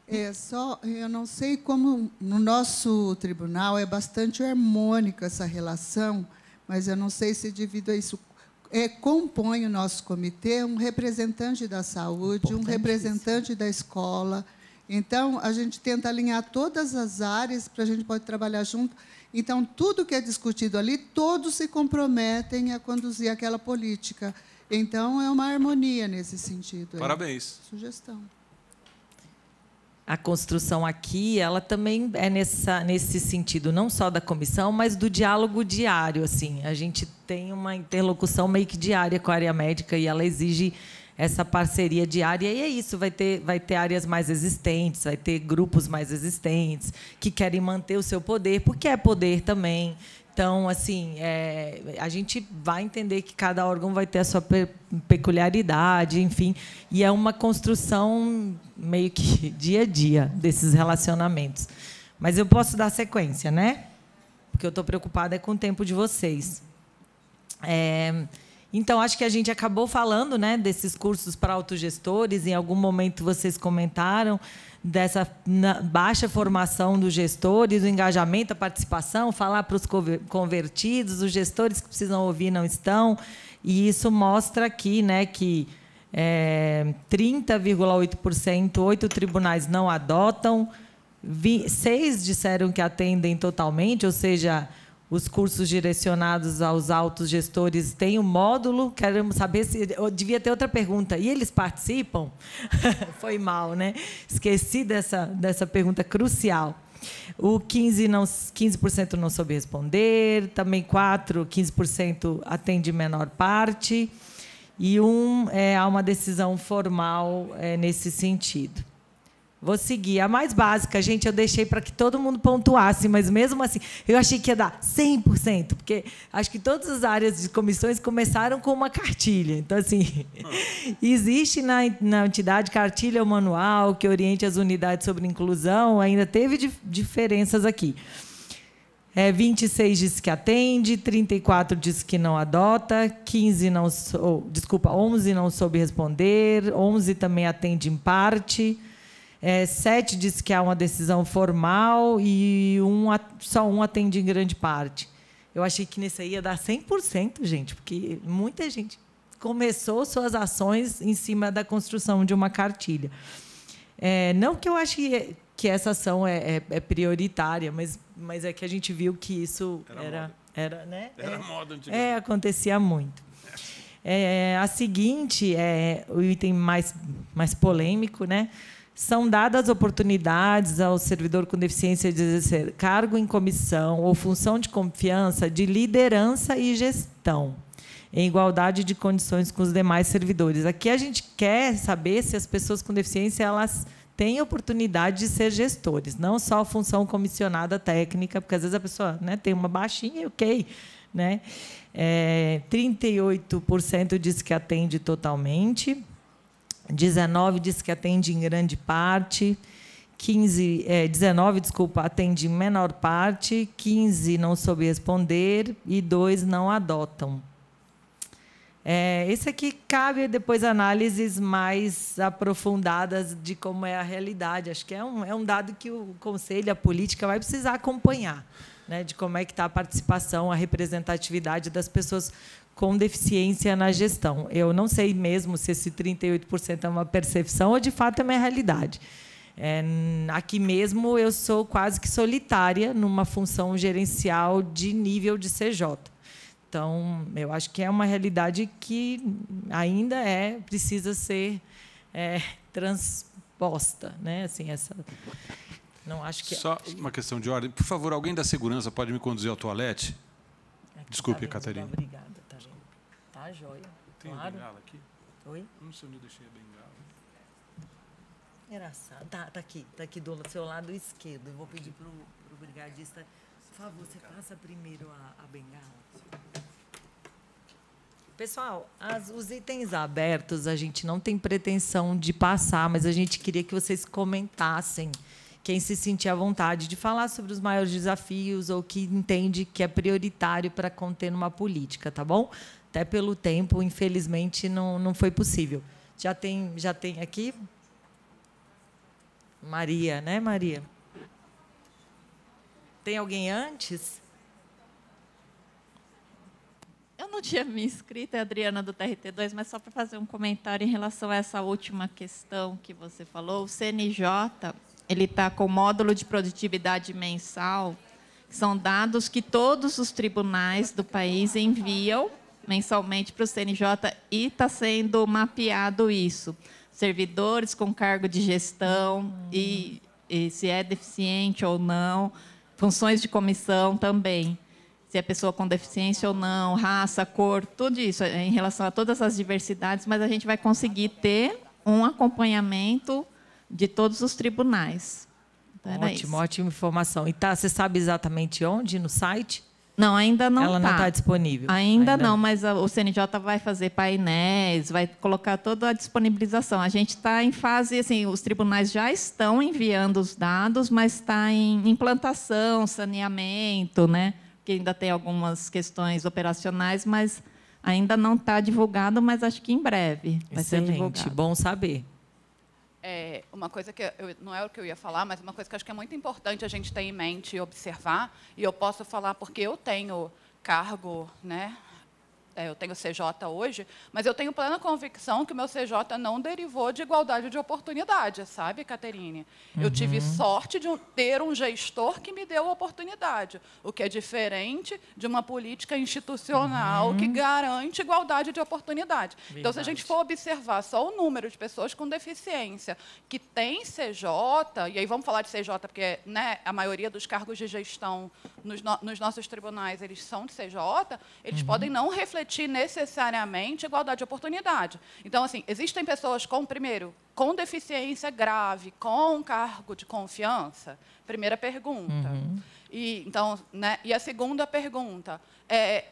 Speaker 5: É só, eu não sei como no nosso tribunal é bastante harmônica essa relação, mas eu não sei se devido a isso é, compõe o nosso comitê um representante da saúde, um representante da escola. Então a gente tenta alinhar todas as áreas para a gente poder trabalhar junto. Então tudo que é discutido ali, todos se comprometem a conduzir aquela política. Então é uma harmonia nesse sentido.
Speaker 1: Parabéns.
Speaker 7: Sugestão a construção
Speaker 2: aqui, ela também é nessa, nesse sentido, não só da comissão, mas do diálogo diário. Assim. A gente tem uma interlocução meio que diária com a área médica e ela exige essa parceria diária. E é isso, vai ter, vai ter áreas mais existentes, vai ter grupos mais existentes que querem manter o seu poder, porque é poder também, então, assim, é, a gente vai entender que cada órgão vai ter a sua pe peculiaridade, enfim, e é uma construção meio que dia a dia desses relacionamentos. Mas eu posso dar sequência, né? Porque eu estou preocupada é com o tempo de vocês. É, então, acho que a gente acabou falando né, desses cursos para autogestores. Em algum momento vocês comentaram dessa baixa formação dos gestores, o engajamento, a participação, falar para os convertidos, os gestores que precisam ouvir não estão. E isso mostra aqui né, que é, 30,8%, oito tribunais não adotam, seis disseram que atendem totalmente, ou seja, os cursos direcionados aos altos gestores têm o um módulo. Queremos saber se. Eu devia ter outra pergunta. E eles participam? Foi mal, né? Esqueci dessa, dessa pergunta crucial. O 15%, não, 15 não soube responder, também 4%, 15% atende menor parte, e um é, há uma decisão formal é, nesse sentido. Vou seguir. A mais básica, gente, eu deixei para que todo mundo pontuasse, mas mesmo assim, eu achei que ia dar 100%, porque acho que todas as áreas de comissões começaram com uma cartilha. Então, assim, existe na, na entidade cartilha ou manual que oriente as unidades sobre inclusão, ainda teve diferenças aqui. É, 26 diz que atende, 34 diz que não adota, 15 não, oh, desculpa, 11 não soube responder, 11 também atende em parte é, sete diz que há uma decisão formal e um, só um atende em grande parte. Eu achei que nesse aí ia dar 100%, gente, porque muita gente começou suas ações em cima da construção de uma cartilha. É, não que eu ache que essa ação é, é, é, prioritária, mas, mas é que a gente viu que isso era era,
Speaker 1: era, né? era é, moda
Speaker 2: É, acontecia muito. É, a seguinte é o item mais mais polêmico, né? são dadas oportunidades ao servidor com deficiência de exercer cargo em comissão ou função de confiança de liderança e gestão, em igualdade de condições com os demais servidores. Aqui a gente quer saber se as pessoas com deficiência elas têm oportunidade de ser gestores, não só a função comissionada técnica, porque às vezes a pessoa né, tem uma baixinha, ok, né? É, 38% diz que atende totalmente. 19 diz que atende em grande parte. 15, é, 19, desculpa, atende em menor parte, 15 não soube responder e 2 não adotam. É, esse aqui cabe depois análises mais aprofundadas de como é a realidade. Acho que é um, é um dado que o Conselho, a política, vai precisar acompanhar, né, de como é que está a participação, a representatividade das pessoas com deficiência na gestão. Eu não sei mesmo se esse 38% é uma percepção ou de fato é uma realidade. É, aqui mesmo eu sou quase que solitária numa função gerencial de nível de CJ. Então, eu acho que é uma realidade que ainda é precisa ser é, transposta, né? Assim, essa
Speaker 1: não acho que é. só acho uma questão de ordem. Por favor, alguém da segurança pode me conduzir ao toalete? Aqui é Desculpe, tá Catarina. Obrigada.
Speaker 2: Ah, joia. Tem claro. a bengala aqui?
Speaker 1: Oi? Não sei onde eu deixei a bengala.
Speaker 2: Engraçado. Tá, tá aqui, tá aqui do seu lado esquerdo. Eu vou pedir pro, pro brigadista, por favor, você passa primeiro a, a bengala. Pessoal, as, os itens abertos a gente não tem pretensão de passar, mas a gente queria que vocês comentassem quem se sentir à vontade de falar sobre os maiores desafios ou que entende que é prioritário para conter numa política, tá bom? até pelo tempo, infelizmente, não, não foi possível. Já tem, já tem aqui? Maria, né,
Speaker 13: Maria? Tem alguém antes? Eu não tinha me inscrito, é a Adriana do TRT2, mas só para fazer um comentário em relação a essa última questão que você falou, o CNJ, ele está com o módulo de produtividade mensal, que são dados que todos os tribunais do país enviam mensalmente para o CNJ e está sendo mapeado isso. Servidores com cargo de gestão hum. e, e se é deficiente ou não, funções de comissão também se é pessoa com deficiência ou não, raça, cor, tudo isso é, em relação a todas as diversidades, mas a gente vai conseguir ter um acompanhamento de todos os tribunais. Então, ótimo,
Speaker 2: ótima informação. E tá, você sabe exatamente onde no site?
Speaker 13: Não, ainda não Ela tá. não está disponível. Ainda, ainda, não, mas o CNJ vai fazer painéis, vai colocar toda a disponibilização. A gente está em fase, assim, os tribunais já estão enviando os dados, mas está em implantação, saneamento, né? Que ainda tem algumas questões operacionais, mas ainda não está divulgado, mas acho que em breve vai
Speaker 6: Excelente, ser divulgado.
Speaker 2: Bom
Speaker 13: saber
Speaker 6: é, uma coisa que eu, não é o que eu ia falar, mas uma coisa que acho que é muito importante a gente ter em mente e observar, e eu posso falar porque eu tenho cargo né, é, eu tenho CJ hoje, mas eu tenho plena convicção que o meu CJ não derivou de igualdade de oportunidade, sabe, Caterine? Uhum. Eu tive uhum. sorte de ter um gestor que me deu a oportunidade, o que é diferente de uma política institucional uhum. que garante igualdade de oportunidade. Verdade. Então, se a gente for observar só o número de pessoas com deficiência que tem CJ, e aí vamos falar de CJ, porque né, a maioria dos cargos de gestão nos, no, nos nossos tribunais eles são de CJ, eles uhum. podem não refletir refletir necessariamente igualdade de oportunidade. Então, assim, existem pessoas com, primeiro, com deficiência grave, com cargo de confiança? Primeira pergunta. Uhum. E, então, né? e a segunda pergunta é,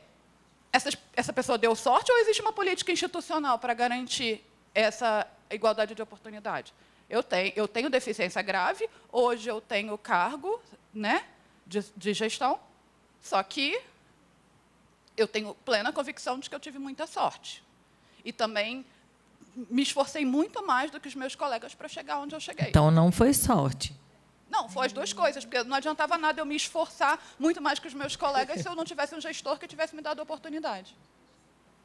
Speaker 6: essa, essa pessoa deu sorte ou existe uma política institucional para garantir essa igualdade de oportunidade? Eu tenho, eu tenho deficiência grave, hoje eu tenho cargo né, de, de gestão, só que eu tenho plena convicção de que eu tive muita sorte. E também me esforcei muito mais do que os meus colegas para chegar onde eu cheguei. Então não foi
Speaker 2: sorte.
Speaker 6: Não, foi as duas coisas, porque não adiantava nada eu me esforçar muito mais que os meus colegas se eu não tivesse um gestor que tivesse me dado a oportunidade.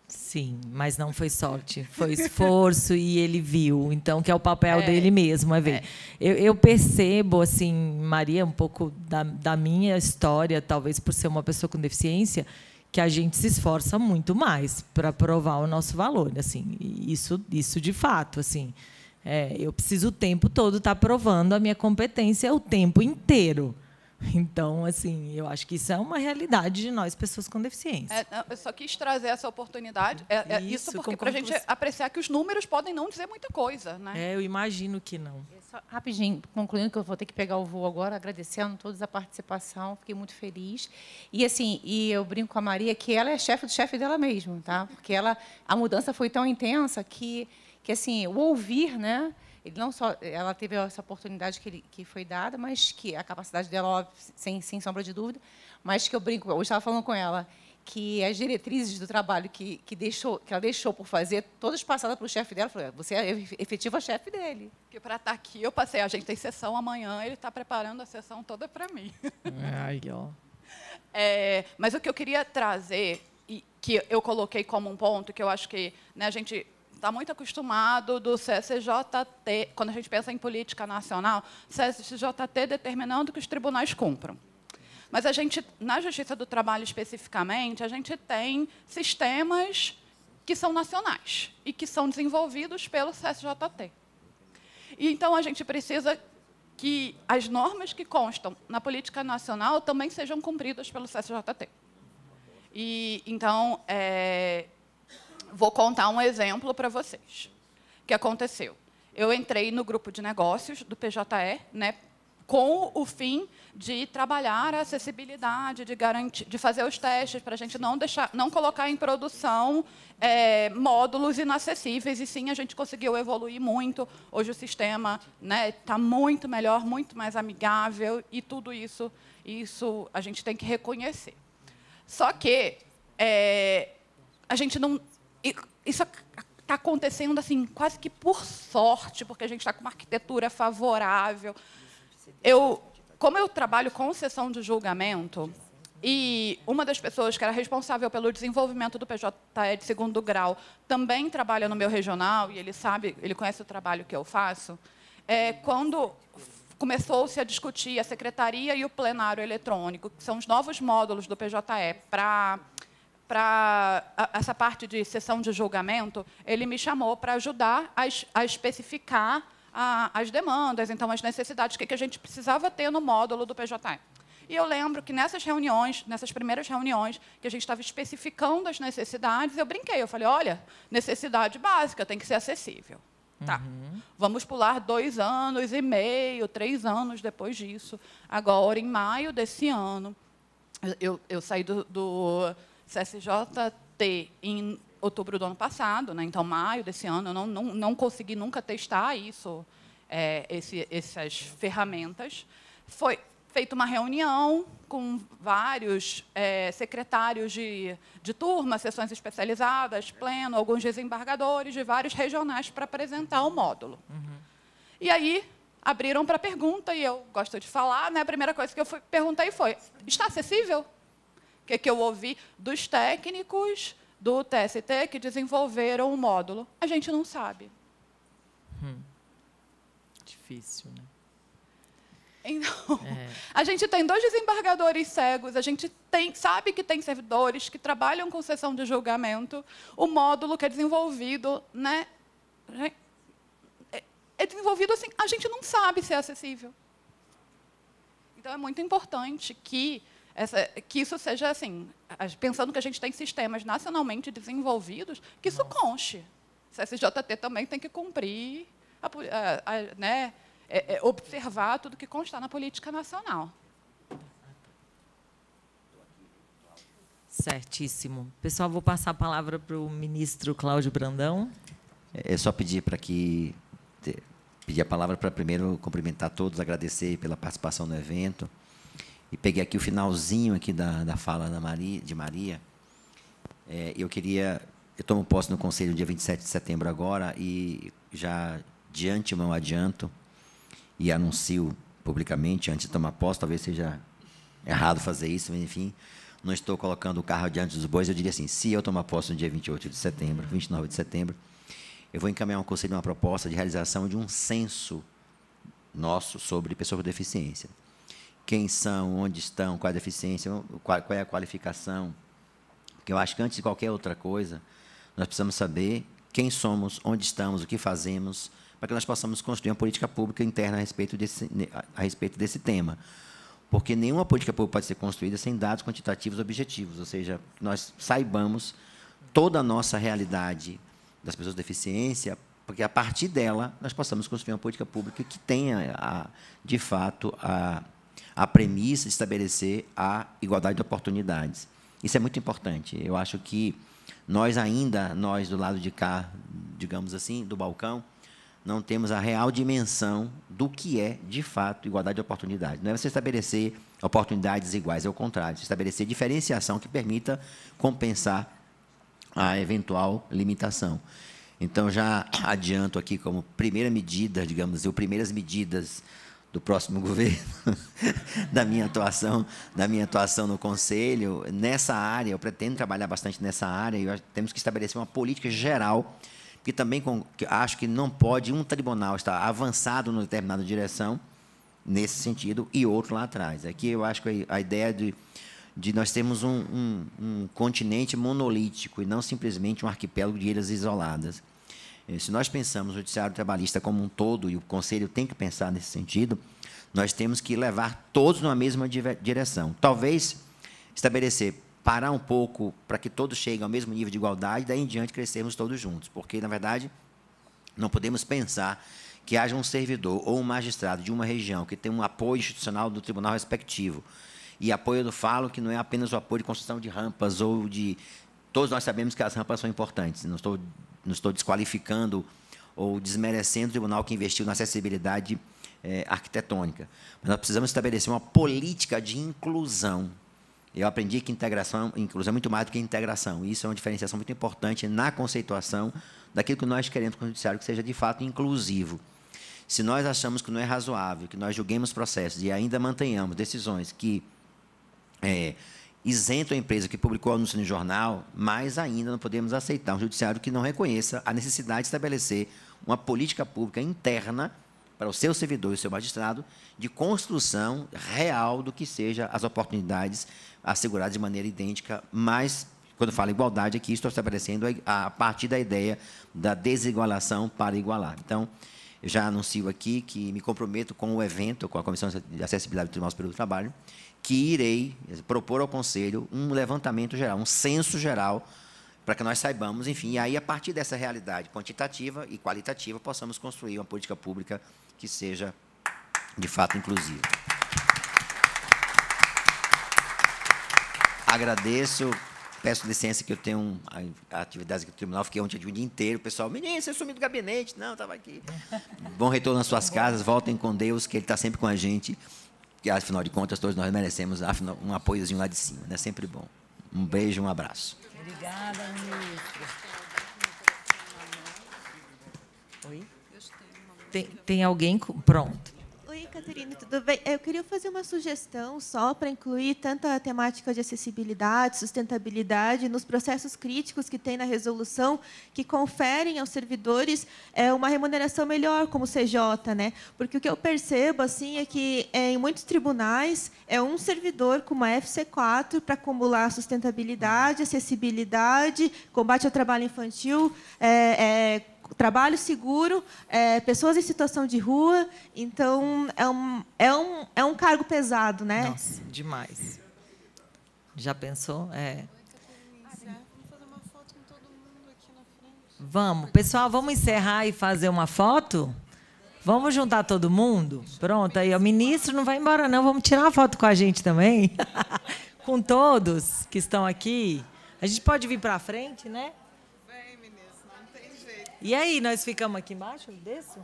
Speaker 2: Sim, mas não foi sorte, foi esforço e ele viu. Então, que é o papel é, dele mesmo, é ver. É. Eu, eu, percebo, assim, Maria, um pouco da, da minha história, talvez por ser uma pessoa com deficiência, que a gente se esforça muito mais para provar o nosso valor, assim, isso, isso de fato, assim, é, eu preciso o tempo todo estar tá provando a minha competência o tempo inteiro. Então, assim, eu acho que isso é uma realidade de nós, pessoas com
Speaker 6: deficiência. É, não, eu só quis trazer essa oportunidade. É, é isso, isso porque para a gente você... apreciar que os números podem não dizer muita coisa, né? É, eu imagino que não. Só,
Speaker 15: rapidinho, concluindo que eu vou ter que pegar o voo agora, agradecendo todos a participação, fiquei muito feliz. E assim, e eu brinco com a Maria que ela é chefe do chefe dela mesmo, tá? Porque ela, a mudança foi tão intensa que, que assim, o ouvir, né? Ele não só, ela teve essa oportunidade que, ele, que foi dada, mas que a capacidade dela, sem, sem sombra de dúvida, mas que eu brinco, hoje estava falando com ela, que as diretrizes do trabalho que, que, deixou, que ela deixou por fazer, todas passadas para o chefe
Speaker 6: dela, falou, você é efetiva chefe dele. Porque para estar tá aqui, eu passei, a gente tem sessão amanhã, ele está preparando a sessão toda para mim. Ai, ó é, mas o que eu queria trazer, e que eu coloquei como um ponto, que eu acho que né, a gente está muito acostumado do CSJT, quando a gente pensa em política nacional, CSJT determinando que os tribunais cumpram. Mas a gente, na Justiça do Trabalho especificamente, a gente tem sistemas que são nacionais e que são desenvolvidos pelo CSJT. E, então, a gente precisa que as normas que constam na política nacional também sejam cumpridas pelo CSJT. E, então, é, vou contar um exemplo para vocês que aconteceu. Eu entrei no grupo de negócios do PJE, né, com o fim de trabalhar a acessibilidade, de, garantir, de fazer os testes para a gente não, deixar, não colocar em produção é, módulos inacessíveis. E sim, a gente conseguiu evoluir muito. Hoje o sistema está né, tá muito melhor, muito mais amigável e tudo isso, isso a gente tem que reconhecer. Só que é, a gente não... Isso está acontecendo assim quase que por sorte, porque a gente está com uma arquitetura favorável, eu, como eu trabalho com sessão de julgamento, e uma das pessoas que era responsável pelo desenvolvimento do PJE é de segundo grau também trabalha no meu regional, e ele sabe, ele conhece o trabalho que eu faço. É, quando começou-se a discutir a secretaria e o plenário eletrônico, que são os novos módulos do PJE, para para essa parte de sessão de julgamento, ele me chamou para ajudar a, a especificar a, as demandas, então as necessidades, o que, que a gente precisava ter no módulo do PJM. E eu lembro que nessas reuniões, nessas primeiras reuniões, que a gente estava especificando as necessidades, eu brinquei, eu falei, olha, necessidade básica tem que ser acessível. Tá. Uhum. Vamos pular dois anos e meio, três anos depois disso. Agora, em maio desse ano, eu, eu saí do, do CSJT em outubro do ano passado, né? então maio desse ano, eu não, não, não consegui nunca testar isso, é, esse, essas ferramentas. Foi feita uma reunião com vários é, secretários de, de turma, sessões especializadas, pleno, alguns desembargadores de vários regionais para apresentar o módulo. Uhum. E aí abriram para pergunta e eu gosto de falar, né? A primeira coisa que eu fui, perguntei foi: está acessível? O que, que eu ouvi dos técnicos? do TST que desenvolveram o módulo? A gente não sabe. Hum.
Speaker 2: Difícil, né?
Speaker 6: Então, é. a gente tem dois desembargadores cegos, a gente tem, sabe que tem servidores que trabalham com sessão de julgamento. O módulo que é desenvolvido, né? É, é desenvolvido assim, a gente não sabe se é acessível. Então é muito importante que essa, que isso seja assim, pensando que a gente tem sistemas nacionalmente desenvolvidos, que isso Nossa. conste. O CSJT também tem que cumprir, a, a, a, né, é, é, observar tudo que constar na política nacional.
Speaker 2: Certíssimo. Pessoal, vou passar a palavra para o ministro Cláudio Brandão.
Speaker 17: É, é só pedir para que pedir a palavra para primeiro cumprimentar todos, agradecer pela participação no evento, e peguei aqui o finalzinho aqui da, da fala da Maria, de Maria. É, eu queria, eu tomo posse no conselho dia 27 de setembro agora e já de antemão adianto e anuncio publicamente antes de tomar posse, talvez seja errado fazer isso, mas enfim, não estou colocando o carro diante dos bois. Eu diria assim, se eu tomar posse no dia 28 de setembro, 29 de setembro, eu vou encaminhar ao um conselho uma proposta de realização de um censo nosso sobre pessoas com deficiência quem são, onde estão, qual a deficiência, qual, qual é a qualificação. Porque eu acho que antes de qualquer outra coisa, nós precisamos saber quem somos, onde estamos, o que fazemos, para que nós possamos construir uma política pública interna a respeito desse, a respeito desse tema. Porque nenhuma política pública pode ser construída sem dados quantitativos objetivos, ou seja, nós saibamos toda a nossa realidade das pessoas com deficiência, porque a partir dela nós possamos construir uma política pública que tenha, a, de fato, a a premissa de estabelecer a igualdade de oportunidades. Isso é muito importante. Eu acho que nós ainda, nós do lado de cá, digamos assim, do balcão, não temos a real dimensão do que é, de fato, igualdade de oportunidade. Não é você estabelecer oportunidades iguais, é o contrário, estabelecer diferenciação que permita compensar a eventual limitação. Então, já adianto aqui como primeira medida, digamos, assim, ou primeiras medidas do próximo governo, da minha atuação, da minha atuação no conselho nessa área. Eu pretendo trabalhar bastante nessa área e temos que estabelecer uma política geral que também com, que acho que não pode um tribunal estar avançado numa determinada direção nesse sentido e outro lá atrás. Aqui é eu acho que a ideia de, de nós termos um, um, um continente monolítico e não simplesmente um arquipélago de ilhas isoladas. É, se nós pensamos o judiciário trabalhista como um todo, e o Conselho tem que pensar nesse sentido, nós temos que levar todos numa mesma direção. Talvez estabelecer, parar um pouco para que todos cheguem ao mesmo nível de igualdade, daí em diante crescermos todos juntos, porque, na verdade, não podemos pensar que haja um servidor ou um magistrado de uma região que tem um apoio institucional do tribunal respectivo. E apoio, eu falo que não é apenas o apoio de construção de rampas ou de. Todos nós sabemos que as rampas são importantes, não estou não estou desqualificando ou desmerecendo o tribunal que investiu na acessibilidade é, arquitetônica. Mas nós precisamos estabelecer uma política de inclusão. Eu aprendi que integração, é inclusão é muito mais do que integração. Isso é uma diferenciação muito importante na conceituação daquilo que nós queremos com o judiciário que seja de fato inclusivo. Se nós achamos que não é razoável, que nós julguemos processos e ainda mantenhamos decisões que é, isento a empresa que publicou o anúncio no jornal, mas ainda não podemos aceitar um judiciário que não reconheça a necessidade de estabelecer uma política pública interna para o seu servidor e o seu magistrado de construção real do que seja as oportunidades asseguradas de maneira idêntica, mas quando falo igualdade aqui, estou estabelecendo a partir da ideia da desigualação para igualar. Então, já anuncio aqui que me comprometo com o evento, com a Comissão de Acessibilidade do Tribunal Superior do Trabalho, que irei propor ao Conselho um levantamento geral, um censo geral, para que nós saibamos, enfim, e aí a partir dessa realidade quantitativa e qualitativa possamos construir uma política pública que seja de fato inclusiva. Agradeço peço licença que eu tenho atividades aqui do tribunal, fiquei ontem o dia inteiro, o pessoal, menino, você sumiu do gabinete, não, estava aqui. Bom retorno às suas casas, voltem com Deus, que Ele está sempre com a gente porque, afinal de contas, todos nós merecemos afinal, um apoiozinho lá de cima. É né? sempre bom. Um beijo, um abraço.
Speaker 4: Obrigada, ministro.
Speaker 3: Oi?
Speaker 2: Tem, tem alguém. Com... Pronto
Speaker 4: tudo bem? Eu queria fazer uma sugestão só para incluir tanto a temática de acessibilidade, sustentabilidade, nos processos críticos que tem na resolução, que conferem aos servidores é, uma remuneração melhor, como CJ. Né? Porque o que eu percebo assim é que é, em muitos tribunais é um servidor com uma FC4 para acumular sustentabilidade, acessibilidade, combate ao trabalho infantil, é, é trabalho seguro, é, pessoas em situação de rua. Então, é um, é um, é um cargo pesado, né? Nossa,
Speaker 2: demais. Já pensou? É. Vamos, pessoal, vamos encerrar e fazer uma foto? Vamos juntar todo mundo? Pronto, aí, o ministro não vai embora, não. Vamos tirar a foto com a gente também? com todos que estão aqui. A gente pode vir para frente, né? E aí, nós ficamos aqui embaixo? Desço?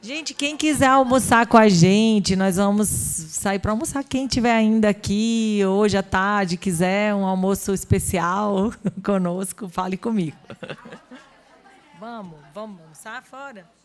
Speaker 2: Gente, quem quiser almoçar com a gente, nós vamos sair para almoçar. Quem tiver ainda aqui hoje à tarde, quiser um almoço especial conosco, fale comigo. Vamos, vamos almoçar fora?